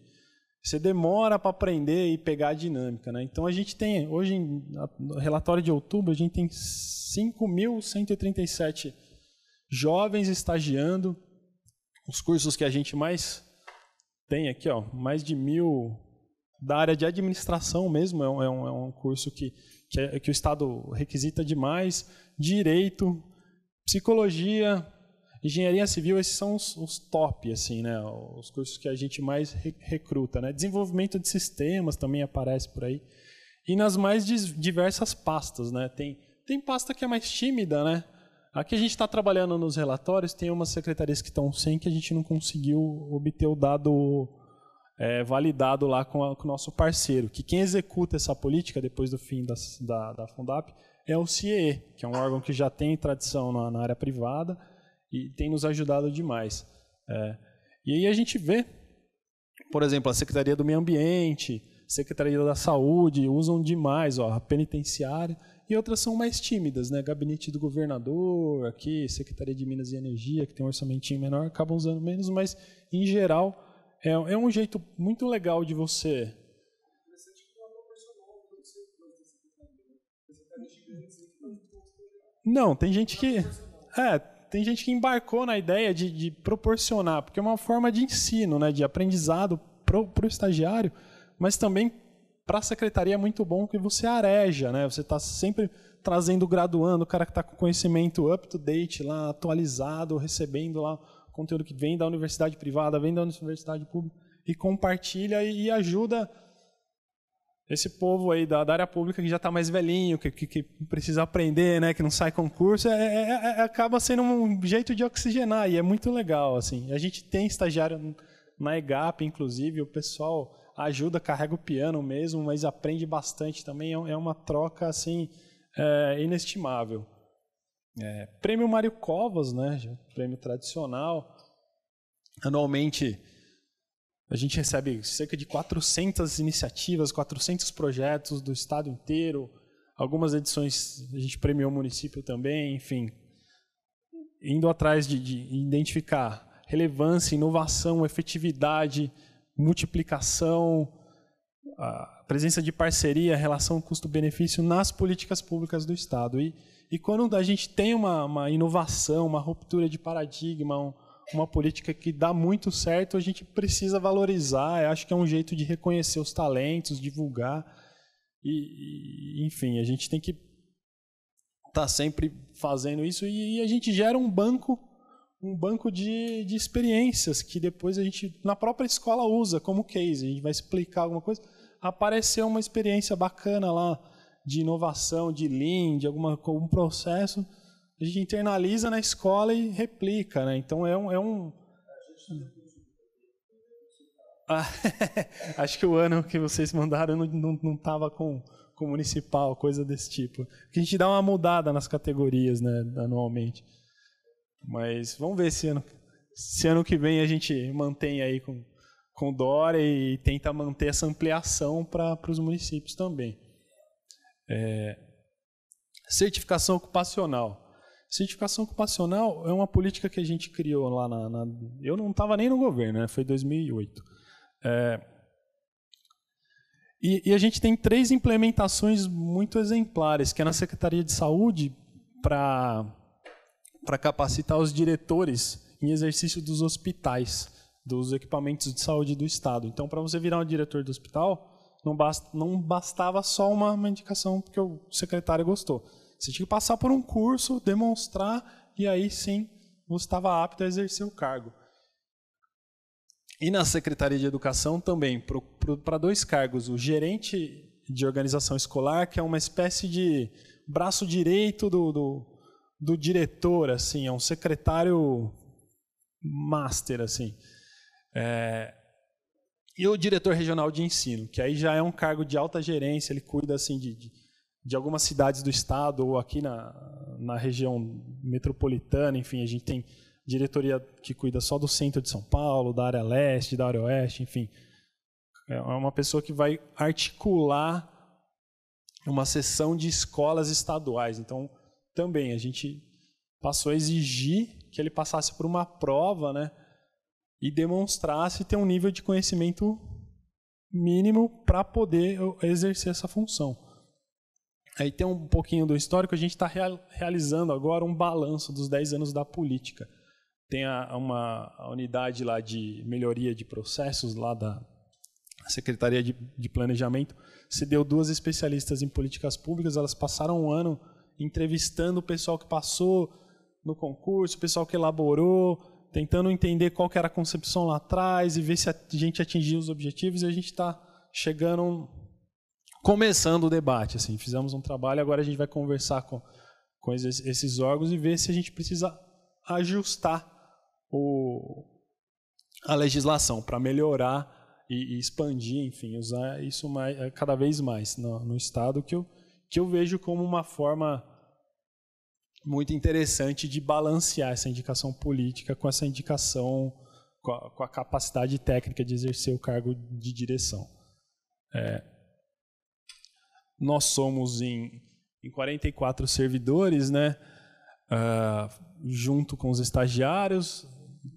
você demora para aprender e pegar a dinâmica, né? Então a gente tem hoje no relatório de outubro a gente tem 5.137 jovens estagiando. Os cursos que a gente mais tem aqui, ó, mais de mil da área de administração mesmo é um, é um é curso que que, é, que o Estado requisita demais, direito, psicologia, engenharia civil, esses são os, os, top, assim, né? Os cursos que a gente mais re recruta, né? Desenvolvimento de sistemas também aparece por aí. E nas mais diversas pastas, né? Tem, tem pasta que é mais tímida, né? Aqui a gente está trabalhando nos relatórios, tem umas secretarias que estão sem que a gente não conseguiu obter o dado é, validado lá com, a, com, o nosso parceiro, que quem executa essa política depois do fim da, da, da Fundap é o CIE, que é um órgão que já tem tradição na, na área privada e tem nos ajudado demais. É, e aí a gente vê, por exemplo, a Secretaria do Meio Ambiente, Secretaria da Saúde usam demais, ó, a penitenciária, e outras são mais tímidas, né? Gabinete do governador, aqui, Secretaria de Minas e Energia, que tem um orçamentinho menor, acabam usando menos, mas em geral é, é um jeito muito legal de você. Não, tem gente que. É, tem gente que embarcou na ideia de, de proporcionar, porque é uma forma de ensino, né, de aprendizado para o estagiário, mas também para a secretaria é muito bom que você areja, né? Você está sempre trazendo o graduando, o cara que está com conhecimento up to date lá, atualizado, recebendo lá conteúdo que vem da universidade privada, vem da universidade pública, e compartilha e, e ajuda esse povo aí da, da área pública que já está mais velhinho, que, que, que, precisa aprender, né, que não sai concurso, é é, é, é, acaba sendo um jeito de oxigenar e é muito legal. assim. A gente tem estagiário na EGAP, inclusive, o pessoal ajuda, carrega o piano mesmo, mas aprende bastante também. É, é uma troca assim é, inestimável. É, prêmio Mário Covas, né? Prêmio tradicional. Anualmente a gente recebe cerca de 400 iniciativas, 400 projetos do estado inteiro. Algumas edições a gente premiou o município também, enfim. Indo atrás de, de identificar relevância, inovação, efetividade, multiplicação, presença de parceria, relação custo-benefício nas políticas públicas do Estado. E e quando a gente tem uma, uma inovação, uma ruptura de paradigma, um, uma política que dá muito certo, a gente precisa valorizar. Eu acho que é um jeito de reconhecer os talentos, divulgar. E, e enfim, a gente tem que estar tá sempre fazendo isso e, e, a gente gera um banco um banco de, de experiências que depois a gente na própria escola usa como case a gente vai explicar alguma coisa apareceu uma experiência bacana lá de inovação, de lean, de alguma, algum processo, a gente internaliza na escola e replica. Né? Então é um. É um... acho que o ano que vocês mandaram não estava com, com municipal, coisa desse tipo. Que a gente dá uma mudada nas categorias né, anualmente. Mas vamos ver se ano, se ano que vem a gente mantém aí com, com Dória e tenta manter essa ampliação para os municípios também. É, certificação ocupacional. Certificação ocupacional é uma política que a gente criou lá na. na eu não estava nem no governo, né? foi 2008. É, e, e, a gente tem três implementações muito exemplares, que é na Secretaria de Saúde para capacitar os diretores em exercício dos hospitais, dos equipamentos de saúde do Estado. Então, para você virar um diretor do hospital, não, bast, não bastava só uma, uma indicação porque o secretário gostou. Você tinha que passar por um curso, demonstrar, e aí sim você estava apto a exercer o cargo. E na Secretaria de Educação também, para dois cargos, o gerente de organização escolar, que é uma espécie de braço direito do, do, do diretor, assim, é um secretário master, assim. É, e o diretor regional de ensino, que aí já é um cargo de alta gerência, ele cuida assim de, de, de algumas cidades do estado ou aqui na, na região metropolitana, enfim, a gente tem diretoria que cuida só do centro de São Paulo, da área leste, da área oeste, enfim. É, é uma pessoa que vai articular uma sessão de escolas estaduais. Então, também a gente passou a exigir que ele passasse por uma prova, né, e demonstrasse ter um nível de conhecimento mínimo para poder exercer essa função. Aí tem um pouquinho do histórico, a gente está realizando agora um balanço dos 10 anos da política. Tem a, uma a unidade lá de melhoria de processos lá da Secretaria de, de Planejamento, se deu duas especialistas em políticas públicas, elas passaram um ano entrevistando o pessoal que passou no concurso, o pessoal que elaborou, tentando entender qual era a concepção lá atrás e ver se a gente atingiu os objetivos e a gente está chegando, começando o debate. Assim, fizemos um trabalho, agora a gente vai conversar com, com esses, esses órgãos e ver se a gente precisa ajustar o, a legislação para melhorar e, e, expandir, enfim, usar isso mais, cada vez mais no, no Estado, que eu, que eu vejo como uma forma muito interessante de balancear essa indicação política com essa indicação, com a, com a capacidade técnica de exercer o cargo de direção. É, nós somos em, em 44 servidores, né? Uh, junto com os estagiários,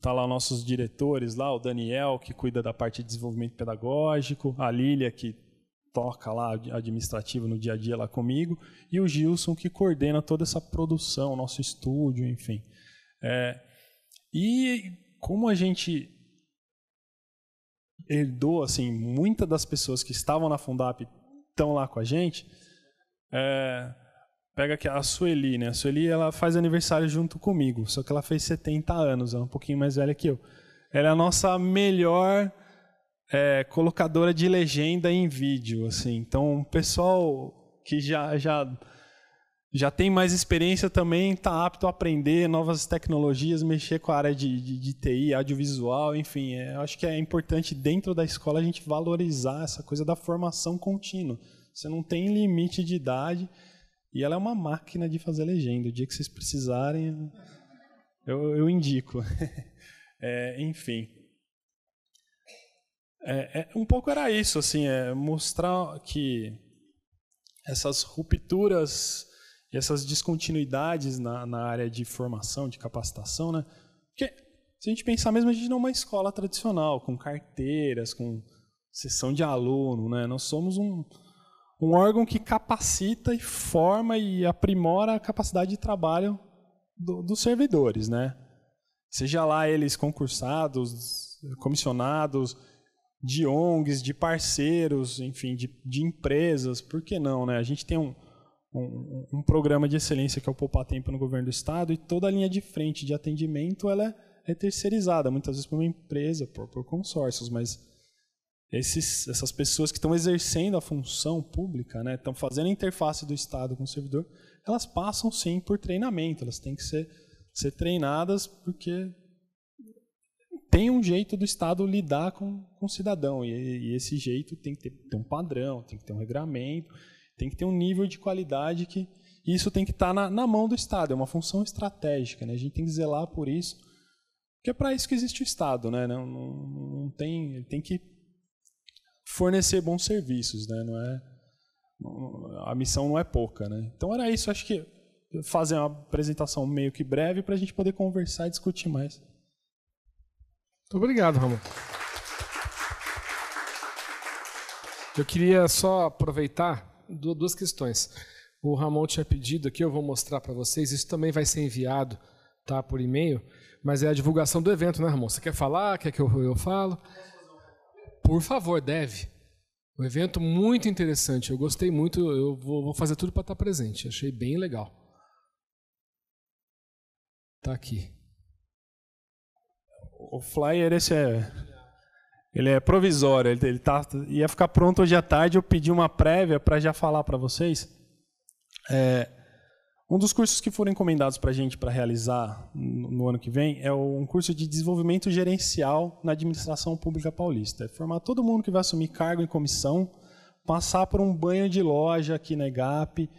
tá lá nossos diretores lá, o Daniel que cuida da parte de desenvolvimento pedagógico, a Lília que toca lá administrativo no dia a dia lá comigo, e o Gilson que coordena toda essa produção, nosso estúdio, enfim. É, e como a gente herdou assim muitas das pessoas que estavam na Fundap estão lá com a gente, é, pega aqui a Sueli, né? A Sueli ela faz aniversário junto comigo, só que ela fez 70 anos, é um pouquinho mais velha que eu. Ela é a nossa melhor é, colocadora de legenda em vídeo, assim. Então, o pessoal que já, já, já tem mais experiência também está apto a aprender novas tecnologias, mexer com a área de, de, de TI, audiovisual, enfim. É, acho que é importante, dentro da escola, a gente valorizar essa coisa da formação contínua. Você não tem limite de idade e ela é uma máquina de fazer legenda. O dia que vocês precisarem, eu, eu indico. é, enfim. É, é, um pouco era isso, assim, é mostrar que essas rupturas e essas descontinuidades na, na área de formação, de capacitação, né? Porque se a gente pensar mesmo, a gente não é uma escola tradicional, com carteiras, com sessão de aluno, né? Nós somos um, um órgão que capacita e forma e aprimora a capacidade de trabalho do, dos servidores, né? Seja lá eles concursados, comissionados, de ONGs, de parceiros, enfim, de, de empresas, por que não? Né? A gente tem um, um, um, programa de excelência que é o Poupar Tempo no governo do estado e toda a linha de frente de atendimento ela é, é terceirizada, muitas vezes por uma empresa, por, por consórcios, mas esses, essas pessoas que estão exercendo a função pública, né, estão fazendo a interface do Estado com o servidor, elas passam sim por treinamento, elas têm que ser, ser treinadas porque tem um jeito do Estado lidar com, com o cidadão, e, e esse jeito tem que ter, ter, um padrão, tem que ter um regramento, tem que ter um nível de qualidade que isso tem que estar tá na, na mão do Estado, é uma função estratégica, né? a gente tem que zelar por isso, porque é para isso que existe o Estado, né? não, não, não tem, ele tem que fornecer bons serviços, né? não é, a missão não é pouca. Né? Então era isso, acho que fazer uma apresentação meio que breve para a gente poder conversar e discutir mais. Muito obrigado, Ramon. Eu queria só aproveitar duas questões. O Ramon tinha pedido aqui, eu vou mostrar para vocês, isso também vai ser enviado tá, por e-mail, mas é a divulgação do evento, né, Ramon? Você quer falar? Quer que eu, eu falo? Por favor, deve. Um evento muito interessante, eu gostei muito, eu vou, vou fazer tudo para estar tá presente, achei bem legal. Tá aqui o flyer esse é ele é provisório, ele, ele tá, ia ficar pronto hoje à tarde. Eu pedi uma prévia para já falar para vocês. É, um dos cursos que foram encomendados para a gente para realizar no, no, ano que vem é um curso de desenvolvimento gerencial na administração pública paulista. É formar todo mundo que vai assumir cargo em comissão, passar por um banho de loja aqui na EGAP,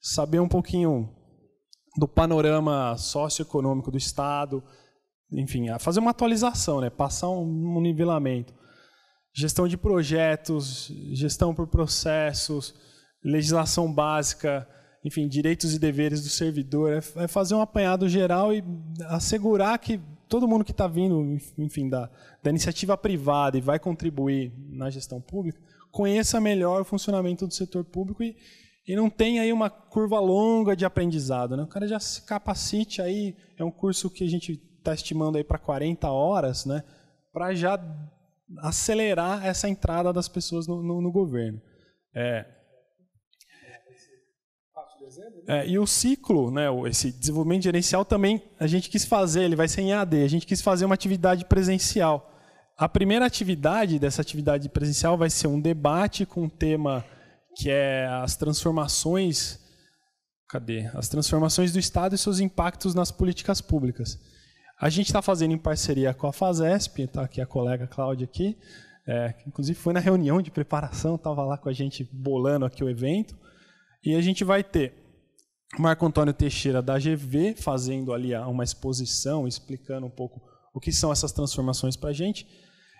saber um pouquinho do panorama socioeconômico do Estado, enfim, a fazer uma atualização, né? passar um, um nivelamento. Gestão de projetos, gestão por processos, legislação básica, enfim, direitos e deveres do servidor. É, é fazer um apanhado geral e assegurar que todo mundo que está vindo, enfim, da, da iniciativa privada e vai contribuir na gestão pública, conheça melhor o funcionamento do setor público e, e não tenha aí uma curva longa de aprendizado. Né? O cara já se capacite aí, é um curso que a gente está estimando aí para 40 horas, né, para já acelerar essa entrada das pessoas no, no, no governo. É, é, e o ciclo, né, esse desenvolvimento gerencial também a gente quis fazer, ele vai ser em AD, a gente quis fazer uma atividade presencial. A primeira atividade dessa atividade presencial vai ser um debate com um tema que é as transformações, cadê? As transformações do Estado e seus impactos nas políticas públicas. A gente está fazendo em parceria com a FASESP, está aqui a colega Cláudia aqui, é, que inclusive foi na reunião de preparação, estava lá com a gente bolando aqui o evento. E a gente vai ter Marco Antônio Teixeira da GV fazendo ali uma exposição, explicando um pouco o que são essas transformações para a gente.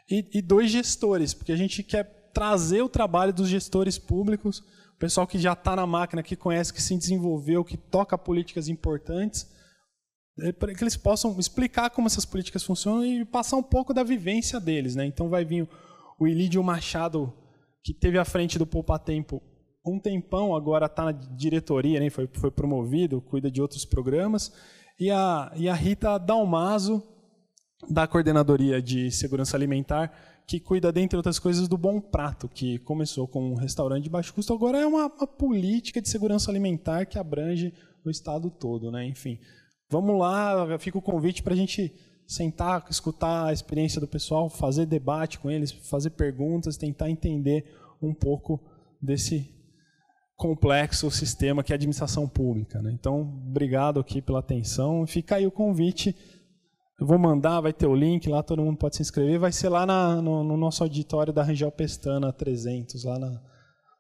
E, e, dois gestores, porque a gente quer trazer o trabalho dos gestores públicos, o pessoal que já está na máquina, que conhece, que se desenvolveu, que toca políticas importantes, é, para que eles possam explicar como essas políticas funcionam e passar um pouco da vivência deles. Né? Então vai vir o Ilídio Machado, que teve à frente do Poupa Tempo um tempão, agora está na diretoria, né? foi, foi promovido, cuida de outros programas, e a, e a Rita Dalmaso, da Coordenadoria de Segurança Alimentar, que cuida, dentre outras coisas, do Bom Prato, que começou com um restaurante de baixo custo, agora é uma, uma política de segurança alimentar que abrange o estado todo. Né? Enfim, Vamos lá, fica o convite para a gente sentar, escutar a experiência do pessoal, fazer debate com eles, fazer perguntas, tentar entender um pouco desse complexo sistema que é a administração pública. Né? Então, obrigado aqui pela atenção. Fica aí o convite. Eu vou mandar, vai ter o link lá, todo mundo pode se inscrever. Vai ser lá na, no, no, nosso auditório da Rangel Pestana 300, lá na,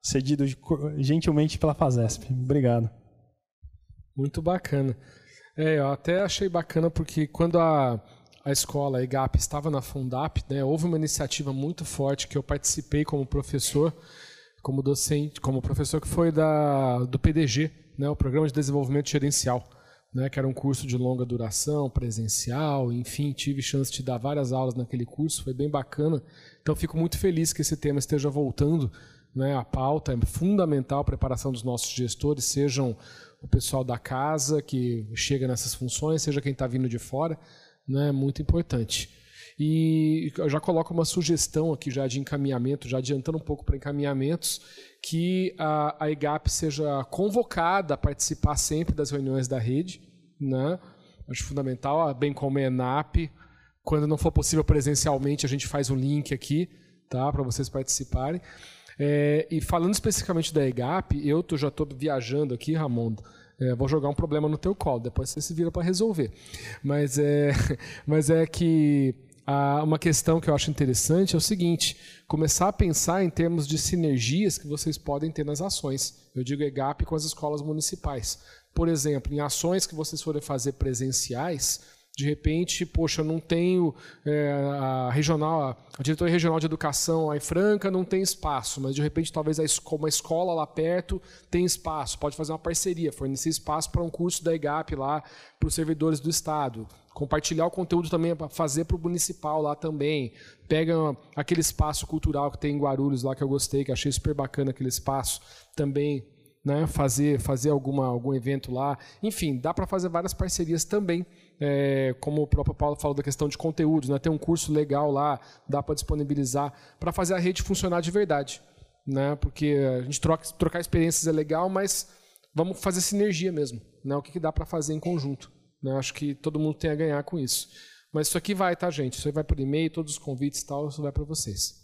cedido de, gentilmente pela FASESP. Obrigado. Muito bacana. É, eu até achei bacana porque quando a, a escola a EGAP estava na Fundap, né, houve uma iniciativa muito forte que eu participei como professor, como docente, como professor que foi da, do PDG, né, o Programa de Desenvolvimento Gerencial, né, que era um curso de longa duração, presencial, enfim, tive chance de dar várias aulas naquele curso, foi bem bacana. Então fico muito feliz que esse tema esteja voltando né, a pauta é fundamental a preparação dos nossos gestores, sejam o pessoal da casa que chega nessas funções, seja quem está vindo de fora, né, é muito importante. E eu já coloco uma sugestão aqui já de encaminhamento, já adiantando um pouco para encaminhamentos, que a, a EGAP seja convocada a participar sempre das reuniões da rede, né? Acho fundamental, ah, bem como é a ENAP. Quando não for possível presencialmente, a gente faz um link aqui, tá? Para vocês participarem. É, e falando especificamente da EGAP, eu tô, já estou viajando aqui, Ramon. É, vou jogar um problema no teu colo, depois você se vira para resolver. Mas é, mas é que uma questão que eu acho interessante é o seguinte: começar a pensar em termos de sinergias que vocês podem ter nas ações. Eu digo EGAP com as escolas municipais. Por exemplo, em ações que vocês forem fazer presenciais, de repente, poxa, não tenho é, a regional, a diretoria regional de educação lá em Franca não tem espaço, mas de repente talvez uma escola lá perto tem espaço, pode fazer uma parceria, fornecer espaço para um curso da EGAP lá para os servidores do estado, compartilhar o conteúdo também é para fazer para o municipal lá também. Pega aquele espaço cultural que tem em Guarulhos lá que eu gostei, que achei super bacana aquele espaço também né, fazer fazer alguma, algum evento lá. Enfim, dá para fazer várias parcerias também é, como o próprio Paulo falou da questão de conteúdos, né? Tem um curso legal lá, dá para disponibilizar, para fazer a rede funcionar de verdade. Né? Porque a gente troca, trocar experiências é legal, mas vamos fazer sinergia mesmo. Né? O que, que dá para fazer em conjunto. Né? Acho que todo mundo tem a ganhar com isso. Mas isso aqui vai, tá, gente? Isso aí vai por e-mail, todos os convites e tal, isso vai para vocês.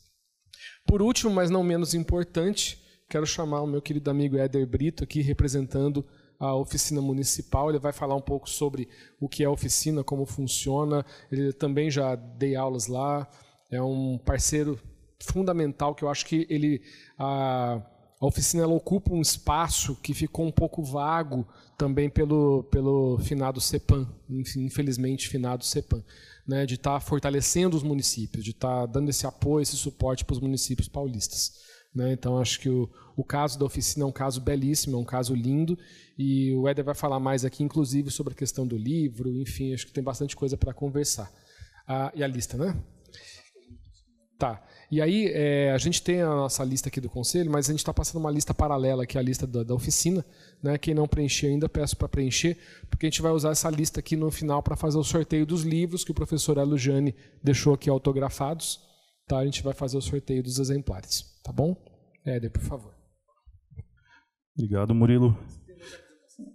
Por último, mas não menos importante, quero chamar o meu querido amigo Éder Brito aqui, representando a oficina municipal. Ele vai falar um pouco sobre o que é a oficina, como funciona. Ele também já dei aulas lá. É um parceiro fundamental que eu acho que ele a, a oficina ocupa um espaço que ficou um pouco vago também pelo pelo finado cepan infelizmente finado cepan Né, de estar tá fortalecendo os municípios, de estar tá dando esse apoio, esse suporte para os municípios paulistas. Né? Então, acho que o, o caso da oficina é um caso belíssimo, é um caso lindo, e o Éder vai falar mais aqui, inclusive, sobre a questão do livro, enfim, acho que tem bastante coisa para conversar. Ah, e a lista, né? Tá. E aí, é, a gente tem a nossa lista aqui do conselho, mas a gente está passando uma lista paralela, que é a lista da, da oficina. Né? Quem não preencheu ainda, peço para preencher, porque a gente vai usar essa lista aqui no final para fazer o sorteio dos livros que o professor Alujane deixou aqui autografados. Tá? A gente vai fazer o sorteio dos exemplares, tá bom? Éder, por favor. Obrigado, Murilo.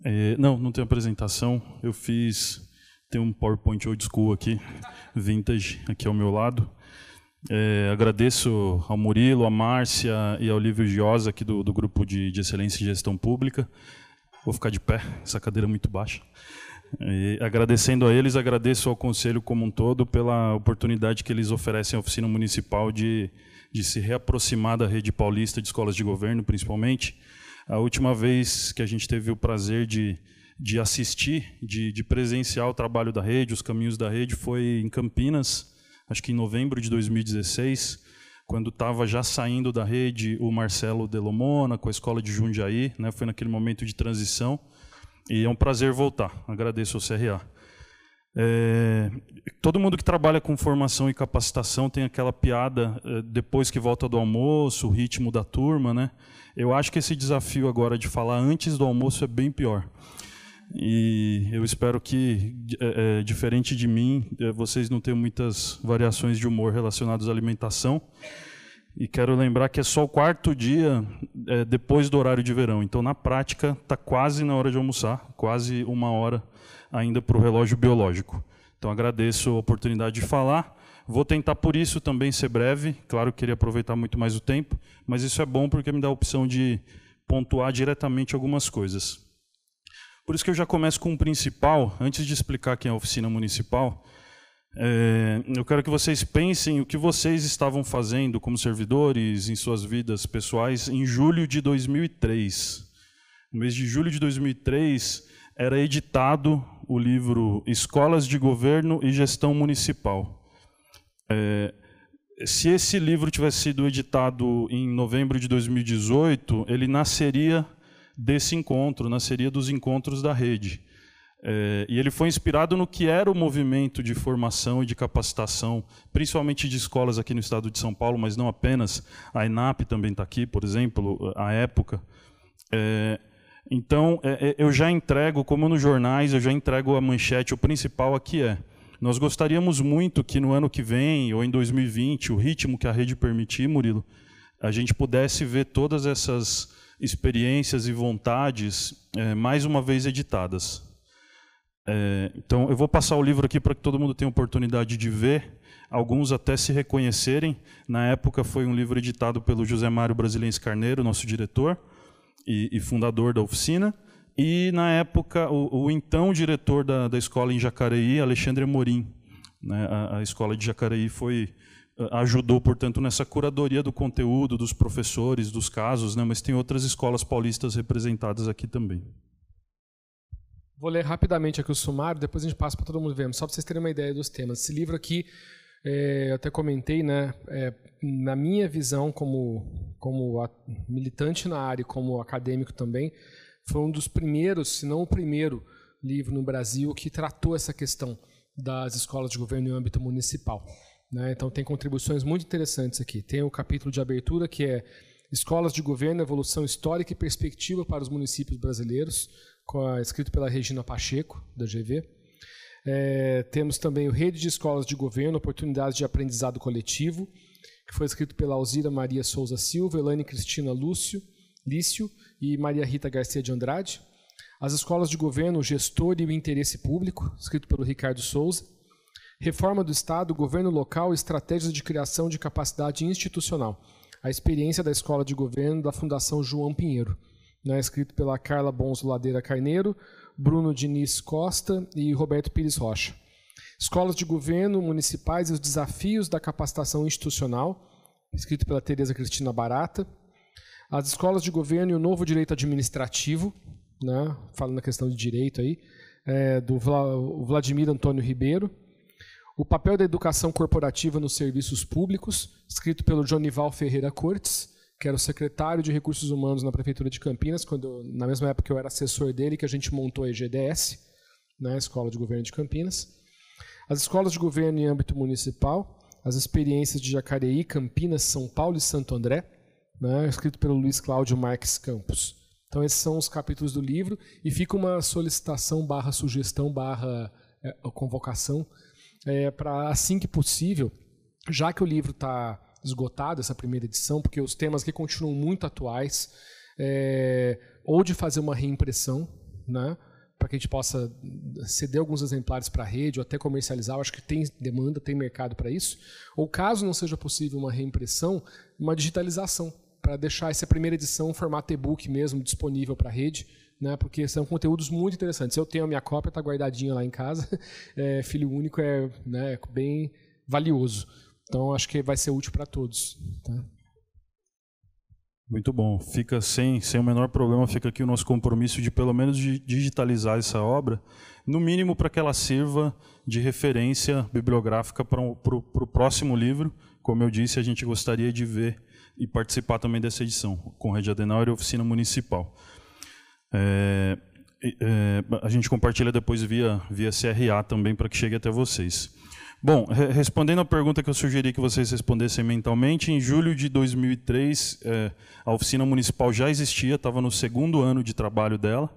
É, não, não tem apresentação. Eu fiz. Tem um PowerPoint old school aqui, vintage, aqui ao meu lado. É, agradeço ao Murilo, à Márcia e ao Lívio Giosa, aqui do, do Grupo de, de Excelência em Gestão Pública. Vou ficar de pé, essa cadeira é muito baixa. E é, agradecendo a eles, agradeço ao Conselho como um todo pela oportunidade que eles oferecem à Oficina Municipal de de se reaproximar da rede paulista de escolas de governo, principalmente. A última vez que a gente teve o prazer de, de assistir, de, de presenciar o trabalho da rede, os caminhos da rede, foi em Campinas, acho que em novembro de 2016, quando estava já saindo da rede o Marcelo Delomona com a escola de Jundiaí, né? foi naquele momento de transição. E é um prazer voltar. Agradeço ao CRA. É, todo mundo que trabalha com formação e capacitação tem aquela piada é, depois que volta do almoço, o ritmo da turma, né? Eu acho que esse desafio agora de falar antes do almoço é bem pior. E eu espero que, é, é diferente de mim, é, vocês não tenham muitas variações de humor relacionadas à alimentação. E quero lembrar que é só o quarto dia é, depois do horário de verão. Então, na prática, está quase na hora de almoçar, quase uma hora ainda para o relógio biológico. Então agradeço a oportunidade de falar. Vou tentar por isso também ser breve. Claro, queria aproveitar muito mais o tempo, mas isso é bom porque me dá a opção de pontuar diretamente algumas coisas. Por isso que eu já começo com o principal, antes de explicar quem é a oficina municipal. É, eu quero que vocês pensem o que vocês estavam fazendo como servidores em suas vidas pessoais em julho de 2003. No mês de julho de 2003 era editado o livro Escolas de Governo e Gestão Municipal. É, se esse livro tivesse sido editado em novembro de 2018, ele nasceria desse encontro, nasceria dos encontros da rede. É, e ele foi inspirado no que era o movimento de formação e de capacitação, principalmente de escolas aqui no estado de São Paulo, mas não apenas. A ENAP também está aqui, por exemplo, a época. É, então, é, é, eu já entrego, como nos jornais, eu já entrego a manchete, o principal aqui é. Nós gostaríamos muito que no ano que vem, ou em 2020, o ritmo que a rede permitir, Murilo, a gente pudesse ver todas essas experiências e vontades é, mais uma vez editadas. É, então, eu vou passar o livro aqui para que todo mundo tenha oportunidade de ver, alguns até se reconhecerem. Na época, foi um livro editado pelo José Mário Brasilense Carneiro, nosso diretor e, e fundador da oficina, e na época o, o então diretor da, da, escola em Jacareí, Alexandre Morim. Né? A, a, escola de Jacareí foi eh, ajudou, portanto, nessa curadoria do conteúdo, dos professores, dos casos, né? mas tem outras escolas paulistas representadas aqui também. Vou ler rapidamente aqui o sumário, depois a gente passa para todo mundo ver, só para vocês terem uma ideia dos temas. Esse livro aqui é, eu até comentei, né? É, na minha visão, como, como militante na área, e como acadêmico também, foi um dos primeiros, se não o primeiro livro no Brasil que tratou essa questão das escolas de governo em âmbito municipal. Né? Então tem contribuições muito interessantes aqui. Tem o capítulo de abertura que é Escolas de Governo, Evolução Histórica e Perspectiva para os Municípios Brasileiros, escrito pela Regina Pacheco, da GV. É, temos também o Rede de Escolas de Governo, Oportunidades de Aprendizado Coletivo, que foi escrito pela Alzira Maria Souza Silva, Elaine Cristina Lúcio, Lício e Maria Rita Garcia de Andrade. As Escolas de Governo, o Gestor e o Interesse Público, escrito pelo Ricardo Souza. Reforma do Estado, Governo Local, Estratégias de Criação de Capacidade Institucional. A experiência da Escola de Governo da Fundação João Pinheiro. Né, escrito pela Carla Bonzo Ladeira Carneiro, Bruno Diniz Costa e Roberto Pires Rocha. Escolas de governo municipais e os desafios da capacitação institucional, escrito pela Tereza Cristina Barata. As escolas de governo e o novo direito administrativo, né, falando na questão de direito aí, é, do Vladimir Antônio Ribeiro. O papel da educação corporativa nos serviços públicos, escrito pelo Jonival Ferreira Cortes que era o secretário de Recursos Humanos na Prefeitura de Campinas, quando na mesma época eu era assessor dele, que a gente montou a EGDS, né, Escola de Governo de Campinas. As escolas de governo em âmbito municipal, as experiências de Jacareí, Campinas, São Paulo e Santo André, né, escrito pelo Luiz Cláudio Marques Campos. Então esses são os capítulos do livro e fica uma solicitação barra sugestão barra eh, convocação é, eh, para assim que possível, já que o livro está esgotada essa primeira edição, porque os temas que continuam muito atuais, é, ou de fazer uma reimpressão, né? para que a gente possa ceder alguns exemplares para a rede ou até comercializar, eu acho que tem demanda, tem mercado para isso. Ou caso não seja possível uma reimpressão, uma digitalização, para deixar essa primeira edição em formato e-book mesmo disponível para a rede, né, porque são conteúdos muito interessantes. Eu tenho a minha cópia, está guardadinha lá em casa. É, filho único é né, bem valioso. Então, acho que vai ser útil para todos. Tá? Muito bom. Fica sem, sem o menor problema, fica aqui o nosso compromisso de pelo menos de digitalizar essa obra, no mínimo para que ela sirva de referência bibliográfica para o próximo livro. Como eu disse, a gente gostaria de ver e participar também dessa edição, com Rede Adenauer e Oficina Municipal. É, é, a gente compartilha depois via, via CRA também para que chegue até vocês. Bom, re respondendo à pergunta que eu sugeri que vocês respondessem mentalmente, em julho de 2003, eh, a oficina municipal já existia, estava no segundo ano de trabalho dela.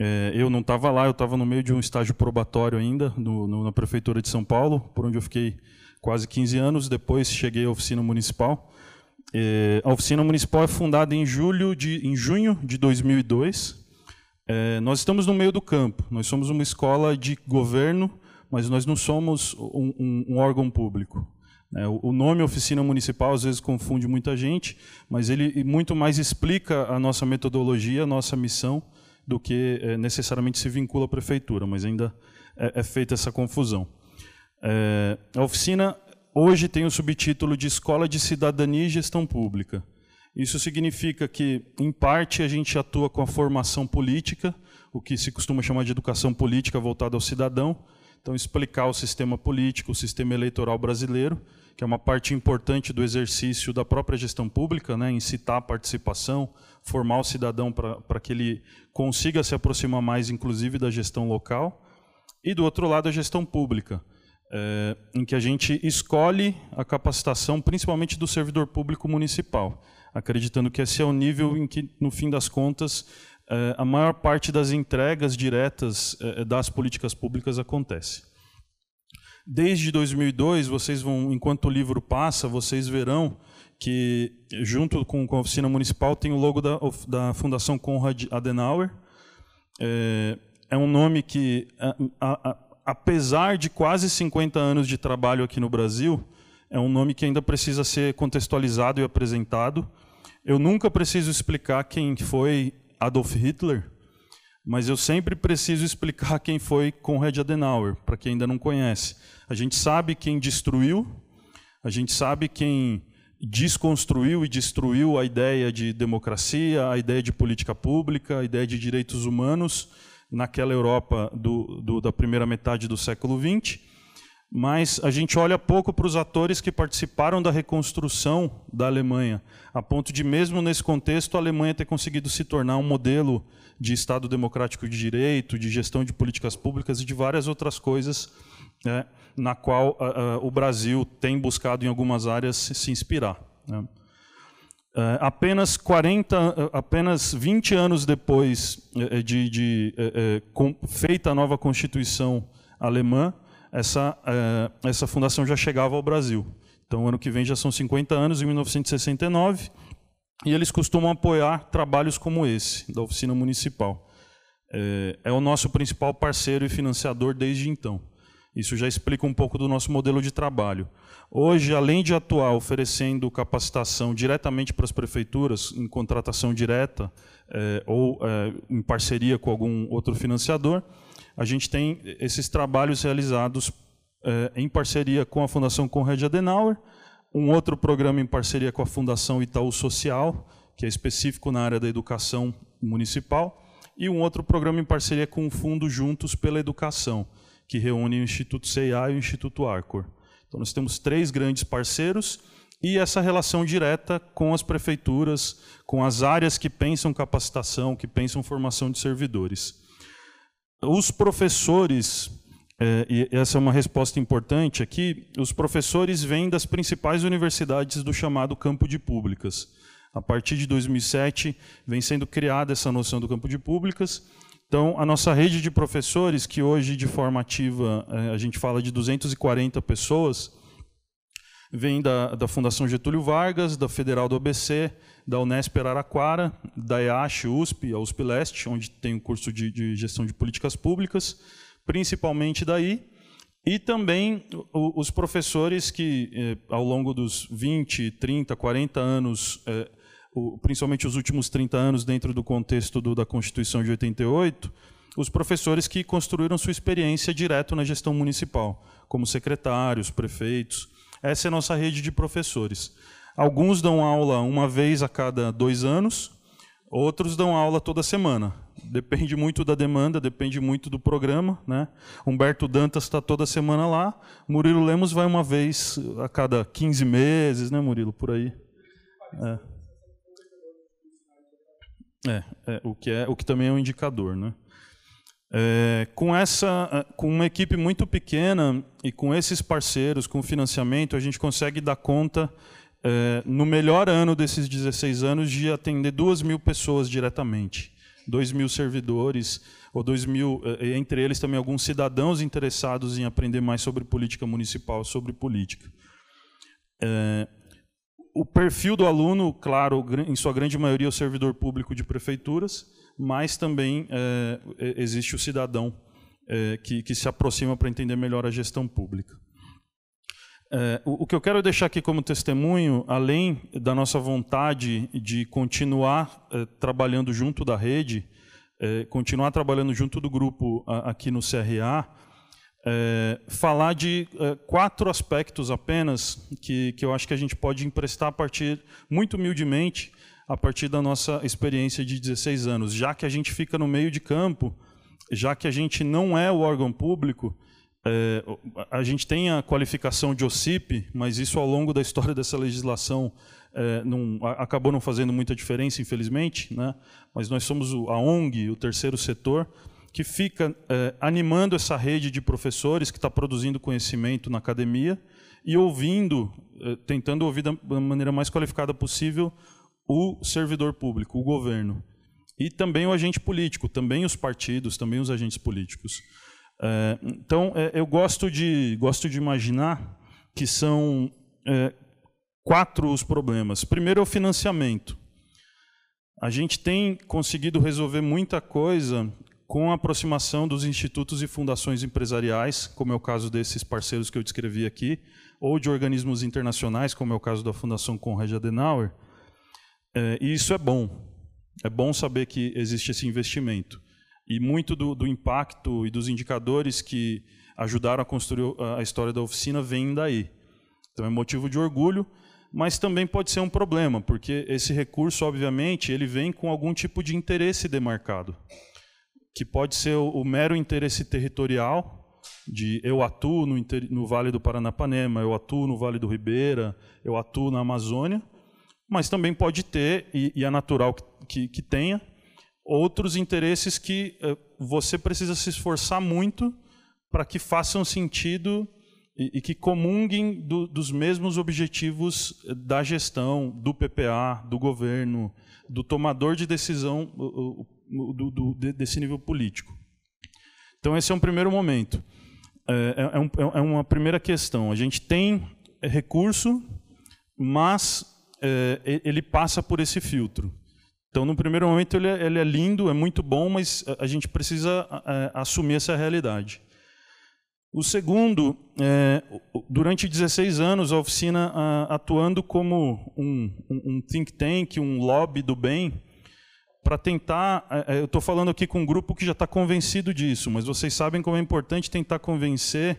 Eh, eu não estava lá, eu estava no meio de um estágio probatório ainda, no, no, na prefeitura de São Paulo, por onde eu fiquei quase 15 anos. Depois cheguei à oficina municipal. Eh, a oficina municipal é fundada em, julho de, em junho de 2002. nós estamos no meio do campo, nós somos uma escola de governo mas nós não somos um, um, um órgão público. Né? O nome oficina municipal às vezes confunde muita gente, mas ele muito mais explica a nossa metodologia, a nossa missão, do que é, necessariamente se vincula à prefeitura, mas ainda é, é feita essa confusão. É, a oficina hoje tem o subtítulo de Escola de Cidadania e Gestão Pública. Isso significa que, em parte, a gente atua com a formação política, o que se costuma chamar de educação política voltada ao cidadão, então, explicar o sistema político, o sistema eleitoral brasileiro, que é uma parte importante do exercício da própria gestão pública, né, incitar a participação, formar o cidadão para que ele consiga se aproximar mais, inclusive, da gestão local. E, do outro lado, a gestão pública, é, em que a gente escolhe a capacitação, principalmente do servidor público municipal, acreditando que esse é o nível em que, no fim das contas, eh, a maior parte das entregas diretas eh, eh, das políticas públicas acontece. Desde 2002, vocês vão, enquanto o livro passa, vocês verão que, junto com, com a oficina municipal, tem o logo da, da Fundação Konrad Adenauer. É, é um nome que, a, a, a, apesar de quase 50 anos de trabalho aqui no Brasil, é um nome que ainda precisa ser contextualizado e apresentado. Eu nunca preciso explicar quem foi Adolf Hitler, mas eu sempre preciso explicar quem foi Konrad Adenauer, para quem ainda não conhece. A gente sabe quem destruiu, a gente sabe quem desconstruiu e destruiu a ideia de democracia, a ideia de política pública, a ideia de direitos humanos naquela Europa do, do, da primeira metade do século XX mas a gente olha pouco para os atores que participaram da reconstrução da Alemanha, a ponto de, mesmo nesse contexto, a Alemanha ter conseguido se tornar um modelo de Estado democrático de direito, de gestão de políticas públicas e de várias outras coisas, né, na qual uh, uh, o Brasil tem buscado, em algumas áreas, se inspirar. Né. Uh, apenas, 40, eh, apenas 20 anos depois eh, de, de com, feita a nova Constituição alemã, essa, uh, essa fundação já chegava ao Brasil. Então, ano que vem já são 50 anos, em 1969, e eles costumam apoiar trabalhos como esse, da Oficina Municipal. É, é o nosso principal parceiro e financiador desde então. Isso já explica um pouco do nosso modelo de trabalho. Hoje, além de atuar oferecendo capacitação diretamente para as prefeituras, em contratação direta é, ou é, em parceria com algum outro financiador, a gente tem esses trabalhos realizados eh, em parceria com a Fundação Conrad Adenauer, um outro programa em parceria com a Fundação Itaú Social, que é específico na área da educação municipal, e um outro programa em parceria com o Fundo Juntos pela Educação, que reúne o Instituto CIA e o Instituto Arcor. Então, nós temos três grandes parceiros e essa relação direta com as prefeituras, com as áreas que pensam capacitação, que pensam formação de servidores. Os professores, é, e essa é uma resposta importante aqui, os professores vêm das principais universidades do chamado campo de públicas. A partir de 2007, vem sendo criada essa noção do campo de públicas. Então, a nossa rede de professores, que hoje de forma ativa é, a gente fala de 240 pessoas, vem da, da Fundação Getúlio Vargas, da Federal do ABC, da Unesp Araraquara, da EASH USP, a USP Leste, onde tem o um curso de, de, gestão de políticas públicas, principalmente daí, e também o, os professores que, eh, ao longo dos 20, 30, 40 anos, eh, o, principalmente os últimos 30 anos, dentro do contexto do, da Constituição de 88, os professores que construíram sua experiência direto na gestão municipal, como secretários, prefeitos, essa é a nossa rede de professores. Alguns dão aula uma vez a cada dois anos, outros dão aula toda semana. Depende muito da demanda, depende muito do programa. Né? Humberto Dantas está toda semana lá, Murilo Lemos vai uma vez a cada 15 meses, né, Murilo? Por aí. É. É, é, o, que é, o que também é um indicador, né? É, com essa, é, com uma equipe muito pequena e com esses parceiros, com financiamento, a gente consegue dar conta é, no melhor ano desses 16 anos de atender 2 mil pessoas diretamente, 2 mil servidores ou dois mil, é, entre eles também alguns cidadãos interessados em aprender mais sobre política municipal, sobre política. É, o perfil do aluno, claro, em sua grande maioria é o servidor público de prefeituras mas também é, existe o cidadão é, que, que, se aproxima para entender melhor a gestão pública. É, o, o, que eu quero deixar aqui como testemunho, além da nossa vontade de continuar é, trabalhando junto da rede, é, continuar trabalhando junto do grupo a, aqui no CRA, é, falar de é, quatro aspectos apenas que, que eu acho que a gente pode emprestar a partir, muito humildemente, a partir da nossa experiência de 16 anos. Já que a gente fica no meio de campo, já que a gente não é o órgão público, é, a gente tem a qualificação de OCIP, mas isso ao longo da história dessa legislação é, não, acabou não fazendo muita diferença, infelizmente. Né? Mas nós somos a ONG, o terceiro setor, que fica é, animando essa rede de professores que está produzindo conhecimento na academia e ouvindo, tentando ouvir da maneira mais qualificada possível o servidor público, o governo. E também o agente político, também os partidos, também os agentes políticos. É, então, é, eu gosto de, gosto de imaginar que são é, quatro os problemas. Primeiro é o financiamento. A gente tem conseguido resolver muita coisa com a aproximação dos institutos e fundações empresariais, como é o caso desses parceiros que eu descrevi aqui, ou de organismos internacionais, como é o caso da Fundação Konrad Adenauer, é, e isso é bom. É bom saber que existe esse investimento. E muito do, do impacto e dos indicadores que ajudaram a construir a história da oficina vem daí. Então é motivo de orgulho, mas também pode ser um problema, porque esse recurso, obviamente, ele vem com algum tipo de interesse demarcado, que pode ser o, o mero interesse territorial, de eu atuo no, no Vale do Paranapanema, eu atuo no Vale do Ribeira, eu atuo na Amazônia, mas também pode ter, e, e é natural que, que, que, tenha, outros interesses que eh, você precisa se esforçar muito para que façam sentido e, e que comunguem do, dos mesmos objetivos eh, da gestão, do PPA, do governo, do tomador de decisão do, do, desse nível político. Então, esse é um primeiro momento. É, é, é, é, é uma primeira questão. A gente tem eh, recurso, mas é, ele passa por esse filtro. Então, no primeiro momento, ele é, ele é lindo, é muito bom, mas a gente precisa assumir essa realidade. O segundo, é, durante 16 anos, a oficina a, atuando como um, um, think tank, um lobby do bem, para tentar. É, eu estou falando aqui com um grupo que já está convencido disso, mas vocês sabem como é importante tentar convencer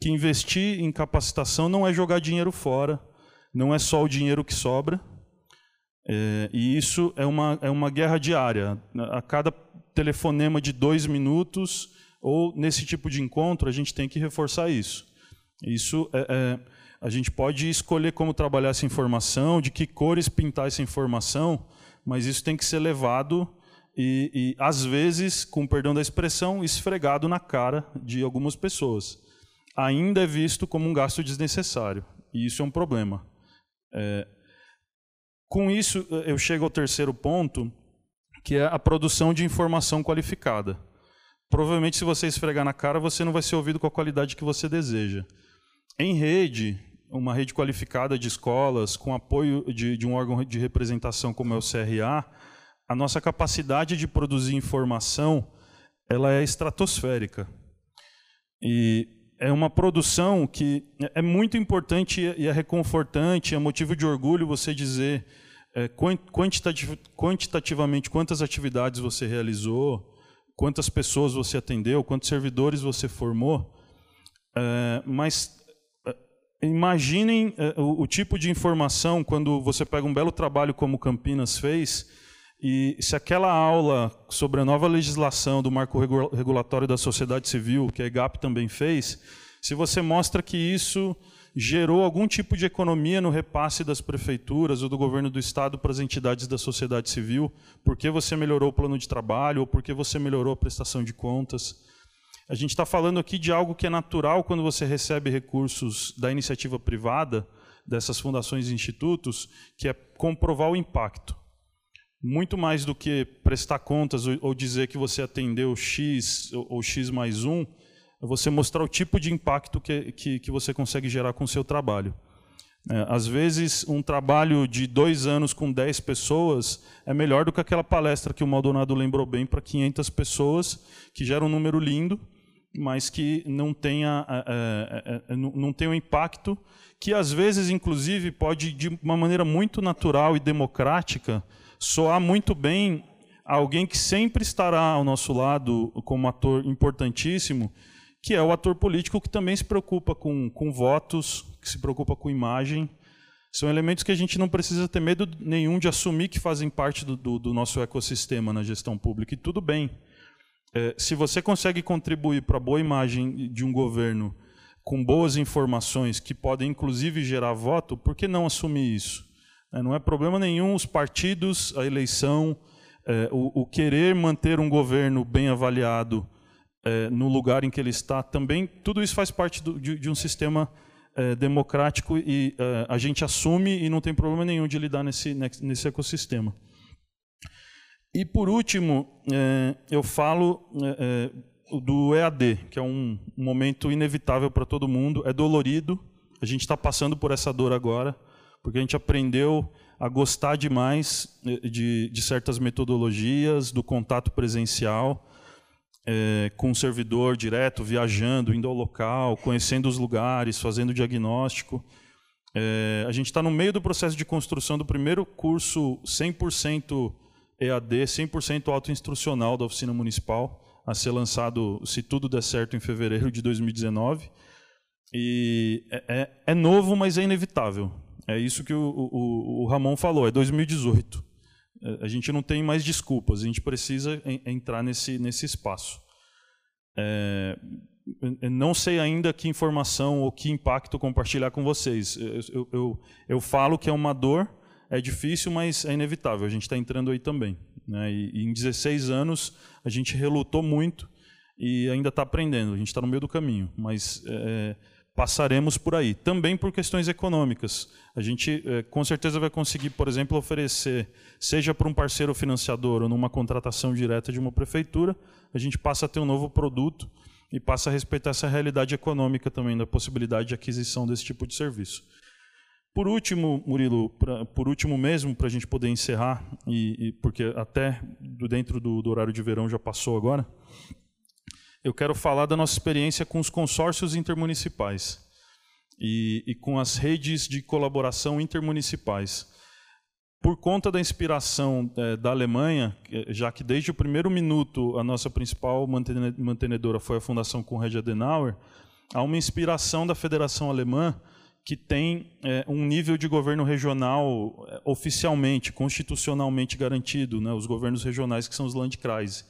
que investir em capacitação não é jogar dinheiro fora, não é só o dinheiro que sobra, é, e isso é uma, é uma guerra diária. A cada telefonema de dois minutos, ou nesse tipo de encontro, a gente tem que reforçar isso. Isso é, é, a gente pode escolher como trabalhar essa informação, de que cores pintar essa informação, mas isso tem que ser levado e, e às vezes, com perdão da expressão, esfregado na cara de algumas pessoas. Ainda é visto como um gasto desnecessário. E isso é um problema. É, com isso, eh, eu chego ao terceiro ponto, que é a produção de informação qualificada. Provavelmente, se você esfregar na cara, você não vai ser ouvido com a qualidade que você deseja. Em rede, uma rede qualificada de escolas, com apoio de, de um órgão de representação como é o CRA, a nossa capacidade de produzir informação ela é estratosférica. E é uma produção que é muito importante e é reconfortante, é motivo de orgulho você dizer é, quantitativ quantitativamente quantas atividades você realizou, quantas pessoas você atendeu, quantos servidores você formou. É, mas é, imaginem é, o, o tipo de informação quando você pega um belo trabalho como Campinas fez e se aquela aula sobre a nova legislação do marco regulatório da sociedade civil, que a EGAP também fez, se você mostra que isso gerou algum tipo de economia no repasse das prefeituras ou do governo do estado para as entidades da sociedade civil, porque você melhorou o plano de trabalho ou porque você melhorou a prestação de contas. A gente está falando aqui de algo que é natural quando você recebe recursos da iniciativa privada, dessas fundações e institutos, que é comprovar o impacto muito mais do que prestar contas ou, dizer que você atendeu X ou, X mais um, é você mostrar o tipo de impacto que, que, que você consegue gerar com o seu trabalho. É, às vezes, um trabalho de dois anos com 10 pessoas é melhor do que aquela palestra que o Maldonado lembrou bem para 500 pessoas, que gera um número lindo, mas que não tenha, é, é, é, é não tem um impacto que, às vezes, inclusive, pode, de uma maneira muito natural e democrática, soar muito bem alguém que sempre estará ao nosso lado como ator importantíssimo, que é o ator político que também se preocupa com, com votos, que se preocupa com imagem. São elementos que a gente não precisa ter medo nenhum de assumir que fazem parte do, do, do nosso ecossistema na gestão pública. E tudo bem. É, se você consegue contribuir para a boa imagem de um governo com boas informações que podem inclusive gerar voto, por que não assumir isso? Né? Não é problema nenhum os partidos, a eleição, eh, o, querer manter um governo bem avaliado eh, no lugar em que ele está também, tudo isso faz parte de, um sistema eh, democrático e a gente assume e não tem problema nenhum de lidar nesse ecossistema. E por último, eu falo do EAD, que é um momento inevitável para todo mundo, é dolorido, a gente está passando por essa dor agora porque a gente aprendeu a gostar demais eh, de, de certas metodologias, do contato presencial, é, com o servidor direto, viajando, indo ao local, conhecendo os lugares, fazendo diagnóstico. É, a gente está no meio do processo de construção do primeiro curso 100% EAD, 100% autoinstrucional da Oficina Municipal, a ser lançado, se tudo der certo, em fevereiro de 2019. E é, é, é novo, mas é inevitável. É isso que o, o, o Ramon falou, é 2018. É, a gente não tem mais desculpas, a gente precisa en entrar nesse, nesse espaço. É, não sei ainda que informação ou que impacto compartilhar com vocês. Eu, eu, eu falo que é uma dor, é difícil, mas é inevitável. A gente está entrando aí também. Né? E, e em 16 anos, a gente relutou muito e ainda está aprendendo, a gente está no meio do caminho. Mas. É, passaremos por aí. Também por questões econômicas. A gente eh, com certeza vai conseguir, por exemplo, oferecer, seja para um parceiro financiador ou numa contratação direta de uma prefeitura, a gente passa a ter um novo produto e passa a respeitar essa realidade econômica também da possibilidade de aquisição desse tipo de serviço. Por último, Murilo, pra, por último mesmo, para a gente poder encerrar, e, e porque até do, dentro do, do horário de verão já passou agora, eu quero falar da nossa experiência com os consórcios intermunicipais e, e com as redes de colaboração intermunicipais. Por conta da inspiração é, da Alemanha, eh, já que desde o primeiro minuto a nossa principal mantenedora foi a Fundação Konrad Adenauer, há uma inspiração da Federação Alemã que tem é, um nível de governo regional é, oficialmente, constitucionalmente garantido, né, os governos regionais que são os Landkreise.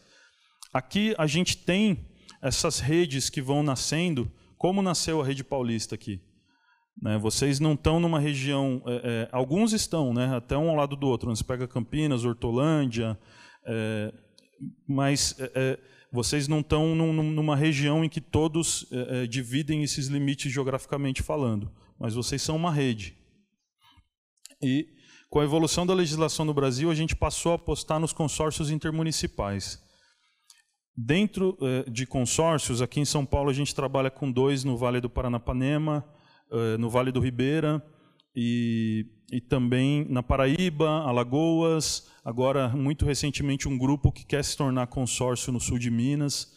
Aqui a gente tem essas redes que vão nascendo, como nasceu a rede paulista aqui? Né? Vocês não estão numa região, é, é, alguns estão, né? até um ao lado do outro. Você pega Campinas, Hortolândia, é, mas é, é, vocês não estão num, numa região em que todos é, dividem esses limites geograficamente falando, mas vocês são uma rede. E com a evolução da legislação no Brasil, a gente passou a apostar nos consórcios intermunicipais. Dentro eh, de consórcios, aqui em São Paulo a gente trabalha com dois no Vale do Paranapanema, eh, no Vale do Ribeira e, e também na Paraíba, Alagoas, agora muito recentemente um grupo que quer se tornar consórcio no sul de Minas.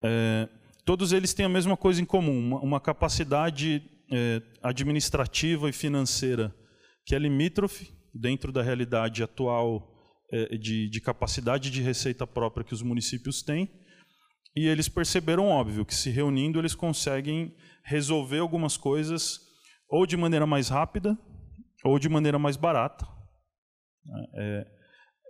É, todos eles têm a mesma coisa em comum, uma, uma capacidade é, administrativa e financeira que é limítrofe dentro da realidade atual é, de, de capacidade de receita própria que os municípios têm. E eles perceberam, óbvio, que se reunindo eles conseguem resolver algumas coisas ou de maneira mais rápida ou de maneira mais barata. É,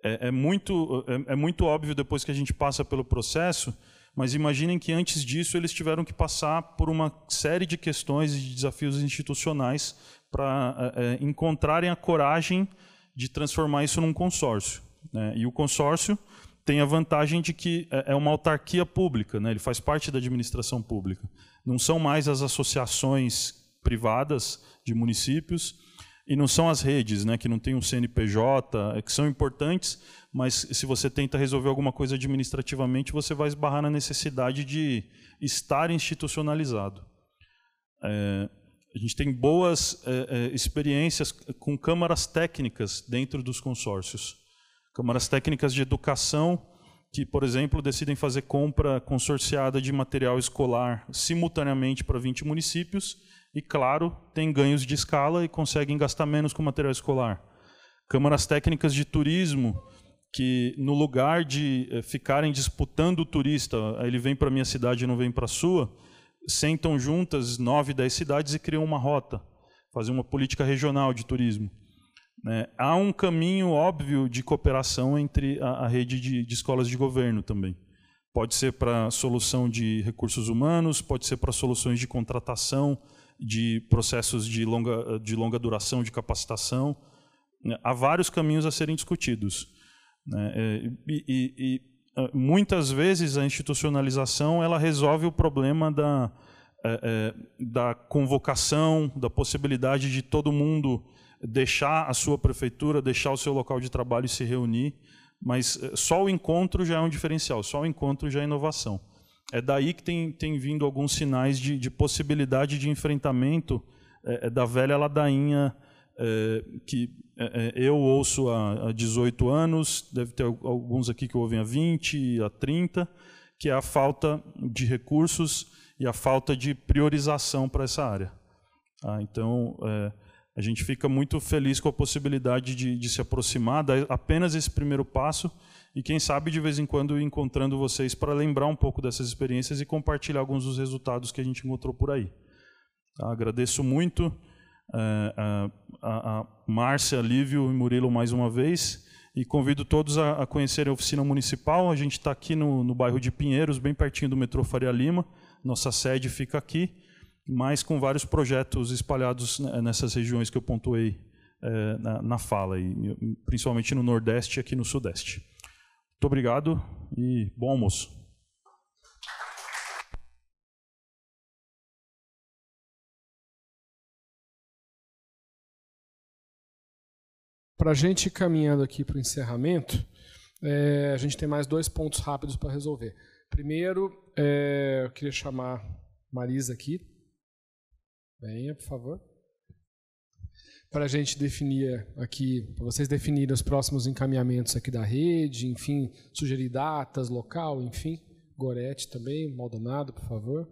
é, é muito, é, é, muito óbvio depois que a gente passa pelo processo, mas imaginem que antes disso eles tiveram que passar por uma série de questões e de desafios institucionais para é, é, encontrarem a coragem de transformar isso num consórcio. Né? E o consórcio tem a vantagem de que é, é uma autarquia pública, né? ele faz parte da administração pública. Não são mais as associações privadas de municípios e não são as redes, né? que não tem um CNPJ, é, que são importantes, mas se você tenta resolver alguma coisa administrativamente, você vai esbarrar na necessidade de estar institucionalizado. É, a gente tem boas é, é experiências com câmaras técnicas dentro dos consórcios Câmaras é técnicas de educação, que, por exemplo, decidem fazer compra consorciada de material escolar simultaneamente para 20 municípios e, claro, tem ganhos de escala e conseguem gastar menos com material escolar. Câmaras é técnicas de turismo, que no lugar de eh, ficarem disputando o turista, ele vem para minha cidade e não vem para a sua, sentam juntas nove, dez cidades e criam uma rota, fazer uma política regional de turismo. Né, há um caminho óbvio de cooperação entre a, a rede de, de escolas de governo também. Pode ser para solução de recursos humanos, pode ser para soluções de contratação, de processos de longa, de longa duração, de capacitação. Né. Há vários caminhos a serem discutidos. Né? É, e, e, e, ah, muitas vezes a institucionalização ela resolve o problema da, é, é da convocação, da possibilidade de todo mundo deixar a sua prefeitura, deixar o seu local de trabalho e se reunir, mas eh, só o encontro já é um diferencial, só o encontro já é inovação. É daí que tem, tem vindo alguns sinais de, de possibilidade de enfrentamento é, da velha ladainha é, que é, eu ouço há, há 18 anos, deve ter alguns aqui que ouvem há 20, há 30, que é a falta de recursos e a falta de priorização para essa área. Ah, então, é, a gente fica muito feliz com a possibilidade de, de se aproximar, dar apenas esse primeiro passo e, quem sabe, de vez em quando encontrando vocês para lembrar um pouco dessas experiências e compartilhar alguns dos resultados que a gente encontrou por aí. Tá? Agradeço muito é, a, a, a Márcia, Lívio e Murilo mais uma vez e convido todos a, a conhecerem a oficina municipal. A gente está aqui no, no bairro de Pinheiros, bem pertinho do metrô Faria Lima. Nossa sede fica aqui mas com vários projetos espalhados nessas regiões que eu pontuei é, na, na, fala, e, principalmente no Nordeste e aqui no Sudeste. Muito obrigado e bom almoço. Para a gente ir caminhando aqui para o encerramento, é, a gente tem mais dois pontos rápidos para resolver. Primeiro, é, eu queria chamar Marisa aqui, Venha, por favor. Para a gente definir aqui, para vocês definirem os próximos encaminhamentos aqui da rede, enfim, sugerir datas, local, enfim. Gorete também, Maldonado, por favor.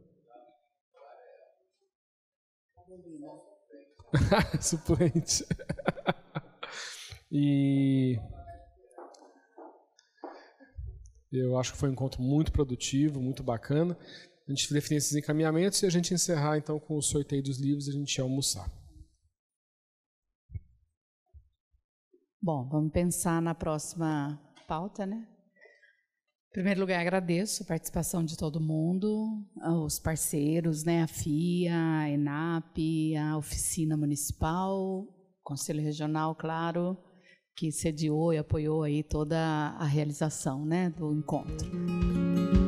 Suplente. e eu acho que foi um encontro muito produtivo, muito bacana a gente definir esses encaminhamentos e a gente encerrar então com o sorteio dos livros e a gente almoçar. Bom, vamos pensar na próxima pauta, né? Em primeiro lugar, agradeço a participação de todo mundo, os parceiros, né? A FIA, a ENAP, a Oficina Municipal, Conselho Regional, claro, que sediou e apoiou aí toda a realização, né, do encontro.